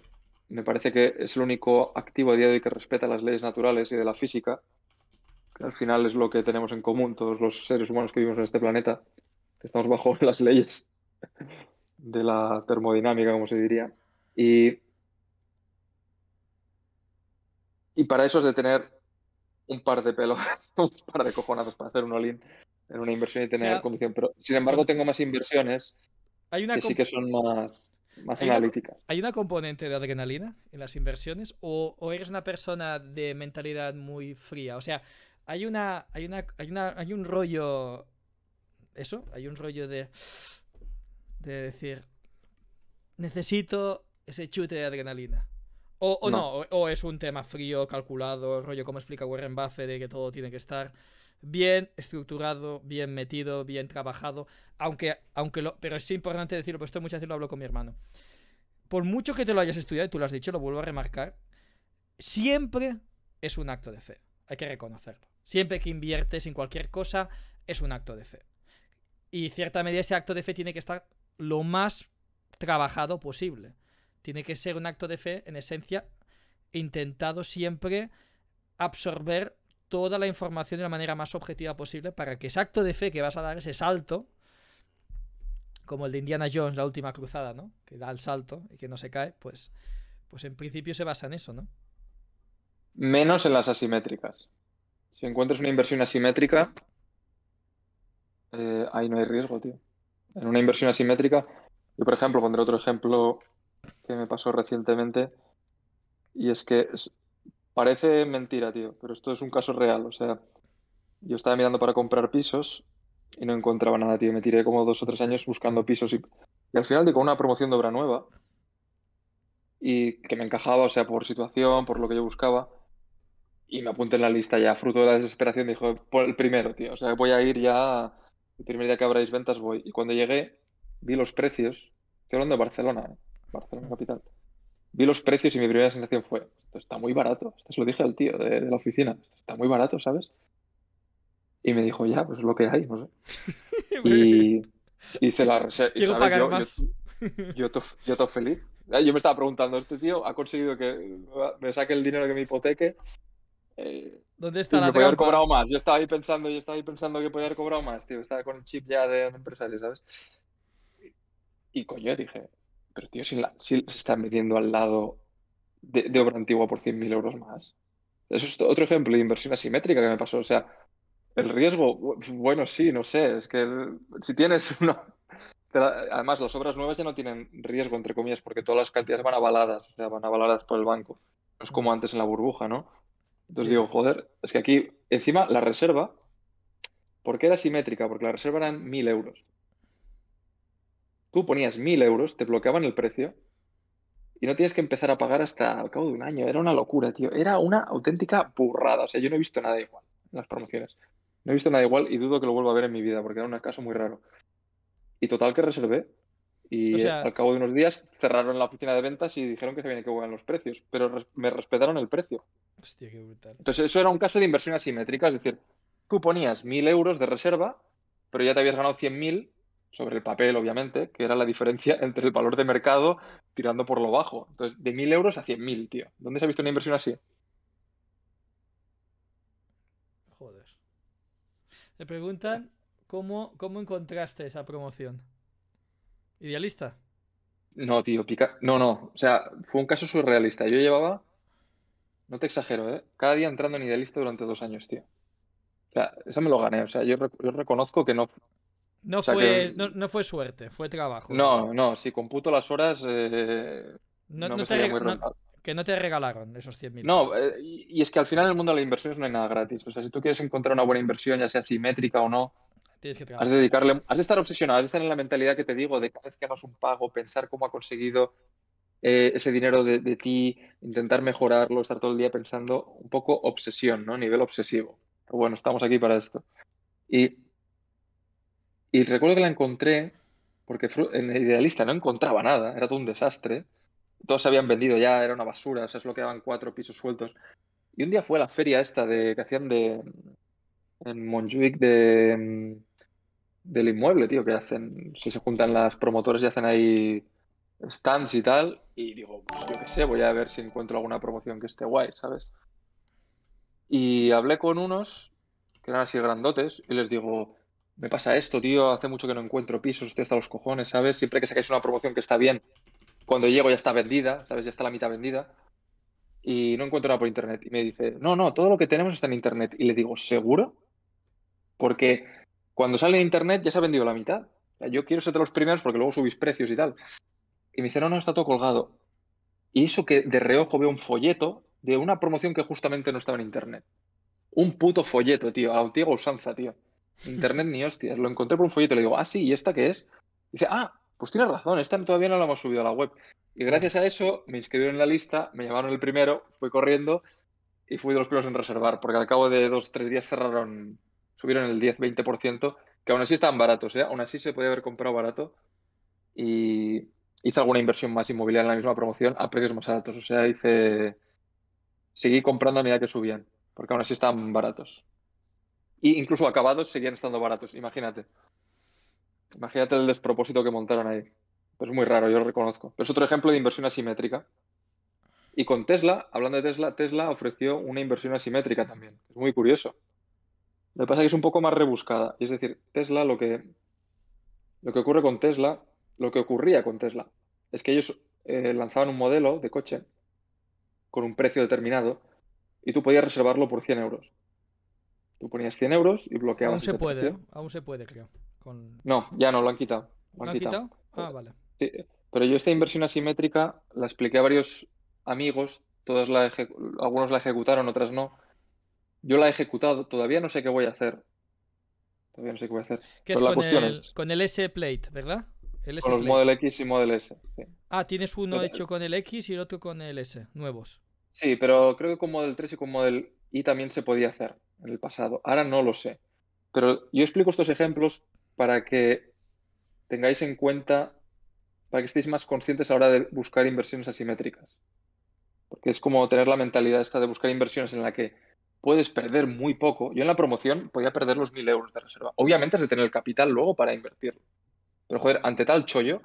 me parece que es el único activo a día de hoy que respeta las leyes naturales y de la física, que al final es lo que tenemos en común todos los seres humanos que vivimos en este planeta, que estamos bajo las leyes de la termodinámica, como se diría. Y Y para eso es de tener un par de pelos, un par de cojonazos para hacer un all en una inversión y tener la ah. condición. Pero sin embargo, tengo más inversiones hay una que sí que son más, más analíticas. ¿Hay una componente de adrenalina en las inversiones? O, eres una persona de mentalidad muy fría? O sea, hay una. Hay una. Hay una. Hay un rollo. Eso, hay un rollo de. de decir. Necesito ese chute de adrenalina. O, no, o, es un tema frío, calculado, rollo como explica Warren Buffett, de que todo tiene que estar bien estructurado, bien metido, bien trabajado. Aunque, aunque lo, pero es importante decirlo, pues esto muchas veces lo hablo con mi hermano. Por mucho que te lo hayas estudiado, y tú lo has dicho, lo vuelvo a remarcar, siempre es un acto de fe. Hay que reconocerlo. Siempre que inviertes en cualquier cosa, es un acto de fe. Y cierta medida ese acto de fe tiene que estar lo más trabajado posible. Tiene que ser un acto de fe, en esencia, intentado siempre absorber toda la información de la manera más objetiva posible para que ese acto de fe que vas a dar, ese salto, como el de Indiana Jones, la última cruzada, ¿no? Que da el salto y que no se cae, pues, pues en principio se basa en eso, ¿no? Menos en las asimétricas. Si encuentras una inversión asimétrica, eh, ahí no hay riesgo, tío. En una inversión asimétrica, yo por ejemplo pondré otro ejemplo me pasó recientemente. Y es que parece mentira, tío, pero esto es un caso real. O sea, yo estaba mirando para comprar pisos y no encontraba nada, tío. Me tiré como dos o tres años buscando pisos y, al final de con una promoción de obra nueva y que me encajaba, o sea, por situación, por lo que yo buscaba. Y me apunté en la lista ya, fruto de la desesperación, dijo, por el primero, tío. O sea, voy a ir ya, el primer día que abráis ventas voy. Y cuando llegué, vi los precios, estoy hablando de Barcelona, ¿eh? Barcelona capital. Vi los precios y mi primera sensación fue, esto está muy barato. Esto se lo dije al tío de, la oficina, esto está muy barato, ¿sabes? Y me dijo, ya, pues lo que hay, no sé. y hice la reserva. Quiero pagar yo, más. Yo, yo feliz. Eh, yo me estaba preguntando, este tío ha conseguido que me saque el dinero que me hipoteque. Eh, ¿Dónde está la me podía haber cobrado más. Yo estaba ahí pensando, yo estaba ahí pensando que podía haber cobrado más, tío. Estaba con el chip ya de, empresario, ¿sabes? y coño, dije, pero tío, si, se está metiendo al lado de, obra antigua por 100.000 euros más. Eso es otro ejemplo de inversión asimétrica que me pasó. O sea, el riesgo, bueno, sí, no sé, es que si tienes una... Además, las obras nuevas ya no tienen riesgo, entre comillas, porque todas las cantidades van avaladas, o sea, van avaladas por el banco. No es como antes en la burbuja, ¿no? Entonces digo, joder, es que aquí, encima, la reserva, ¿por qué era asimétrica? Porque la reserva eran 1.000 euros. Tú ponías mil euros, te bloqueaban el precio y no tienes que empezar a pagar hasta al cabo de un año. Era una locura, tío. Era una auténtica burrada. O sea, yo no he visto nada igual en las promociones. No he visto nada igual y dudo que lo vuelva a ver en mi vida porque era un caso muy raro. Y total que reservé. Y al cabo de unos días cerraron la oficina de ventas y dijeron que se viene que jugar los precios. Pero me respetaron el precio. Hostia, qué brutal. Entonces, eso era un caso de inversión asimétrica. Es decir, tú ponías mil euros de reserva, pero ya te habías ganado 100.000 sobre el papel, obviamente, que era la diferencia entre el valor de mercado tirando por lo bajo. Entonces, de 1.000 euros a 100.000, tío. ¿Dónde se ha visto una inversión así? Joder. Te preguntan cómo, cómo encontraste esa promoción. ¿Idealista? No, tío, pica... No, no. O sea, fue un caso surrealista. Yo llevaba... No te exagero, ¿eh? Cada día entrando en idealista durante dos años, tío. O sea, eso me lo gané. O sea, yo reconozco que no, no, fue, no, fue suerte, fue trabajo. No, no, si computo las horas. Eh, no, te que no te regalaron esos 100.000. No, eh, y es que al final del el mundo de las inversiones no hay nada gratis. O sea, si tú quieres encontrar una buena inversión, ya sea simétrica o no, Tienes que has de dedicarle, has de estar obsesionado, has de estar en la mentalidad que te digo de cada vez que hagas un pago, pensar cómo ha conseguido eh, ese dinero de, ti, intentar mejorarlo, estar todo el día pensando un poco obsesión, ¿no? Nivel obsesivo. Pero bueno, estamos aquí para esto. Y y recuerdo que la encontré, porque en Idealista no encontraba nada, era todo un desastre. Todos se habían vendido ya, era una basura, o sea, que quedaban cuatro pisos sueltos. Y un día fue a la feria esta de, que hacían de. en Montjuic de. Mm, del inmueble, tío, que hacen. Si se juntan las promotoras y hacen ahí stands y tal. Y digo, pues yo qué sé, voy a ver si encuentro alguna promoción que esté guay, ¿sabes? Y hablé con unos que eran así grandotes y les digo, me pasa esto, tío, hace mucho que no encuentro pisos, estoy hasta los cojones, ¿sabes? Siempre que sacáis una promoción que está bien, cuando llego ya está vendida, ¿sabes? Ya está la mitad vendida. Y no encuentro nada por internet. Y me dice, no, no, todo lo que tenemos está en internet. Y le digo, ¿seguro? Porque cuando sale en internet ya se ha vendido la mitad. yo quiero ser de los primeros porque luego subís precios y tal. Y me dice, no, no, está todo colgado. Y eso que de reojo veo un folleto de una promoción que justamente no estaba en internet. Un puto folleto, tío, a tío usanza, tío. Internet ni hostias. Lo encontré por un folleto y le digo, ah, sí, ¿y esta qué es? dice, ah, pues tienes razón, esta todavía no la hemos subido a la web. Y gracias a eso me inscribieron en la lista, me llamaron el primero, fui corriendo y fui de los primeros en reservar, porque al cabo de dos, tres días cerraron, subieron el 10-20%, que aún así están baratos, ¿eh? aún así se podía haber comprado barato y hice alguna inversión más inmobiliaria en la misma promoción a precios más altos, o sea, hice... Seguí comprando a medida que subían, porque aún así están baratos incluso acabados seguían estando baratos, imagínate. Imagínate el despropósito que montaron ahí. Pero es muy raro, yo lo reconozco. Pero es otro ejemplo de inversión asimétrica. Y con Tesla, hablando de Tesla, Tesla ofreció una inversión asimétrica también. Es muy curioso. Lo que pasa es que es un poco más rebuscada. Es decir, Tesla, lo que, lo que ocurre con Tesla, lo que ocurría con Tesla, es que ellos eh, lanzaban un modelo de coche con un precio determinado y tú podías reservarlo por 100 euros. Tú ponías 100 euros y bloqueabas. Aún se puede, aún se puede, creo. No, ya no, lo han quitado. Lo, han quitado. Ah, vale. pero yo esta inversión asimétrica la expliqué a varios amigos, todas la algunos la ejecutaron, otras no. Yo la he ejecutado, todavía no sé qué voy a hacer. Todavía no sé qué voy a hacer. ¿Qué es, la con cuestión el, con el S-Plate, ¿verdad? con los Model X y Model S. Ah, tienes uno hecho con el X y el otro con el S, nuevos. Sí, pero creo que con Model 3 y con Model Y también se podía hacer en el pasado. Ahora no lo sé. Pero yo explico estos ejemplos para que tengáis en cuenta, para que estéis más conscientes ahora de buscar inversiones asimétricas. Porque es como tener la mentalidad esta de buscar inversiones en la que puedes perder muy poco. Yo en la promoción podía perder los mil euros de reserva. Obviamente has de tener el capital luego para invertirlo. Pero joder, ante tal chollo,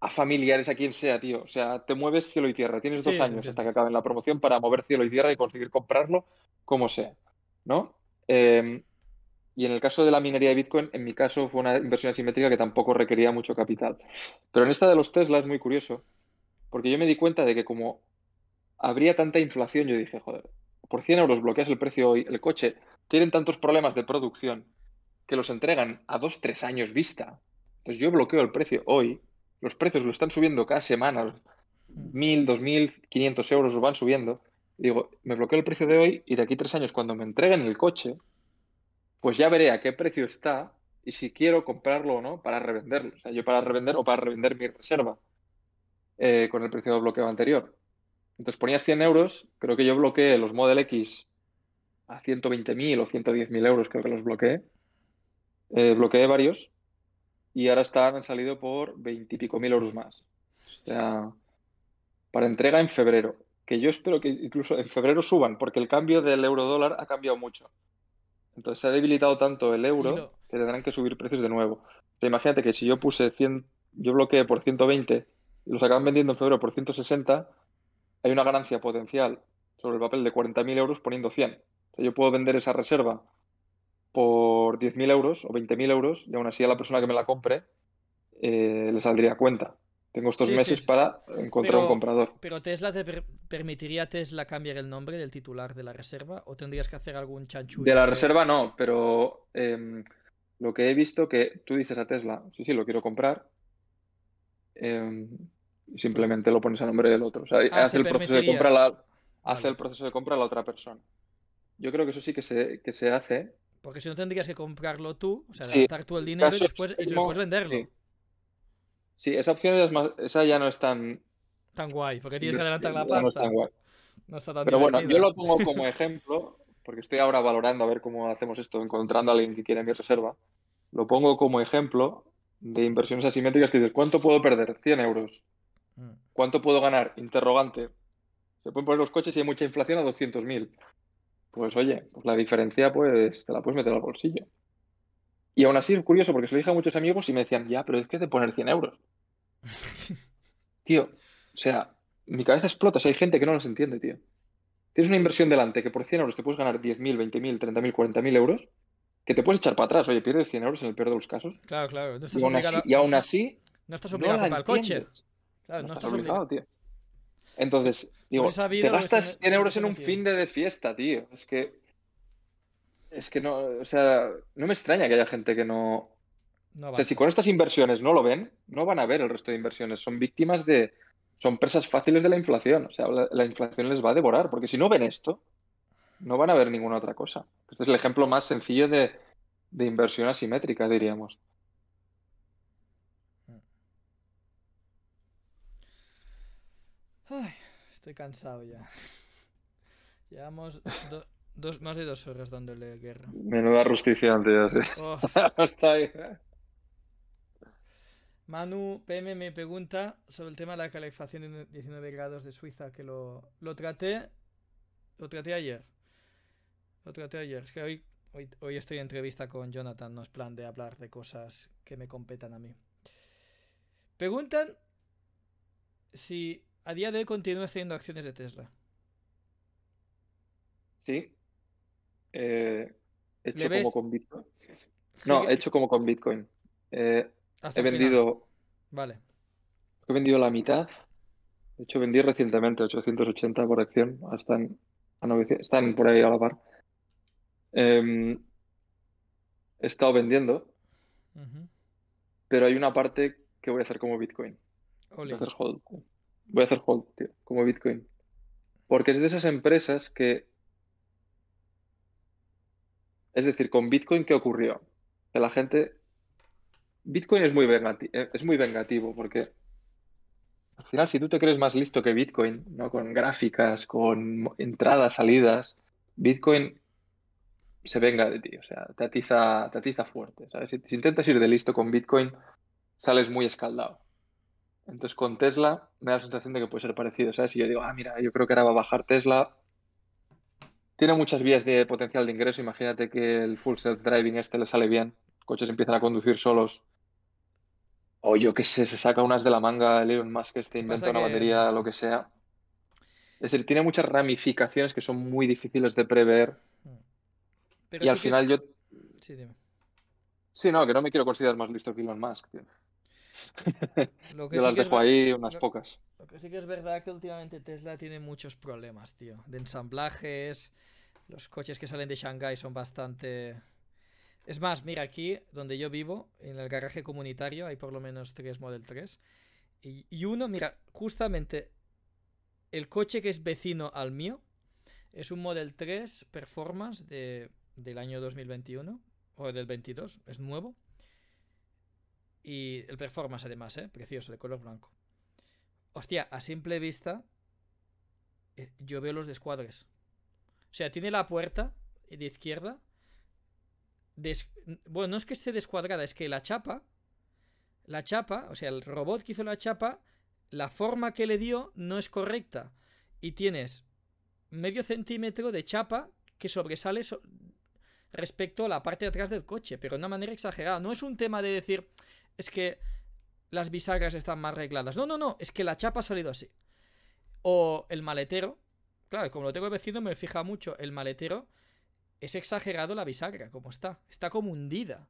a familiares, a quien sea, tío. O sea, te mueves cielo y tierra. Tienes dos años hasta que acabe la promoción para mover cielo y tierra y conseguir comprarlo como sea. ¿no? Em, y en el caso de la minería de Bitcoin, en mi caso fue una inversión asimétrica que tampoco requería mucho capital. Pero en esta de los Tesla es muy curioso, porque yo me di cuenta de que como habría tanta inflación, yo dije, joder, por 100 euros bloqueas el precio hoy, el coche, tienen tantos problemas de producción que los entregan a 2-3 años vista. Entonces yo bloqueo el precio hoy, los precios lo están subiendo cada semana, 1.000, 2.500 euros lo van subiendo digo, me bloqueo el precio de hoy y de aquí tres años cuando me entreguen el coche, pues ya veré a qué precio está y si quiero comprarlo o no para revenderlo. O sea, yo para revender o para revender mi reserva eh, con el precio de bloqueo anterior. Entonces ponías 100 euros, creo que yo bloqueé los Model X a 120.000 o 110.000 euros, creo que los bloqueé. Eh, bloqueé varios y ahora están, han salido por 20 y pico mil euros más. O sea, para entrega en febrero que yo espero que incluso en febrero suban, porque el cambio del euro dólar ha cambiado mucho. Entonces se ha debilitado tanto el euro que tendrán que subir precios de nuevo. imagínate que si yo puse 100, yo bloqueé por 120 y los acaban vendiendo en febrero por 160, hay una ganancia potencial sobre el papel de 40.000 euros poniendo 100. yo puedo vender esa reserva por 10.000 euros o 20.000 euros y aún así a la persona que me la compre eh, le saldría cuenta. Tengo estos meses para encontrar un comprador. ¿Pero Tesla te permitiría Tesla cambiar el nombre del titular de la reserva? ¿O tendrías que hacer algún chanchullo? De la reserva no, pero em, lo que he visto que tú dices a Tesla, sí, sí, lo quiero comprar. Em, simplemente lo pones a nombre del otro. O sea, ah, hace, el proceso de compra la, hace el proceso de compra a la otra persona. Yo creo que eso sí que se, se hace. Porque si no tendrías que comprarlo tú, o sea, tú el dinero y y después venderlo. Sí, esa opción es más, esa ya no es tan... Tan guay, porque tienes que adelantar la pasta. No, está tan guay. Pero bueno, yo lo pongo como ejemplo, porque estoy ahora valorando a ver cómo hacemos esto, encontrando a alguien que quiera mi reserva. Lo pongo como ejemplo de inversiones asimétricas que dices, ¿cuánto puedo perder? 100 euros. Mm. ¿Cuánto puedo ganar? Interrogante. Se pueden poner los coches y hay mucha inflación a 200.000. Pues oye, pues la diferencia pues te la puedes meter al bolsillo. Y aún así es curioso porque se lo dije a muchos amigos y me decían, ya, pero es que es de poner 100 euros. tío, o sea, mi cabeza explota. O sea, hay gente que no los entiende, tío. Tienes una inversión delante que por 100 euros te puedes ganar 10.000, 20.000, 30.000, 40.000 euros, que te puedes echar para atrás. Oye, pierdes 100 euros en el peor de los casos. Claro, claro. No estás y, aún así, No estás obligado a comprar el coche. no, estás, obligado, tío. Entonces, digo, te gastas 100 euros en un fin de, de fiesta, tío. Es que. Es que no. O sea, no me extraña que haya gente que no o sea, si con estas inversiones no lo ven, no van a ver el resto de inversiones. Son víctimas de. Son presas fáciles de la inflación. O sea, la, inflación les va a devorar, porque si no ven esto, no van a ver ninguna otra cosa. Este es el ejemplo más sencillo de, inversión asimétrica, diríamos. Ay, estoy cansado ya. Llevamos dos, más de dos horas dándole guerra. Menuda rusticiante. tío. Oh. Sí. Hasta ahí. Manu PM me pregunta sobre el tema de la calefacción de 19 grados de Suiza, que lo, lo traté. Lo traté ayer. Lo traté ayer. Es que hoy, hoy, estoy en entrevista con Jonathan, no es plan de hablar de cosas que me competan a mí. Preguntan si a día de hoy continúa haciendo acciones de Tesla. Sí. Eh, hecho como con Bitcoin. No, hecho como con Bitcoin. Eh, he vendido. Vale. He vendido la mitad. De hecho, vendí recientemente 880 por acción. están por ahí a la par. Em, he estado vendiendo. Pero hay una parte que voy a hacer como Bitcoin. Voy a hacer, hold. voy a hacer hold. tío, como Bitcoin. Porque es de esas empresas que. Es decir, con Bitcoin, ¿qué ocurrió? Que la gente Bitcoin es muy, eh, es muy vengativo porque al final si tú te crees más listo que Bitcoin, ¿no? con gráficas, con entradas, salidas, Bitcoin se venga de ti, o sea, te atiza, fuerte. Si, si intentas ir de listo con Bitcoin, sales muy escaldado. Entonces con Tesla me da la sensación de que puede ser parecido. ¿sabes? Si yo digo, ah, mira, yo creo que ahora va a bajar Tesla, tiene muchas vías de potencial de ingreso. Imagínate que el full self driving este le sale bien. Coches empiezan a conducir solos. O yo qué sé, se saca unas de la manga el Elon Musk, este inventa una batería, lo que sea. Es decir, tiene muchas ramificaciones que son muy difíciles de prever. Mm. y al final yo. Sí, dime. Sí, no, que no me quiero considerar más listo que Elon Musk, tío. Lo que yo las dejo ahí unas pocas. Lo que sí que es verdad que últimamente Tesla tiene muchos problemas, tío. De ensamblajes. Los coches que salen de Shanghái son bastante es más, mira, aquí donde yo vivo, en el garaje comunitario, hay por lo menos tres Model 3. Y, uno, mira, justamente el coche que es vecino al mío es un Model 3 Performance del año 2021 o del 22, es nuevo. Y el Performance además, ¿eh? precioso, de color blanco. Hostia, a simple vista eh, yo veo los descuadres. O sea, tiene la puerta de izquierda bueno, no es que esté descuadrada, es que la chapa, la chapa, o sea, el robot que hizo la chapa, la forma que le dio no es correcta. Y tienes medio centímetro de chapa que sobresale respecto a la parte de atrás del coche, pero de una manera exagerada. No es un tema de decir, es que las bisagras están más arregladas, No, no, no, es que la chapa ha salido así. O el maletero, claro, como lo tengo vecino me fija mucho, el maletero es exagerado la bisagra, como está. Está como hundida.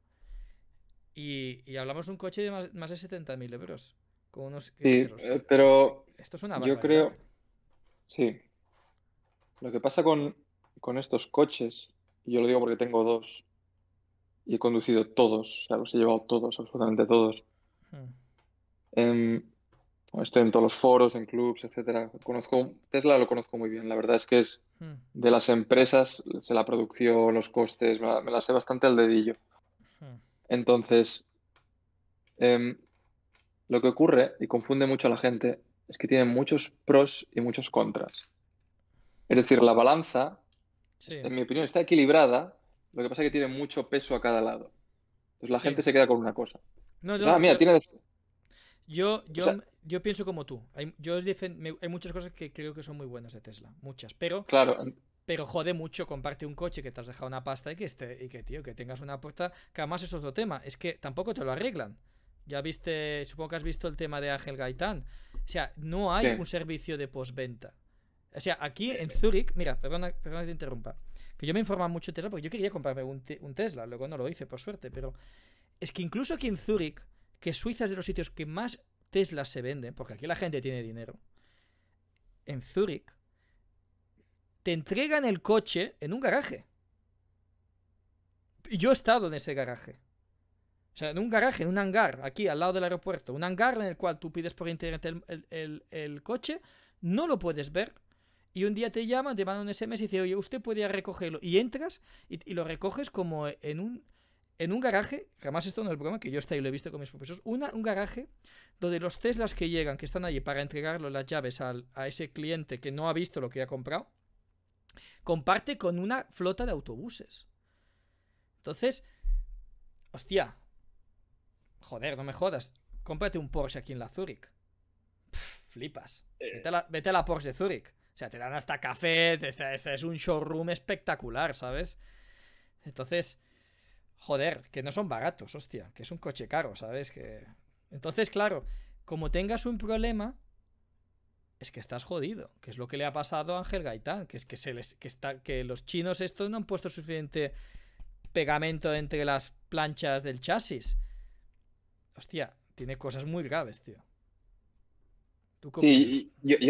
Y, hablamos de un coche de más, de 70.000 euros. Con sí, eh, pero. Esto es una barbaridad. Yo creo. Sí. Lo que pasa con, estos coches, y yo lo digo porque tengo dos, y he conducido todos, o sea, los he llevado todos, absolutamente todos. Hmm. Em, estoy en todos los foros, en clubs, etcétera. Conozco Tesla, lo conozco muy bien. La verdad es que es de las empresas, se la producción, los costes, me las sé bastante al dedillo. Entonces, em, lo que ocurre y confunde mucho a la gente es que tiene muchos pros y muchos contras. Es decir, la balanza, en mi opinión, está equilibrada, lo que pasa es que tiene mucho peso a cada lado. Entonces la gente se queda con una cosa. yo, ah, mira, tiene... Yo, yo, yo pienso como tú. Hay, yo hay muchas cosas que creo que son muy buenas de Tesla, muchas, pero claro. pero jode mucho comparte un coche que te has dejado una pasta y que esté, y que tío, que tengas una puerta, que además eso es otro tema, es que tampoco te lo arreglan. Ya viste, supongo que has visto el tema de Ángel Gaitán. O sea, no hay un servicio de postventa. O sea, aquí eh, en eh. Zurich, mira, perdona, perdona que te interrumpa, que yo me informa mucho de Tesla porque yo quería comprarme un, un Tesla, luego no lo hice, por suerte, pero es que incluso aquí en Zurich, que Suiza es de los sitios que más Tesla se venden, porque aquí la gente tiene dinero, en Zurich, te entregan el coche en un garaje. Y yo he estado en ese garaje. O sea, en un garaje, en un hangar, aquí al lado del aeropuerto. Un hangar en el cual tú pides por internet el, coche, no lo puedes ver. Y un día te llaman, te mandan un SMS y dice oye, usted puede recogerlo. Y entras y, lo recoges como en un en un garaje, jamás esto no es problema, que yo estoy ahí lo he visto con mis profesores, una, un garaje donde los Teslas que llegan, que están allí para entregarle las llaves al, a ese cliente que no ha visto lo que ha comprado, comparte con una flota de autobuses. Entonces, hostia, joder, no me jodas, cómprate un Porsche aquí en la Zurich. flipas. Eh. Vete a, la, Porsche de Zurich. O sea, te dan hasta café, es un showroom espectacular, ¿sabes? Entonces, joder, que no son baratos, hostia, que es un coche caro, ¿sabes? Que... Entonces, claro, como tengas un problema, es que estás jodido, que es lo que le ha pasado a Ángel Gaitán, que es que, se está, que los chinos estos no han puesto suficiente pegamento entre las planchas del chasis. Hostia, tiene cosas muy graves, tío. ¿Tú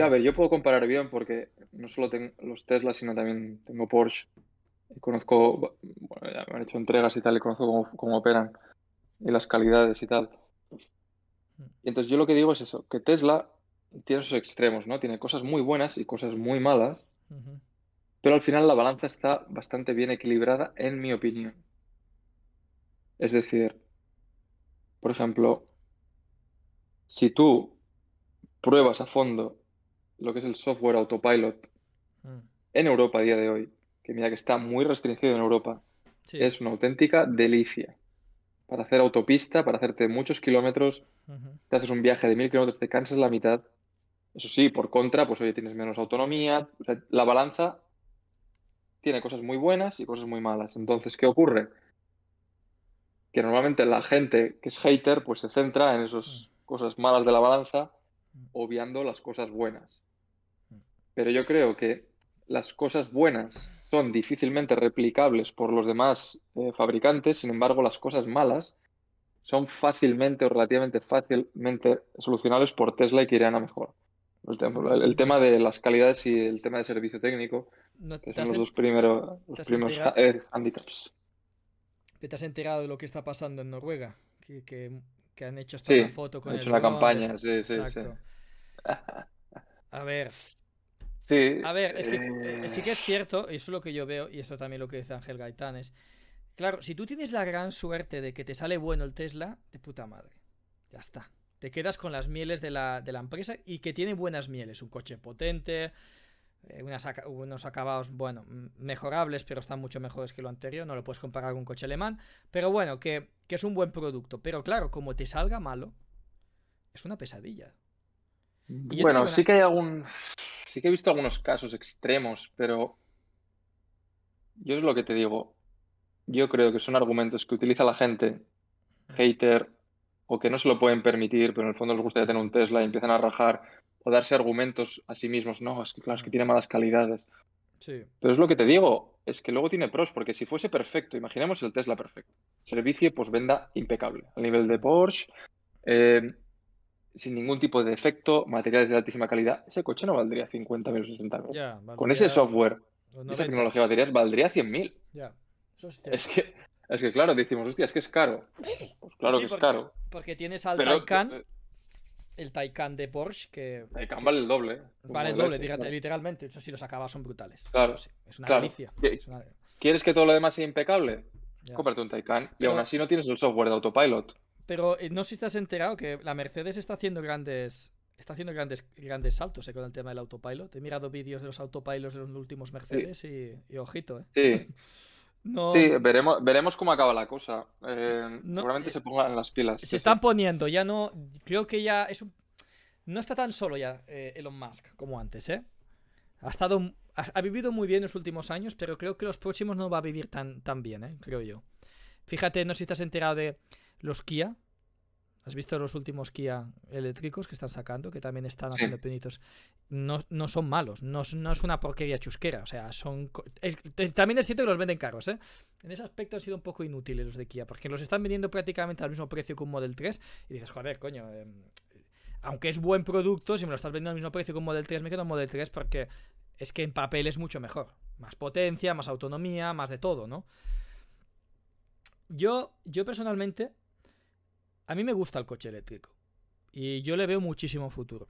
a ver, yo puedo comparar bien porque no solo tengo los Tesla, sino también tengo Porsche conozco, bueno, ya me han hecho entregas y tal, y conozco cómo, operan y las calidades y tal. Y entonces yo lo que digo es eso, que Tesla tiene sus extremos, ¿no? Tiene cosas muy buenas y cosas muy malas, pero al final la balanza está bastante bien equilibrada, en mi opinión. Es decir, por ejemplo, si tú pruebas a fondo lo que es el software autopilot mm. en Europa a día de hoy, que mira que está muy restringido en Europa, es una auténtica delicia. Para hacer autopista, para hacerte muchos kilómetros, te haces un viaje de mil kilómetros, te cansas la mitad. Eso sí, por contra, pues oye, tienes menos autonomía. la balanza tiene cosas muy buenas y cosas muy malas. Entonces, ¿qué ocurre? Que normalmente la gente que es hater, pues se centra en esas mm. cosas malas de la balanza, mm. obviando las cosas buenas. Mm. Pero yo creo que las cosas buenas son difícilmente replicables por los demás eh, fabricantes, sin embargo las cosas malas son fácilmente o relativamente fácilmente solucionables por Tesla y que a mejor. El, tema de las calidades y el tema de servicio técnico, no, son los dos primeros, los primeros eh, handicaps. ¿Te has enterado de lo que está pasando en Noruega? Que, que, han hecho esta foto con han hecho campaña, sí, sí. A ver, Sí. A ver, es que eh, sí que es eh, cierto, y eso es lo que yo veo, y esto también lo que dice Ángel Gaitán, es, claro, si tú tienes la gran suerte de que te sale bueno el Tesla, de puta madre, ya está. Te quedas con las mieles de la, empresa y que tiene buenas mieles, un coche potente, eh, unos acabados, bueno, mejorables, pero están mucho mejores que lo anterior, no lo puedes comparar con un coche alemán, pero bueno, que es un buen producto, pero claro, como te salga malo, es una pesadilla bueno, sí que hay algún. Sí que he visto algunos casos extremos, pero. Yo es lo que te digo. Yo creo que son argumentos que utiliza la gente, hater, o que no se lo pueden permitir, pero en el fondo les gustaría tener un Tesla y empiezan a rajar o darse argumentos a sí mismos. No, es que claro, es que tiene malas calidades. Sí. Pero es lo que te digo, es que luego tiene pros, porque si fuese perfecto, imaginemos el Tesla perfecto, servicio pues venda impecable, al nivel de Porsche, eh, sin ningún tipo de defecto, materiales de altísima calidad, ese coche no valdría 50.000 o 60.000. Con ese software, esa tecnología de baterías, valdría 100.000. es, que, claro, decimos, hostia, es que es caro. Pues claro que es caro. Porque tienes al Taycan, eh, el Taycan de Porsche, que... Taycan vale el doble. Vale el doble, literalmente. si los acabas son brutales. Claro. Sí, es una delicia. ¿Quieres que todo lo demás sea impecable? Cómprate un Taycan y aún así no tienes el software de autopilot. Pero eh, no sé si estás enterado que la Mercedes está haciendo grandes está haciendo grandes, grandes saltos eh, con el tema del autopilot. He mirado vídeos de los autopilots de los últimos Mercedes y, ojito, eh. Sí. veremos, veremos cómo acaba la cosa. seguramente se pongan las pilas. Se este. están poniendo, ya no. Creo que ya No está tan solo ya Elon Musk como antes, Ha estado. Ha, vivido muy bien los últimos años, pero creo que los próximos no va a vivir tan, tan bien, Creo yo. Fíjate, no sé si estás enterado de los Kia, ¿Has visto los últimos Kia eléctricos que están sacando, que también están haciendo sí. No, son malos, no, es una porquería chusquera, o sea, son... también es cierto que los venden caros, ¿eh? En ese aspecto han sido un poco inútiles los de Kia, porque los están vendiendo prácticamente al mismo precio que un Model 3 y dices, joder, coño, em, aunque es buen producto, si me lo estás vendiendo al mismo precio que un Model 3, me quedo un Model 3 porque es que en papel es mucho mejor. Más potencia, más autonomía, más de todo, ¿no? Yo, yo personalmente a mí me gusta el coche eléctrico y yo le veo muchísimo futuro.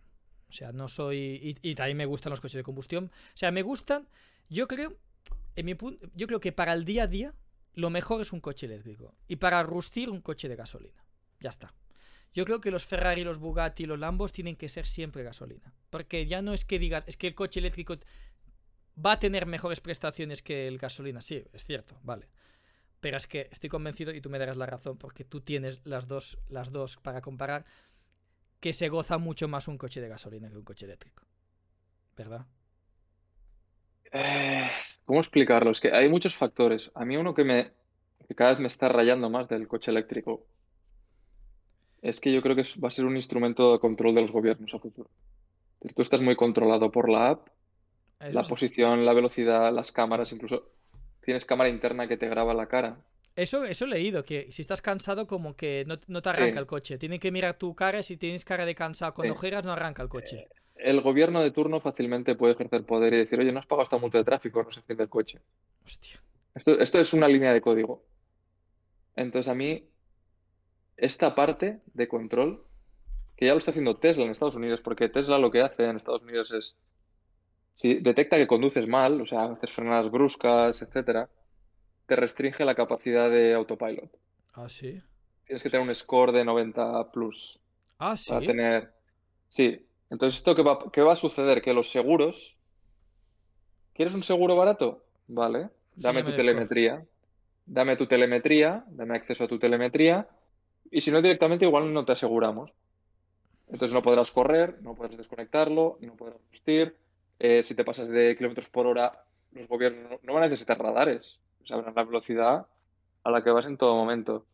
O sea, no soy. Y, también me gustan los coches de combustión. O sea, me gustan. Yo creo. En mi punto, yo creo que para el día a día, lo mejor es un coche eléctrico. Y para rustir, un coche de gasolina. Ya está. Yo creo que los Ferrari, los Bugatti, los Lambos tienen que ser siempre gasolina. Porque ya no es que digas, es que el coche eléctrico va a tener mejores prestaciones que el gasolina. Sí, es cierto, vale. Pero es que estoy convencido, y tú me darás la razón, porque tú tienes las dos, las dos para comparar, que se goza mucho más un coche de gasolina que un coche eléctrico. ¿Verdad? Eh, ¿Cómo explicarlo? Es que hay muchos factores. A mí uno que me cada vez me está rayando más del coche eléctrico es que yo creo que va a ser un instrumento de control de los gobiernos a futuro. Tú estás muy controlado por la app, la posición, la velocidad, las cámaras, incluso tienes cámara interna que te graba la cara. Eso, eso he leído, que si estás cansado como que no, te arranca el coche. Tienen que mirar tu cara, si tienes cara de cansado con ojeras no arranca el coche. Eh, el gobierno de turno fácilmente puede ejercer poder y decir, oye, no has pagado esta multa de tráfico, no se enciende el coche. Hostia. Esto, esto es una línea de código. Entonces a mí, esta parte de control, que ya lo está haciendo Tesla en Estados Unidos, porque Tesla lo que hace en Estados Unidos es si detecta que conduces mal, o sea, haces frenadas bruscas, etcétera, te restringe la capacidad de autopilot. Ah, sí. Tienes que tener un score de 90 plus. Ah, sí. Para tener. Sí. Entonces, ¿esto qué va, qué va a suceder? Que los seguros. ¿Quieres un seguro barato? Vale. Dame tu telemetría. Dame tu telemetría. Dame acceso a tu telemetría. Y si no, directamente igual no te aseguramos. Entonces no podrás correr, no podrás desconectarlo, no podrás vestir, eh, si te pasas de kilómetros por hora, los gobiernos no van a necesitar radares, sabrán la velocidad a la que vas en todo momento.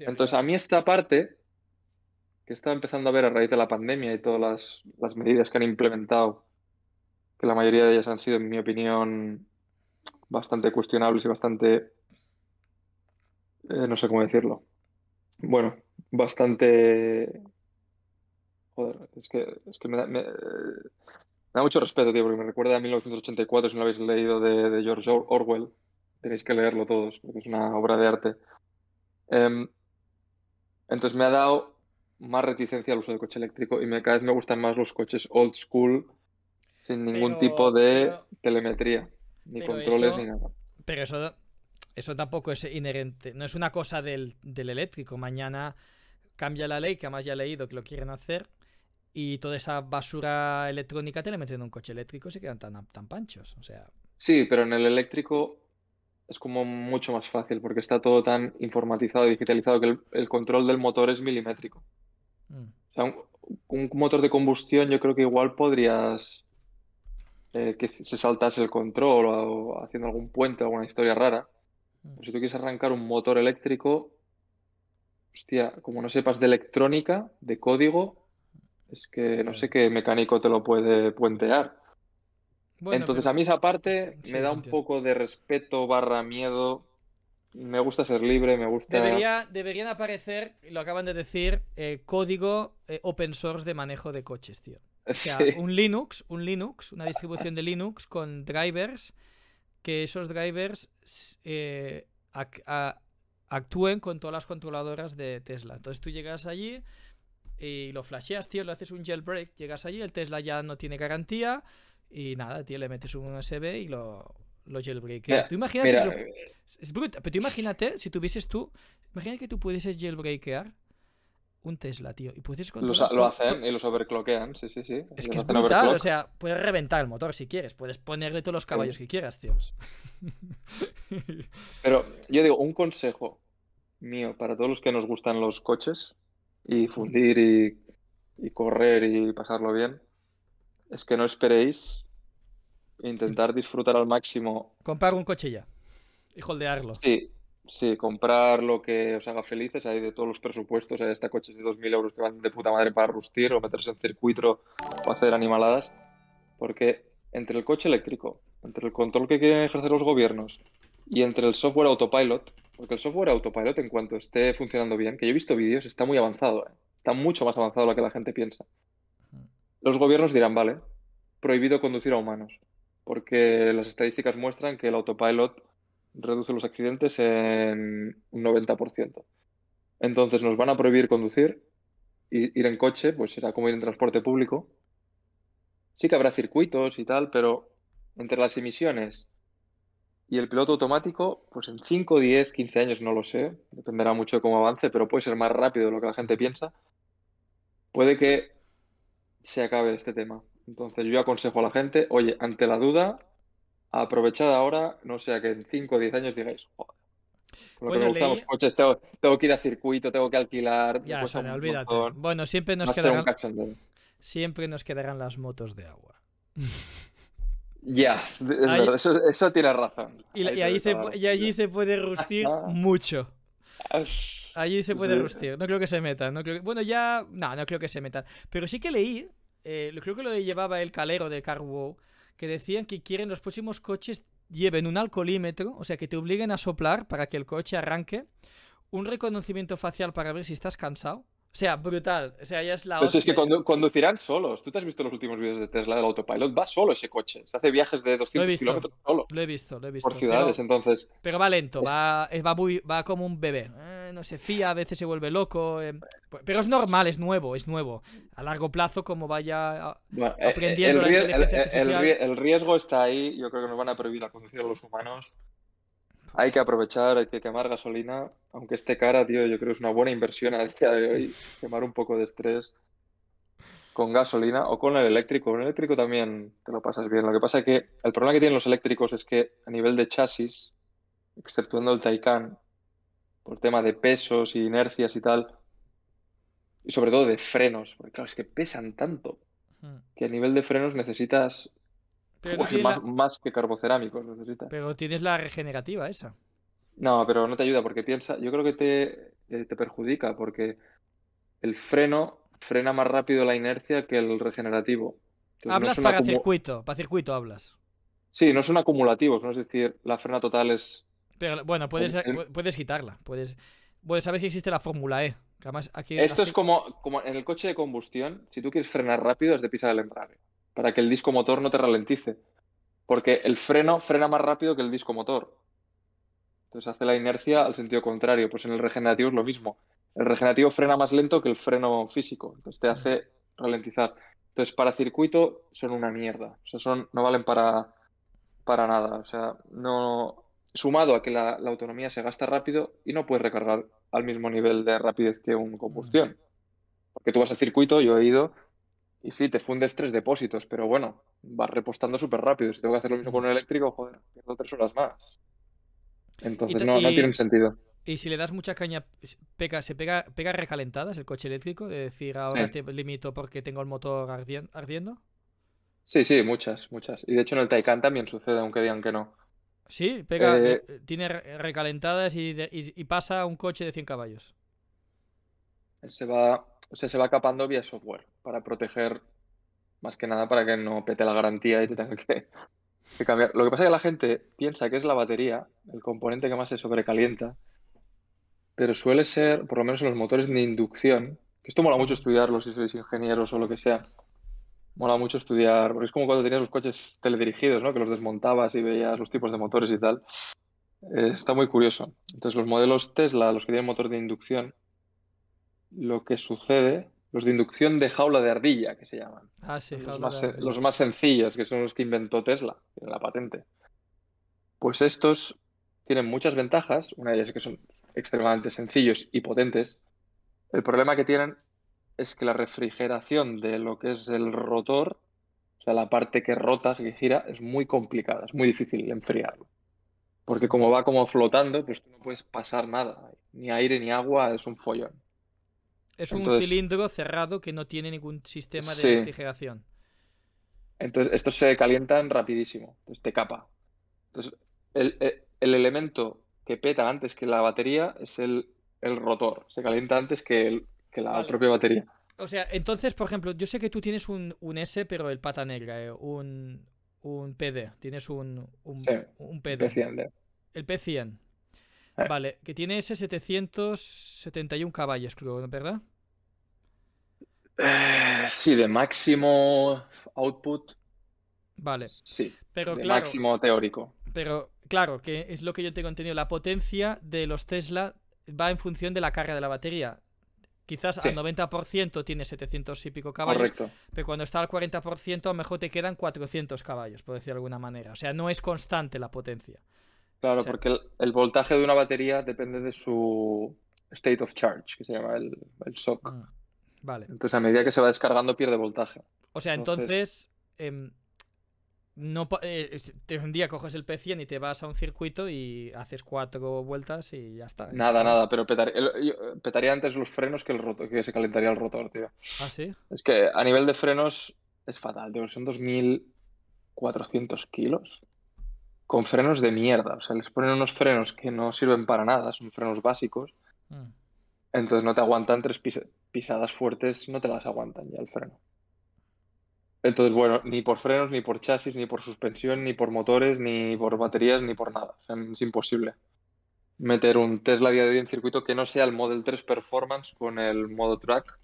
Entonces, a mí esta parte que está empezando a ver a raíz de la pandemia y todas las, medidas que han implementado, que la mayoría de ellas han sido, en mi opinión, bastante cuestionables y bastante eh, no sé cómo decirlo. Bueno, bastante. Joder, es que, me, eh, me da mucho respeto, tío, porque me recuerda a 1984, si no lo habéis leído, de, George Orwell. Tenéis que leerlo todos, porque es una obra de arte. Em, entonces me ha dado más reticencia al uso del coche eléctrico y cada vez me gustan más los coches old school, sin ningún tipo de telemetría, ni controles, ni nada. Pero eso, eso tampoco es inherente, no es una cosa del, del eléctrico. Mañana cambia la ley, que además ya he leído que lo quieren hacer y toda esa basura electrónica te la meten en un coche eléctrico y se quedan tan, tan panchos. O sea. Sí, pero en el eléctrico es como mucho más fácil porque está todo tan informatizado y digitalizado que el, control del motor es milimétrico. Mm. O sea, un, motor de combustión yo creo que igual podrías eh, que se saltase el control o, haciendo algún puente, o alguna historia rara. Mm. Pues si tú quieres arrancar un motor eléctrico, hostia, como no sepas de electrónica, de código, es que no sé qué mecánico te lo puede puentear. Entonces a mí esa parte me da un poco de respeto barra miedo. Me gusta ser libre, me gusta... deberían aparecer, lo acaban de decir, eh, código eh, open source de manejo de coches, tío. O sea, un Linux, un Linux, una distribución de Linux con drivers, que esos drivers eh, actúen con todas las controladoras de Tesla. Entonces tú llegas allí, y lo flasheas, tío, le haces un jailbreak, llegas allí, el Tesla ya no tiene garantía y nada, tío, le metes un USB y lo, lo Tú imagínate... Eh, es brutal, pero imagínate si tuvieses tú... Imagínate que tú pudieses jailbreakear un Tesla, tío, y Lo, hacen y los overclockean, sí, sí, sí. Es que es brutal, o sea, puedes reventar el motor si quieres, puedes ponerle todos los caballos que quieras, tío. Pero yo digo, un consejo mío para todos los que nos gustan los coches y difundir y, correr y pasarlo bien, es que no esperéis intentar disfrutar al máximo. Comprar un coche ya y holdearlo. Sí, sí, comprar lo que os haga felices. Hay de todos los presupuestos, hay hasta coches de 2.000 euros que van de puta madre para rustir o meterse en circuito o hacer animaladas. Porque entre el coche eléctrico, entre el control que quieren ejercer los gobiernos y entre el software autopilot, porque el software autopilot, en cuanto esté funcionando bien, que yo he visto vídeos, está muy avanzado, ¿eh? está mucho más avanzado de lo que la gente piensa. Los gobiernos dirán, vale, prohibido conducir a humanos, porque las estadísticas muestran que el autopilot reduce los accidentes en un 90%. Entonces nos van a prohibir conducir, ir en coche, pues será como ir en transporte público. Sí que habrá circuitos y tal, pero entre las emisiones y el piloto automático, pues en 5, 10, 15 años, no lo sé, dependerá mucho de cómo avance, pero puede ser más rápido de lo que la gente piensa. Puede que se acabe este tema. Entonces yo aconsejo a la gente, oye, ante la duda, aprovechad ahora, no sea que en 5 o 10 años digáis, joder, lo que me gustan coches, tengo, que ir a circuito, tengo que alquilar. Ya, sale, olvídate. Bueno, siempre nos, quedarán... siempre nos quedarán las motos de agua. Ya, eso, eso, tiene razón. Y, allí se puede rustir mucho. Allí se puede rustir. No creo que se meta Bueno, ya. No, no creo que se meta Pero sí que leí. Eh, creo que lo llevaba el calero de Carwow. Que decían que quieren los próximos coches lleven un alcoholímetro. O sea, que te obliguen a soplar para que el coche arranque. Un reconocimiento facial para ver si estás cansado. O sea, brutal. O sea, ya es la. Pues es que conducirán solos. Tú te has visto los últimos vídeos de Tesla del autopilot. Va solo ese coche. Se hace viajes de 200 kilómetros solo. Lo he visto, lo he visto. Por ciudades, entonces. Pero va lento, va, como un bebé. Eh, no se fía, a veces se vuelve loco. Eh. Pues, pero es normal, es nuevo, es nuevo. A largo plazo, como vaya aprendiendo el, la inteligencia el, riesgo está ahí. Yo creo que nos van a prohibir la conducción de los humanos hay que aprovechar, hay que quemar gasolina, aunque esté cara, tío, yo creo que es una buena inversión al día de hoy, quemar un poco de estrés con gasolina o con el eléctrico. Con el eléctrico también te lo pasas bien. Lo que pasa es que el problema que tienen los eléctricos es que a nivel de chasis, exceptuando el Taycan, por tema de pesos y inercias y tal, y sobre todo de frenos, porque claro, es que pesan tanto hmm. que a nivel de frenos necesitas más, que carbocerámicos necesitas. Pero tienes la regenerativa esa. No, pero no te ayuda porque piensa, yo creo que te, eh, perjudica porque el freno frena más rápido la inercia que el regenerativo. hablas para circuito, para circuito hablas. Sí, no son acumulativos, no es decir, la frena total es... Pero bueno, puedes, puedes quitarla, puedes... Bueno, sabes si existe la fórmula E. aquí Esto es como, como en el coche de combustión, si tú quieres frenar rápido, es de pisar el embrague para que el disco motor no te ralentice. Porque el freno frena más rápido que el disco motor. Entonces hace la inercia al sentido contrario. Pues en el regenerativo es lo mismo. El regenerativo frena más lento que el freno físico. Entonces te hace ralentizar. Entonces para circuito son una mierda. O sea, son, no valen para, para nada. O sea, no. Sumado a que la, la autonomía se gasta rápido y no puedes recargar al mismo nivel de rapidez que un combustión. Mm. Porque tú vas a circuito, yo he ido, y sí, te fundes tres depósitos, pero bueno, vas repostando súper rápido. Si tengo que hacer lo mismo con un mm. eléctrico, joder, tengo tres horas más. Entonces no, no tiene sentido. Y si le das mucha caña, pega, se pega, recalentadas el coche eléctrico, Es decir ahora te limito porque tengo el motor ardiendo. Sí, sí, muchas, muchas. Y de hecho en el Taycan también sucede, aunque digan que no. Sí, pega, eh, tiene recalentadas y, y, y pasa un coche de 100 caballos se va, se va capando vía software para proteger, más que nada para que no pete la garantía y te tenga que, cambiar. Lo que pasa es que la gente piensa que es la batería, el componente que más se sobrecalienta, pero suele ser, por lo menos en los motores de inducción, que esto mola mucho estudiarlo si sois ingenieros o lo que sea. Mola mucho estudiar, porque es como cuando tenías los coches teledirigidos, ¿no? Que los desmontabas y veías los tipos de motores y tal. Eh, está muy curioso. Entonces, los modelos Tesla, los que tienen motor de inducción, lo que sucede, los de inducción de jaula de ardilla, que se llaman. Ah, sí, los, más, los más sencillos, que son los que inventó Tesla, en la patente. Pues estos tienen muchas ventajas, una de ellas es que son extremadamente sencillos y potentes. El problema que tienen es que la refrigeración de lo que es el rotor, o sea, la parte que rota, que gira, es muy complicada, es muy difícil enfriarlo. Porque como va como flotando, pues tú no puedes pasar nada, ni aire ni agua, es un follón. Es un cilindro cerrado que no tiene ningún sistema de refrigeración. Entonces, estos se calientan rapidísimo, entonces te capa. Entonces, eh, el, elemento que peta antes que la batería es el, el rotor. Se calienta antes que, el, que la propia batería. O sea, entonces, por ejemplo, yo sé que tú tienes un, S, pero el pata negra, eh, un, un PD. Tienes un, un, PD. P100, El P100. Eh. Vale, que tiene ese 771 caballos, creo, ¿verdad? Eh, sí, de máximo output. Vale. Sí, pero de máximo teórico. Pero claro, que es lo que yo tengo entendido. La potencia de los Tesla va en función de la carga de la batería. Quizás al 90% tiene 700 y pico caballos. Correcto. Pero cuando está al 40% a lo mejor te quedan 400 caballos, por decir de alguna manera. O sea, no es constante la potencia. Claro, porque el, voltaje de una batería depende de su state of charge, que se llama el, shock. Mm, vale. Entonces, a medida que se va descargando, pierde voltaje. O sea, entonces, em, no eh, un día coges el P100 y te vas a un circuito y haces cuatro vueltas y ya está. Nada, nada, pero petaría antes los frenos que el rotor, que se calentaría el rotor, tío. ¿Ah, sí? Es que a nivel de frenos es fatal, tío. Son 2400 kilos con frenos de mierda. O sea, les ponen unos frenos que no sirven para nada, son frenos básicos. Mm. Entonces no te aguantan tres pisadas fuertes, no te las aguantan ya el freno. Entonces, bueno, ni por frenos, ni por chasis, ni por suspensión, ni por motores, ni por baterías, ni por nada. es imposible meter un Tesla día de hoy en circuito que no sea el Model 3 Performance con el modo track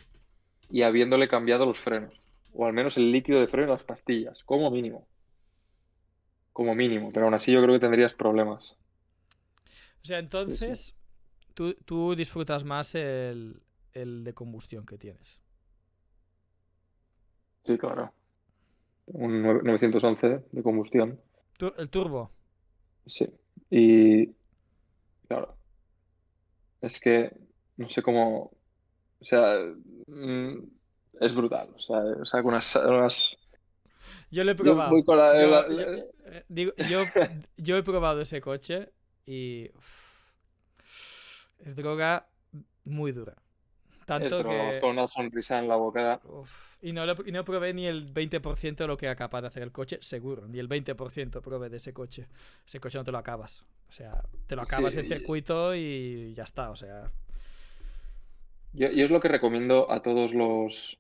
y habiéndole cambiado los frenos. O al menos el líquido de freno y las pastillas, como mínimo como mínimo, pero aún así yo creo que tendrías problemas. O sea, entonces Tú, disfrutas más el, de combustión que tienes. Sí, claro. Un 911 de combustión. ¿El turbo? Sí. Y. Claro. Es que. No sé cómo. O sea. Mm, es brutal. O sea, saco unas yo lo he probado. Yo, he probado ese coche y. es droga muy dura. Tanto que... con una sonrisa en la boca. y, no no probé ni el 20% de lo que era capaz de hacer el coche, seguro. Ni el 20% probé de ese coche. Ese coche no te lo acabas. O sea, te lo acabas el en circuito y ya está. O sea. yo es lo que recomiendo a todos los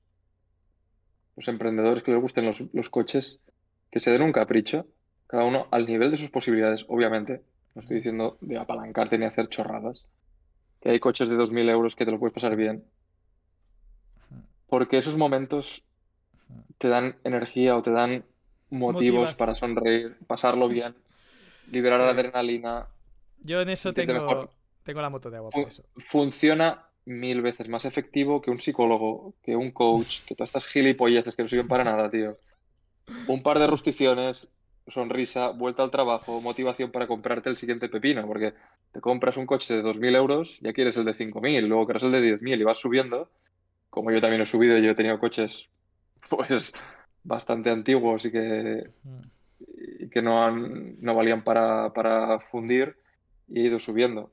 los emprendedores que les gusten los, coches, que se den un capricho, cada uno al nivel de sus posibilidades, obviamente. No estoy diciendo de apalancarte ni hacer chorradas. Que hay coches de 2.000 euros que te lo puedes pasar bien. Porque esos momentos te dan energía o te dan motivos para sonreír, pasarlo bien, liberar la adrenalina. Yo en eso tengo, tengo la moto de agua. eso. Funciona mil veces más efectivo que un psicólogo, que un coach, que todas estas gilipolleces que no sirven para nada, tío. Un par de rusticiones, sonrisa, vuelta al trabajo, motivación para comprarte el siguiente pepino, porque te compras un coche de 2.000 euros, ya eres el de 5.000, luego querrás el de 10.000 y vas subiendo. Como yo también he subido, yo he tenido coches, pues, bastante antiguos mm. y que, no, han, no valían para, para fundir y he ido subiendo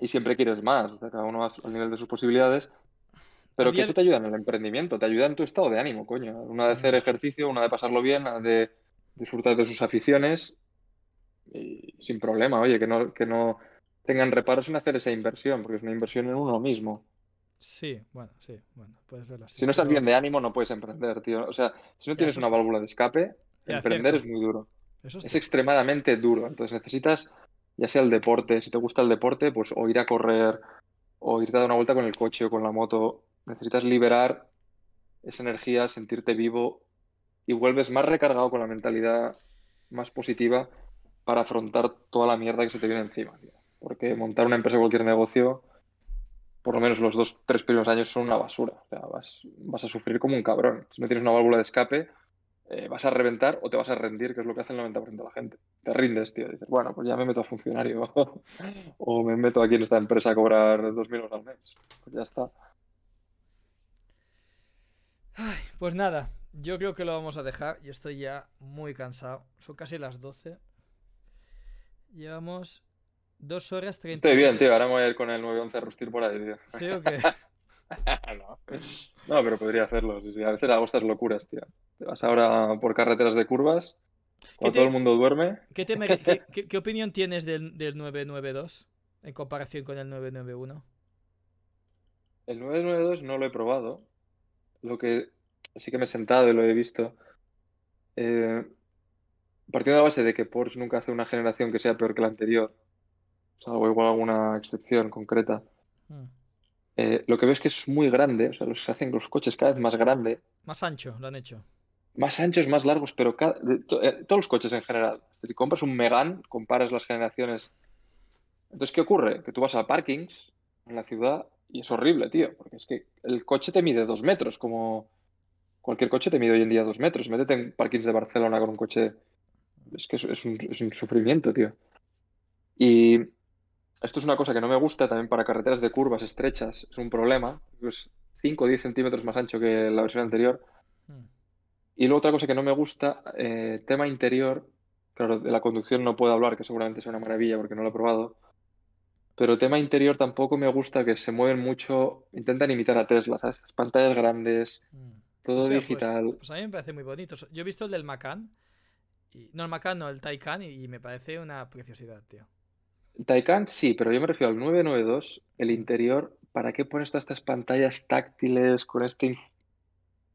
y siempre quieres más, cada uno al nivel de sus posibilidades. Pero que eso te ayuda en el emprendimiento, te ayuda en tu estado de ánimo, coño. Una de hacer mm. ejercicio, una de pasarlo bien, de disfrutar de sus aficiones y sin problema, oye, que no, que no tengan reparos en hacer esa inversión, porque es una inversión en uno mismo. Sí, bueno, sí, bueno, puedes verlo así. Si no estás bien de ánimo, no puedes emprender, tío. O sea, si no tienes una válvula de escape, emprender es muy duro. es extremadamente duro. Entonces necesitas ya sea el deporte, si te gusta el deporte, pues o ir a correr, o irte a dar una vuelta con el coche o con la moto. Necesitas liberar esa energía, sentirte vivo y vuelves más recargado con la mentalidad más positiva para afrontar toda la mierda que se te viene encima. Porque montar una empresa o cualquier negocio, por lo menos los dos, tres primeros años son una basura. O sea, vas, vas a sufrir como un cabrón. Si no tienes una válvula de escape, eh, vas a reventar o te vas a rendir, que es lo que hace el 90% de la gente. Te rindes, tío. Dices, bueno, pues ya me meto a funcionario o me meto aquí en esta empresa a cobrar 2.000 euros al mes. Pues ya está. pues nada, yo creo que lo vamos a dejar. Yo estoy ya muy cansado. Son casi las 12. Llevamos 2 horas 30. Estoy bien, tío. Ahora voy a ir con el 911 a rustir por ahí, tío. ¿Sí o qué? no. no. pero podría hacerlo. Sí, sí. A veces hago estas locuras, tío vas ahora por carreteras de curvas, cuando todo el mundo duerme. ¿Qué, opinión tienes del, 992 en comparación con el 991? El 992 no lo he probado. Lo que sí que me he sentado y lo he visto. Eh, partiendo de la base de que Porsche nunca hace una generación que sea peor que la anterior, o igual alguna excepción concreta. Hmm. Eh, lo que veo es que es muy grande, o sea, los hacen los coches cada vez más grande. Más ancho, lo han hecho más anchos, más largos, pero eh, todos los coches en general. Si compras un Megan, comparas las generaciones. Entonces, ¿qué ocurre? Que tú vas a parkings en la ciudad y es horrible, tío, porque es que el coche te mide dos metros, como cualquier coche te mide hoy en día dos metros. Métete en parkings de Barcelona con un coche. Es que es, un, sufrimiento, tío. Y esto es una cosa que no me gusta también para carreteras de curvas estrechas, es un problema. Es 5 o 10 centímetros más ancho que la versión anterior. Hmm. Y luego otra cosa que no me gusta, eh, tema interior, claro, de la conducción no puedo hablar, que seguramente sea una maravilla porque no lo he probado, pero tema interior tampoco me gusta que se mueven mucho, intentan imitar a Tesla, ¿sabes? Estas pantallas grandes, mm. todo pues, digital. Pues, a mí me parece muy bonito. Yo he visto el del Macan, no el Macan, no, el Taycan, y, me parece una preciosidad, tío. Taycan sí, pero yo me refiero al 992, el interior, ¿para qué pones todas estas pantallas táctiles con este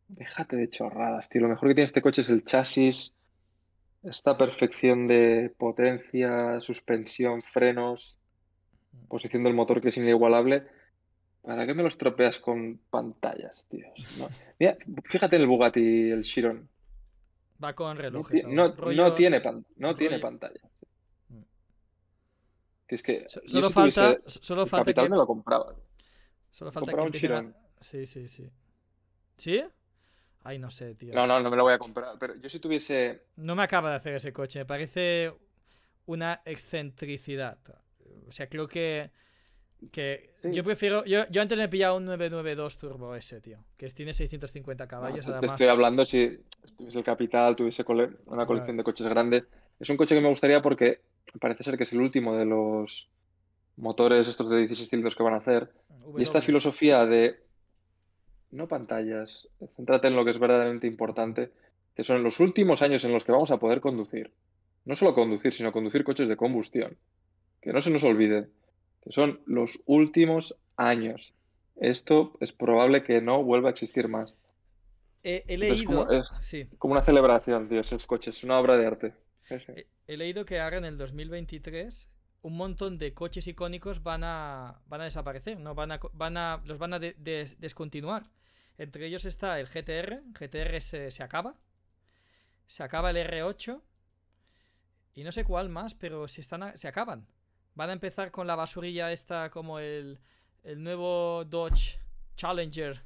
Déjate de chorradas, tío. Lo mejor que tiene este coche es el chasis, esta perfección de potencia, suspensión, frenos, posición del motor que es inigualable. ¿Para qué me los tropeas con pantallas, tío? Mira, fíjate en el Bugatti, el Chiron. Va con relojes. No, tiene, pan, no tiene pantalla. Mm. Que es que solo falta, solo falta que... me lo compraba. Solo falta un Chiron. Sí, sí, sí. ¿Sí? Ay, no sé, tío. No, no, no me lo voy a comprar. Pero yo si tuviese. No me acaba de hacer ese coche. Me parece una excentricidad. O sea, creo que. Que yo prefiero. Yo, antes me pillaba un 992 Turbo S, tío. Que tiene 650 caballos. estoy hablando si tuviese el capital, tuviese una colección de coches grande Es un coche que me gustaría porque parece ser que es el último de los motores estos de 16 cilindros que van a hacer. y esta filosofía de no pantallas, céntrate en lo que es verdaderamente importante, que son los últimos años en los que vamos a poder conducir. No solo conducir, sino conducir coches de combustión. Que no se nos olvide, que son los últimos años. Esto es probable que no vuelva a existir más. He, leído. como, una celebración, tío, esos coches, es una obra de arte. He, leído que ahora en el 2023 un montón de coches icónicos van a, van a desaparecer, ¿no? van a, van a, los van a descontinuar. Entre ellos está el GTR. GTR se, acaba. Se acaba el R8. Y no sé cuál más, pero se, están se acaban. Van a empezar con la basurilla esta como el, nuevo Dodge Challenger.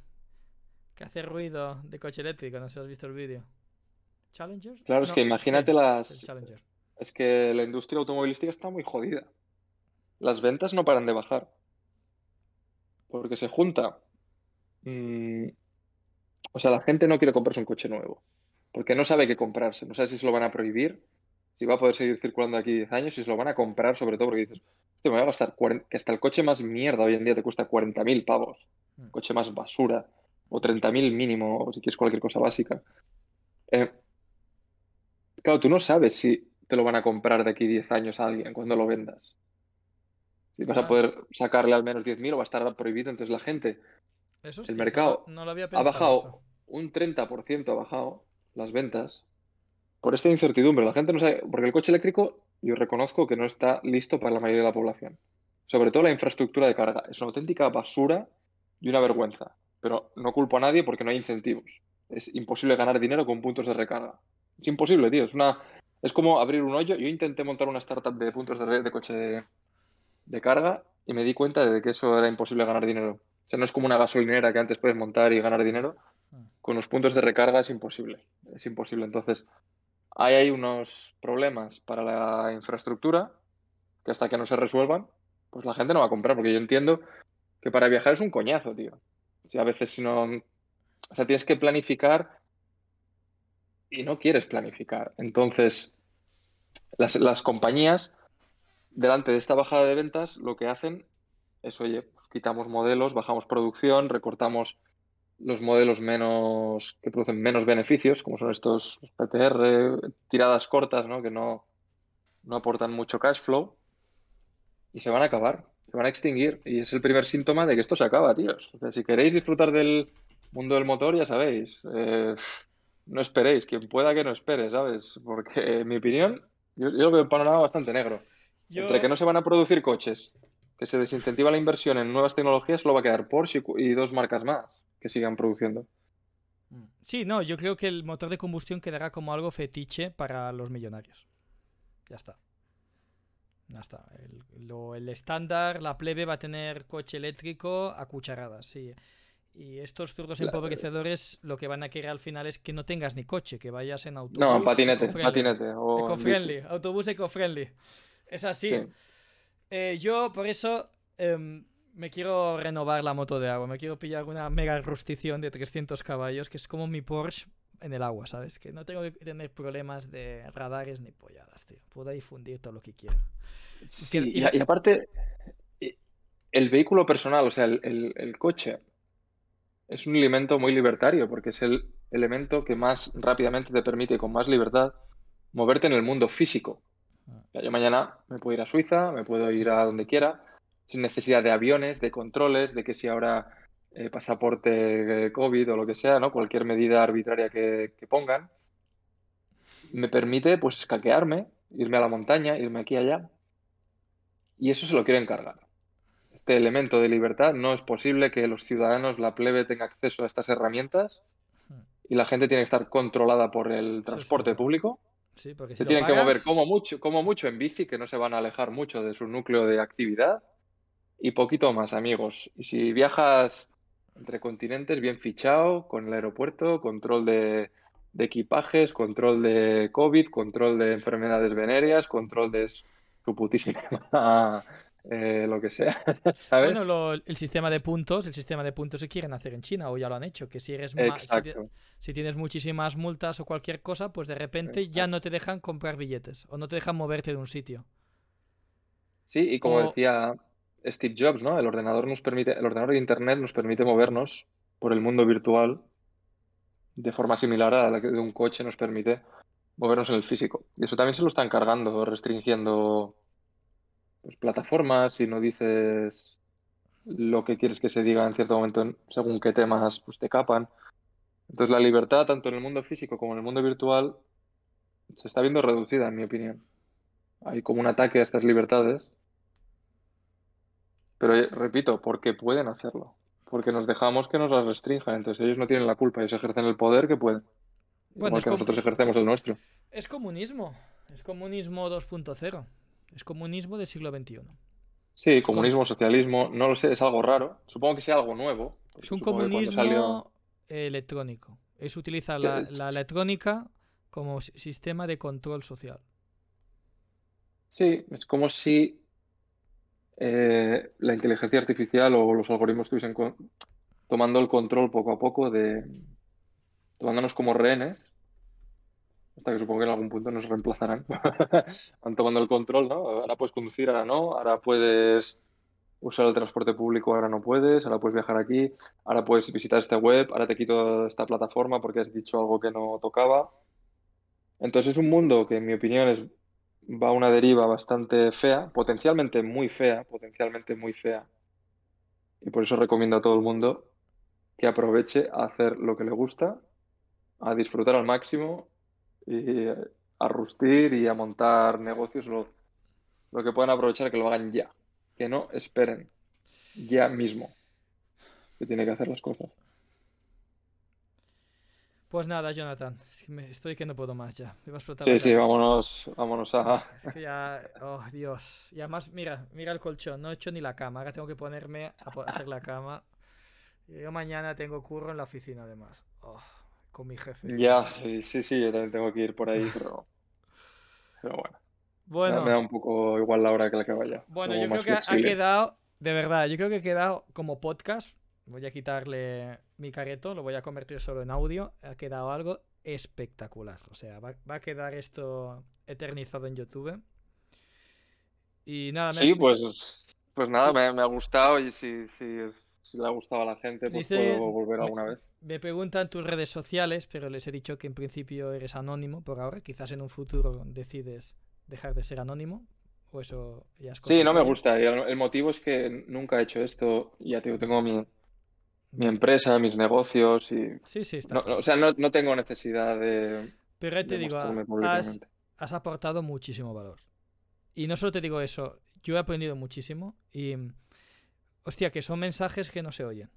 Que hace ruido de coche eléctrico, no sé si has visto el vídeo. ¿Challenger? Claro, es que imagínate las... Es que la industria automovilística está muy jodida. Las ventas no paran de bajar. Porque se junta mm, o sea, la gente no quiere comprarse un coche nuevo porque no sabe qué comprarse, no sabe si se lo van a prohibir, si va a poder seguir circulando aquí 10 años, si se lo van a comprar, sobre todo porque dices, te a gastar que hasta el coche más mierda hoy en día te cuesta 40.000 pavos, mm. coche más basura, o 30.000 mínimo, o si quieres cualquier cosa básica. Eh, claro, tú no sabes si te lo van a comprar de aquí 10 años a alguien cuando lo vendas. Si vas a poder sacarle al menos 10.000 o va a estar prohibido, entonces la gente el mercado ha bajado un 30%, ha bajado las ventas por esta incertidumbre. La gente no sabe, porque el coche eléctrico yo reconozco que no está listo para la mayoría de la población. Sobre todo la infraestructura de carga. Es una auténtica basura y una vergüenza. Pero no culpo a nadie porque no hay incentivos. Es imposible ganar dinero con puntos de recarga. Es imposible, tío. Es una es como abrir un hoyo. Yo intenté montar una startup de puntos de, de coche de carga y me di cuenta de que eso era imposible ganar dinero sea, no es como una gasolinera que antes puedes montar y ganar dinero. Mm. Con los puntos de recarga es imposible. Es imposible. Entonces, ahí hay unos problemas para la infraestructura que hasta que no se resuelvan, pues la gente no va a comprar. Porque yo entiendo que para viajar es un coñazo, tío. si a veces si no. O sea, tienes que planificar y no quieres planificar. Entonces, las, las compañías, delante de esta bajada de ventas, lo que hacen es, oye, quitamos modelos, bajamos producción, recortamos los modelos menos que producen menos beneficios, como son estos PTR, tiradas cortas, ¿no? que no, aportan mucho cash flow, y se van a acabar, se van a extinguir. Y es el primer síntoma de que esto se acaba, tíos. si queréis disfrutar del mundo del motor, ya sabéis, eh, no esperéis, quien pueda que no espere, ¿sabes? Porque en mi opinión, yo, lo veo un panorama bastante negro. Entre que no se van a producir coches, se desincentiva la inversión en nuevas tecnologías, solo va a quedar Porsche y dos marcas más que sigan produciendo. Mm. Sí, no, yo creo que el motor de combustión quedará como algo fetiche para los millonarios. Ya está. Ya está. El, estándar, la plebe va a tener coche eléctrico a cucharadas, sí. Y estos zurdos empobrecedores lo que van a querer al final es que no tengas ni coche, que vayas en autobús. No, patinete, patinete. eco autobús eco-friendly. Es así. Eh, yo por eso em, me quiero renovar la moto de agua. Me quiero pillar una mega rustición de 300 caballos, que es como mi Porsche en el agua, ¿sabes? Que no tengo que tener problemas de radares ni polladas, tío. Puedo difundir todo lo que quiera. y, aparte, eh, el vehículo personal, o sea, el coche, es un elemento muy libertario, porque es el elemento que más rápidamente te permite, con más libertad, moverte en el mundo físico yo mañana me puedo ir a Suiza, me puedo ir a donde quiera, sin necesidad de aviones, de controles, de que si ahora eh, pasaporte COVID o lo que sea, ¿no? Cualquier medida arbitraria que, pongan. Me permite, pues, escaquearme, irme a la montaña, irme aquí allá. Y eso se lo quiero encargar. Este elemento de libertad no es posible que los ciudadanos, la plebe, tenga acceso a estas herramientas hmm. y la gente tiene que estar controlada por el transporte público se tienen que mover como mucho, como mucho en bici, que no se van a alejar mucho de su núcleo de actividad, y poquito más, amigos. Y si viajas entre continentes, bien fichado, con el aeropuerto, control de, equipajes, control de COVID, control de enfermedades venéreas, control de su putísima Eh, lo que sea, ¿sabes? Bueno, el sistema de puntos, el sistema de puntos se quieren hacer en China o ya lo han hecho, que si eres más, si, tienes muchísimas multas o cualquier cosa, pues de repente ya no te dejan comprar billetes o no te dejan moverte de un sitio. Sí, y como decía Steve Jobs, ¿no? El ordenador nos permite, el ordenador de internet nos permite movernos por el mundo virtual de forma similar a la que de un coche nos permite movernos en el físico. Y eso también se lo están cargando, restringiendo pues, plataformas, y no dices lo que quieres que se diga en cierto momento según qué temas pues, te capan. Entonces la libertad, tanto en el mundo físico como en el mundo virtual, se está viendo reducida, en mi opinión. Hay como un ataque a estas libertades. Pero eh, repito, porque pueden hacerlo. Porque nos dejamos que nos las restrinjan. Entonces ellos no tienen la culpa, ellos ejercen el poder que pueden. Bueno, que nosotros ejercemos el nuestro. Es comunismo. Es comunismo 2.0. Es comunismo del siglo XXI. Sí, comunismo, socialismo, no lo sé, es algo raro. Supongo que sea algo nuevo. Es un comunismo electrónico. Es utilizar la, electrónica como sistema de control social. Sí, es como si eh, la inteligencia artificial o los algoritmos estuviesen tomando el control poco a poco de tomándonos como rehenes que supongo que en algún punto nos reemplazarán. han tomando el control, ¿no? Ahora puedes conducir, ahora no, ahora puedes usar el transporte público, ahora no puedes, ahora puedes viajar aquí, ahora puedes visitar esta web, ahora te quito esta plataforma porque has dicho algo que no tocaba. Entonces es un mundo que en mi opinión va a una deriva bastante fea, potencialmente muy fea, potencialmente muy fea. Y por eso recomiendo a todo el mundo que aproveche a hacer lo que le gusta, a disfrutar al máximo y eh, a rustir y a montar negocios lo, que puedan aprovechar, que lo hagan ya, que no esperen, ya mismo, que tiene que hacer las cosas. Pues nada, Jonathan, estoy que no puedo más ya. a sí, sí, vámonos, vámonos a... Es que ya, oh Dios. Y además, mira, mira el colchón, no he hecho ni la cama, ahora tengo que ponerme a hacer la cama. Yo mañana tengo curro en la oficina además. Oh con mi jefe. Ya, sí, sí, yo también tengo que ir por ahí, pero, bueno. Bueno. Me, da un poco igual la hora que la que vaya. Bueno, yo creo que ha quedado, de verdad, yo creo que ha quedado como podcast. Voy a quitarle mi careto, lo voy a convertir solo en audio. Ha quedado algo espectacular. O sea, va, a quedar esto eternizado en YouTube. Y nada, me... Sí, pues, pues nada, me, ha gustado y si, si es si le ha gustado a la gente, pues puedo volver alguna vez. Me preguntan tus redes sociales, pero les he dicho que en principio eres anónimo por ahora. Quizás en un futuro decides dejar de ser anónimo. O eso ya es cosa Sí, no me gusta. El motivo es que nunca he hecho esto. Ya tengo mi, empresa, mis negocios y. Sí, sí, está. o sea, no, tengo necesidad de. Pero te digo, has, has aportado muchísimo valor. Y no solo te digo eso, yo he aprendido muchísimo y Hostia, que son mensajes que no se oyen.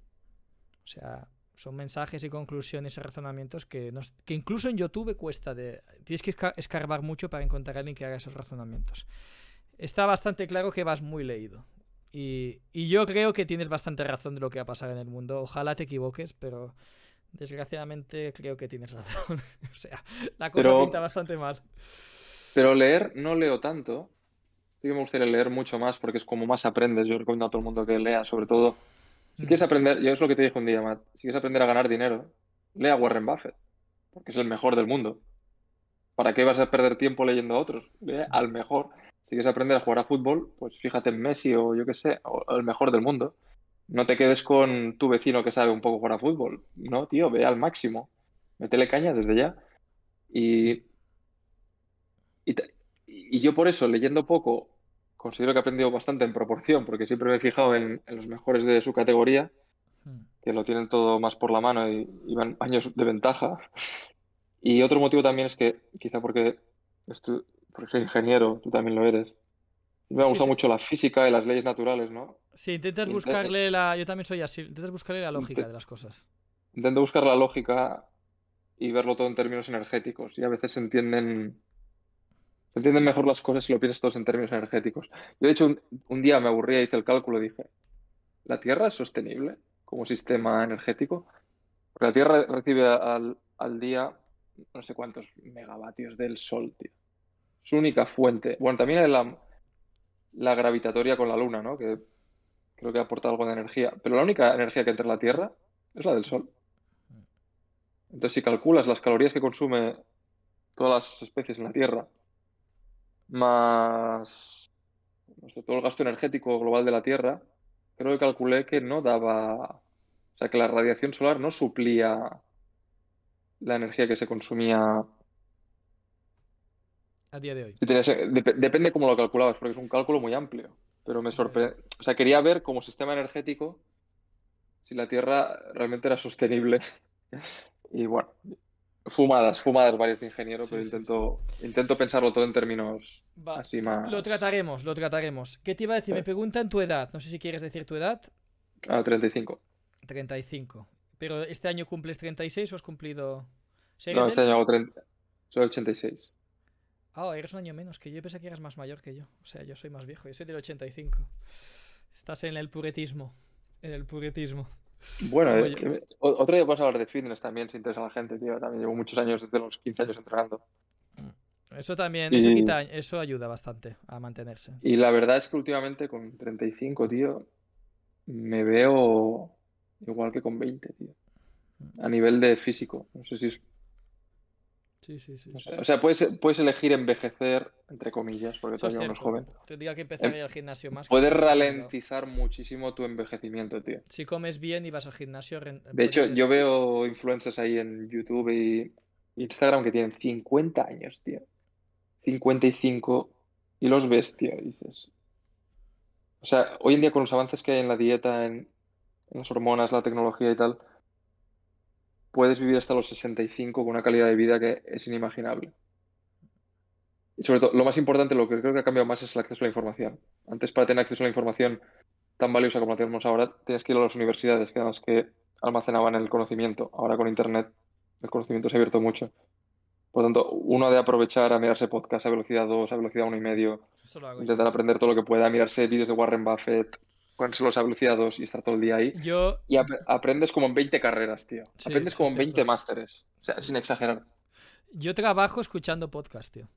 O sea, son mensajes y conclusiones y razonamientos que, incluso en YouTube cuesta de... Tienes que escarbar mucho para encontrar a alguien que haga esos razonamientos. Está bastante claro que vas muy leído. Y, yo creo que tienes bastante razón de lo que va a pasar en el mundo. Ojalá te equivoques, pero desgraciadamente creo que tienes razón. o sea, la cosa pinta bastante mal. Pero leer no leo tanto me gustaría leer mucho más porque es como más aprendes. Yo recomiendo a todo el mundo que lea, sobre todo. Si mm. quieres aprender, yo es lo que te dije un día, Matt, si quieres aprender a ganar dinero, lea Warren Buffett, porque es el mejor del mundo. ¿Para qué vas a perder tiempo leyendo a otros? al mejor. Si quieres aprender a jugar a fútbol, pues fíjate en Messi o yo que sé, o el mejor del mundo. No te quedes con tu vecino que sabe un poco jugar a fútbol. No, tío, ve al máximo. Métele caña desde ya. y, y yo por eso, leyendo poco considero que he aprendido bastante en proporción, porque siempre me he fijado en, los mejores de su categoría, hmm. que lo tienen todo más por la mano y, van años de ventaja. Y otro motivo también es que, quizá porque, soy ingeniero, tú también lo eres, me ha gustado mucho la física y las leyes naturales, ¿no? Sí, intentas buscarle la... Yo también soy así, intentas buscarle la lógica de las cosas. Intento buscar la lógica y verlo todo en términos energéticos. Y a veces se entienden se entienden mejor las cosas si lo piensas todos en términos energéticos. Yo, de hecho, un, día me aburría, hice el cálculo, y dije, ¿la Tierra es sostenible como sistema energético? Porque la Tierra recibe al, día no sé cuántos megavatios del Sol, tío. Su única fuente. Bueno, también hay la, la gravitatoria con la Luna, ¿no? Que creo que aporta algo de energía. Pero la única energía que entra en la Tierra es la del Sol. Mm. Entonces, si calculas las calorías que consume todas las especies en la Tierra más todo el gasto energético global de la Tierra, creo que calculé que no daba, o sea, que la radiación solar no suplía la energía que se consumía a día de hoy. depende cómo lo calculabas, porque es un cálculo muy amplio. Pero me sorprende. O sea, quería ver como sistema energético si la Tierra realmente era sostenible. y bueno, Fumadas, fumadas varias de este ingeniero, pero intento, intento pensarlo todo en términos así más. Lo trataremos, lo trataremos. ¿Qué te iba a decir? Me preguntan tu edad. No sé si quieres decir tu edad. Ah, 35. 35. ¿Pero este año cumples 36 o has cumplido.? no, este año hago 30. Soy 86. Ah, oh, eres un año menos que yo. Pensé que eras más mayor que yo. O sea, yo soy más viejo. Yo soy del 85. Estás en el puretismo. En el puretismo. Bueno, eh, otro día puedes hablar de fitness también, si interesa a la gente, tío. También llevo muchos años, desde los 15 años entrenando. Mm. Eso también, eso, eso ayuda bastante a mantenerse. Y la verdad es que últimamente con 35, tío, me veo igual que con 20, tío. Mm. A nivel de físico. No sé si es Sí, sí, sí. O sea, puedes, elegir envejecer, entre comillas, porque todavía uno es joven. Tendría que empezar a ir al gimnasio más. Puedes ralentizar muchísimo tu envejecimiento, tío. Si comes bien y vas al gimnasio. De hecho, yo veo influencers ahí en YouTube y Instagram que tienen 50 años, tío. 55 y los ves, tío, dices. O sea, hoy en día con los avances que hay en la dieta, en las hormonas, la tecnología y tal, puedes vivir hasta los 65 con una calidad de vida que es inimaginable. Y sobre todo, lo más importante, lo que creo que ha cambiado más es el acceso a la información. Antes, para tener acceso a la información tan valiosa como la tenemos ahora, tenías que ir a las universidades, que eran las que almacenaban el conocimiento. Ahora con Internet el conocimiento se ha abierto mucho. Por lo tanto, uno ha de aprovechar a mirarse podcast a velocidad 2, a velocidad 1,5, intentar aprender todo lo que pueda, mirarse vídeos de Warren Buffett, con los 2 y estar todo el día ahí. Yo... Y aprendes como en 20 carreras, tío. aprendes como en 20 másteres, o sea, sin exagerar. Yo trabajo escuchando podcast, tío.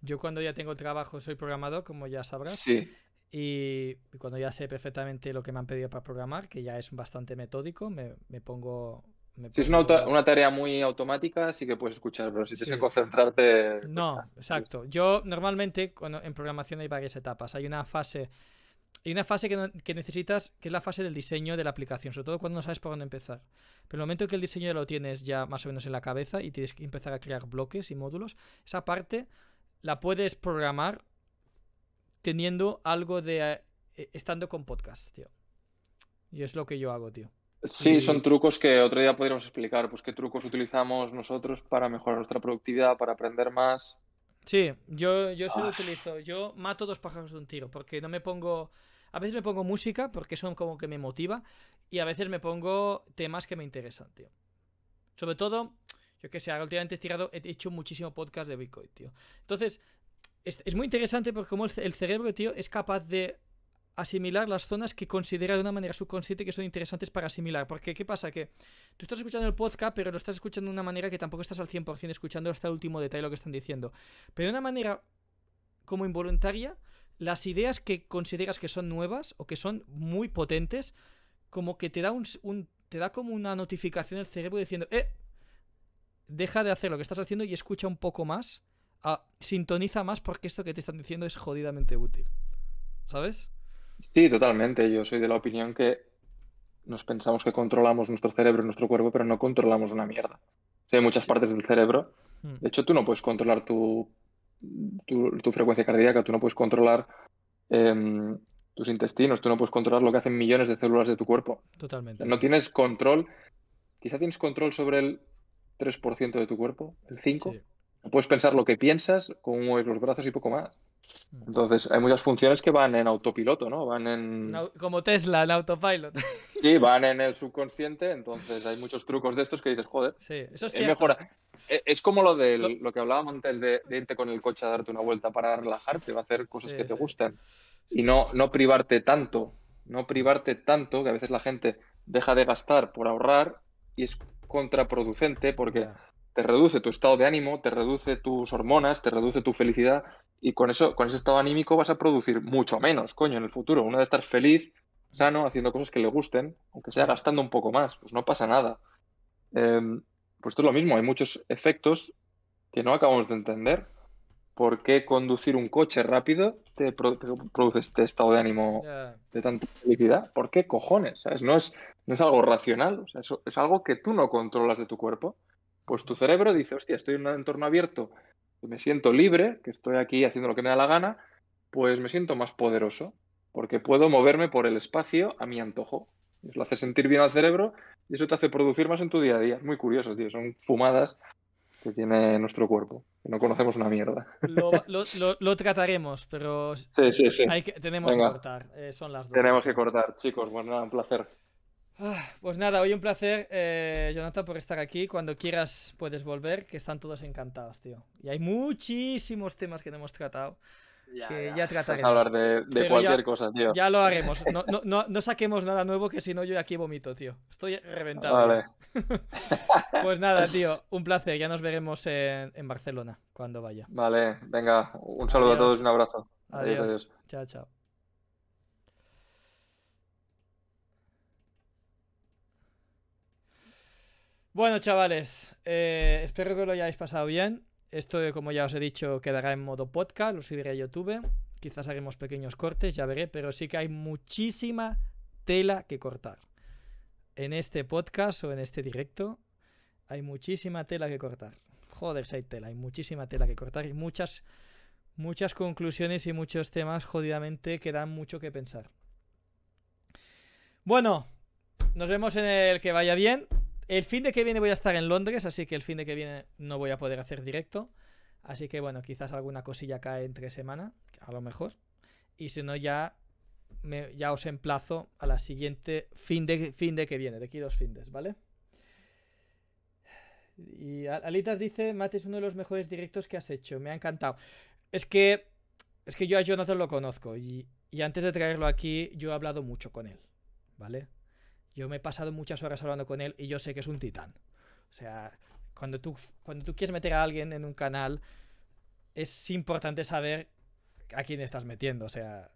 Yo cuando ya tengo trabajo soy programador, como ya sabrás. Sí. Y cuando ya sé perfectamente lo que me han pedido para programar, que ya es bastante metódico, me, pongo... si es una, tarea muy automática, sí que puedes escuchar, pero si tienes que concentrarte... No, pues, exacto. Yo normalmente cuando, en programación hay varias etapas. Hay una fase hay una fase que, necesitas, que es la fase del diseño de la aplicación, sobre todo cuando no sabes por dónde empezar. Pero el momento que el diseño ya lo tienes ya más o menos en la cabeza y tienes que empezar a crear bloques y módulos, esa parte la puedes programar teniendo algo de... Eh, eh, estando con podcast, tío. Y es lo que yo hago, tío. Sí, son trucos que otro día podríamos explicar, pues qué trucos utilizamos nosotros para mejorar nuestra productividad, para aprender más. Sí, yo, yo sí lo ah. utilizo. Yo mato dos pájaros de un tiro, porque no me pongo a veces me pongo música porque eso como que me motiva y a veces me pongo temas que me interesan, tío. Sobre todo, yo que sé, ahora últimamente he, tirado, he hecho muchísimo podcast de Bitcoin, tío. Entonces, es, muy interesante porque como el, el cerebro, tío, es capaz de asimilar las zonas que considera de una manera subconsciente que son interesantes para asimilar. Porque, ¿qué pasa? Que tú estás escuchando el podcast, pero lo estás escuchando de una manera que tampoco estás al 100% escuchando hasta el último detalle lo que están diciendo. Pero de una manera como involuntaria, las ideas que consideras que son nuevas o que son muy potentes, como que te da un, te da como una notificación en el cerebro diciendo, eh, deja de hacer lo que estás haciendo y escucha un poco más, ah, sintoniza más porque esto que te están diciendo es jodidamente útil. ¿Sabes? Sí, totalmente. Yo soy de la opinión que nos pensamos que controlamos nuestro cerebro y nuestro cuerpo, pero no controlamos una mierda. hay muchas partes del cerebro. Hmm. De hecho, tú no puedes controlar tu tu, frecuencia cardíaca, tú no puedes controlar em, tus intestinos, tú no puedes controlar lo que hacen millones de células de tu cuerpo. Totalmente. no tienes control, quizá tienes control sobre el 3% de tu cuerpo, el 5%. No puedes pensar lo que piensas, cómo mueves los brazos y poco más. Mm. Entonces, hay muchas funciones que van en autopiloto, ¿no? Van en. Como Tesla, en autopilot. Sí, van en el subconsciente, entonces hay muchos trucos de estos que dices, joder. Sí, eso es, cierto. E, es como lo de lo... que hablábamos antes de, irte con el coche a darte una vuelta para relajarte, va a hacer cosas que te gustan. Y no, privarte tanto, no privarte tanto, que a veces la gente deja de gastar por ahorrar y es contraproducente porque te reduce tu estado de ánimo, te reduce tus hormonas, te reduce tu felicidad y con eso, con ese estado anímico vas a producir mucho menos, coño, en el futuro. uno de estar feliz, sano, haciendo cosas que le gusten, aunque sea gastando un poco más, pues no pasa nada. Em, pues esto es lo mismo, hay muchos efectos que no acabamos de entender. ¿Por qué conducir un coche rápido te, produce este estado de ánimo de tanta felicidad? ¿Por qué cojones? No, es, no es algo racional, es algo que tú no controlas de tu cuerpo pues tu cerebro dice, hostia, estoy en un entorno abierto, me siento libre, que estoy aquí haciendo lo que me da la gana, pues me siento más poderoso, porque puedo moverme por el espacio a mi antojo. Eso lo hace sentir bien al cerebro y eso te hace producir más en tu día a día. muy curioso, tío. Son fumadas que tiene nuestro cuerpo. Que no conocemos una mierda. Lo, trataremos, pero Hay que, tenemos que cortar. Eh, son las dos. Tenemos que cortar, chicos. Bueno, un placer. Ah, pues nada, hoy un placer, eh, Jonathan, por estar aquí. Cuando quieras puedes volver, que están todos encantados, tío. Y hay muchísimos temas que no hemos tratado. que ya, ya trataremos. hablar de, cualquier cosa, tío. Ya lo haremos. No, saquemos nada nuevo, que si no yo aquí vomito, tío. Estoy reventado. Vale. pues nada, tío, un placer. Ya nos veremos en, Barcelona cuando vaya. Vale, venga. Un saludo a todos y un abrazo. adiós. Chao, chao. Bueno, chavales, eh, espero que lo hayáis pasado bien. Esto, como ya os he dicho, quedará en modo podcast, lo subiré a YouTube. Quizás haremos pequeños cortes, ya veré, pero sí que hay muchísima tela que cortar. En este podcast o en este directo hay muchísima tela que cortar. Joder, si hay tela, hay muchísima tela que cortar y muchas, muchas conclusiones y muchos temas jodidamente que dan mucho que pensar. Bueno, nos vemos en el que vaya bien. El fin de que viene voy a estar en Londres, así que el fin de que viene no voy a poder hacer directo. Así que bueno, quizás alguna cosilla cae entre semana, a lo mejor. Y si no, ya, ya os emplazo a la siguiente fin de, que viene, de aquí dos findes, ¿vale? Y Alitas dice, Mate es uno de los mejores directos que has hecho, me ha encantado. Es que, es que yo a Jonathan lo conozco y, y antes de traerlo aquí yo he hablado mucho con él, ¿vale? Yo me he pasado muchas horas hablando con él y yo sé que es un titán. O sea, cuando tú, cuando tú quieres meter a alguien en un canal, es importante saber a quién estás metiendo. O sea,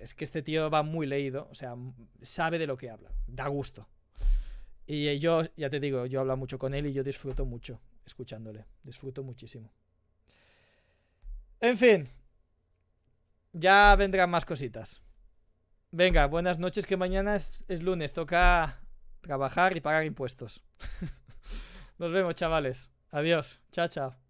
es que este tío va muy leído, o sea, sabe de lo que habla, da gusto. Y yo, ya te digo, yo hablo mucho con él y yo disfruto mucho escuchándole, disfruto muchísimo. En fin, ya vendrán más cositas. Venga, buenas noches, que mañana es, lunes. Toca trabajar y pagar impuestos. Nos vemos, chavales. Adiós. Chao, chao.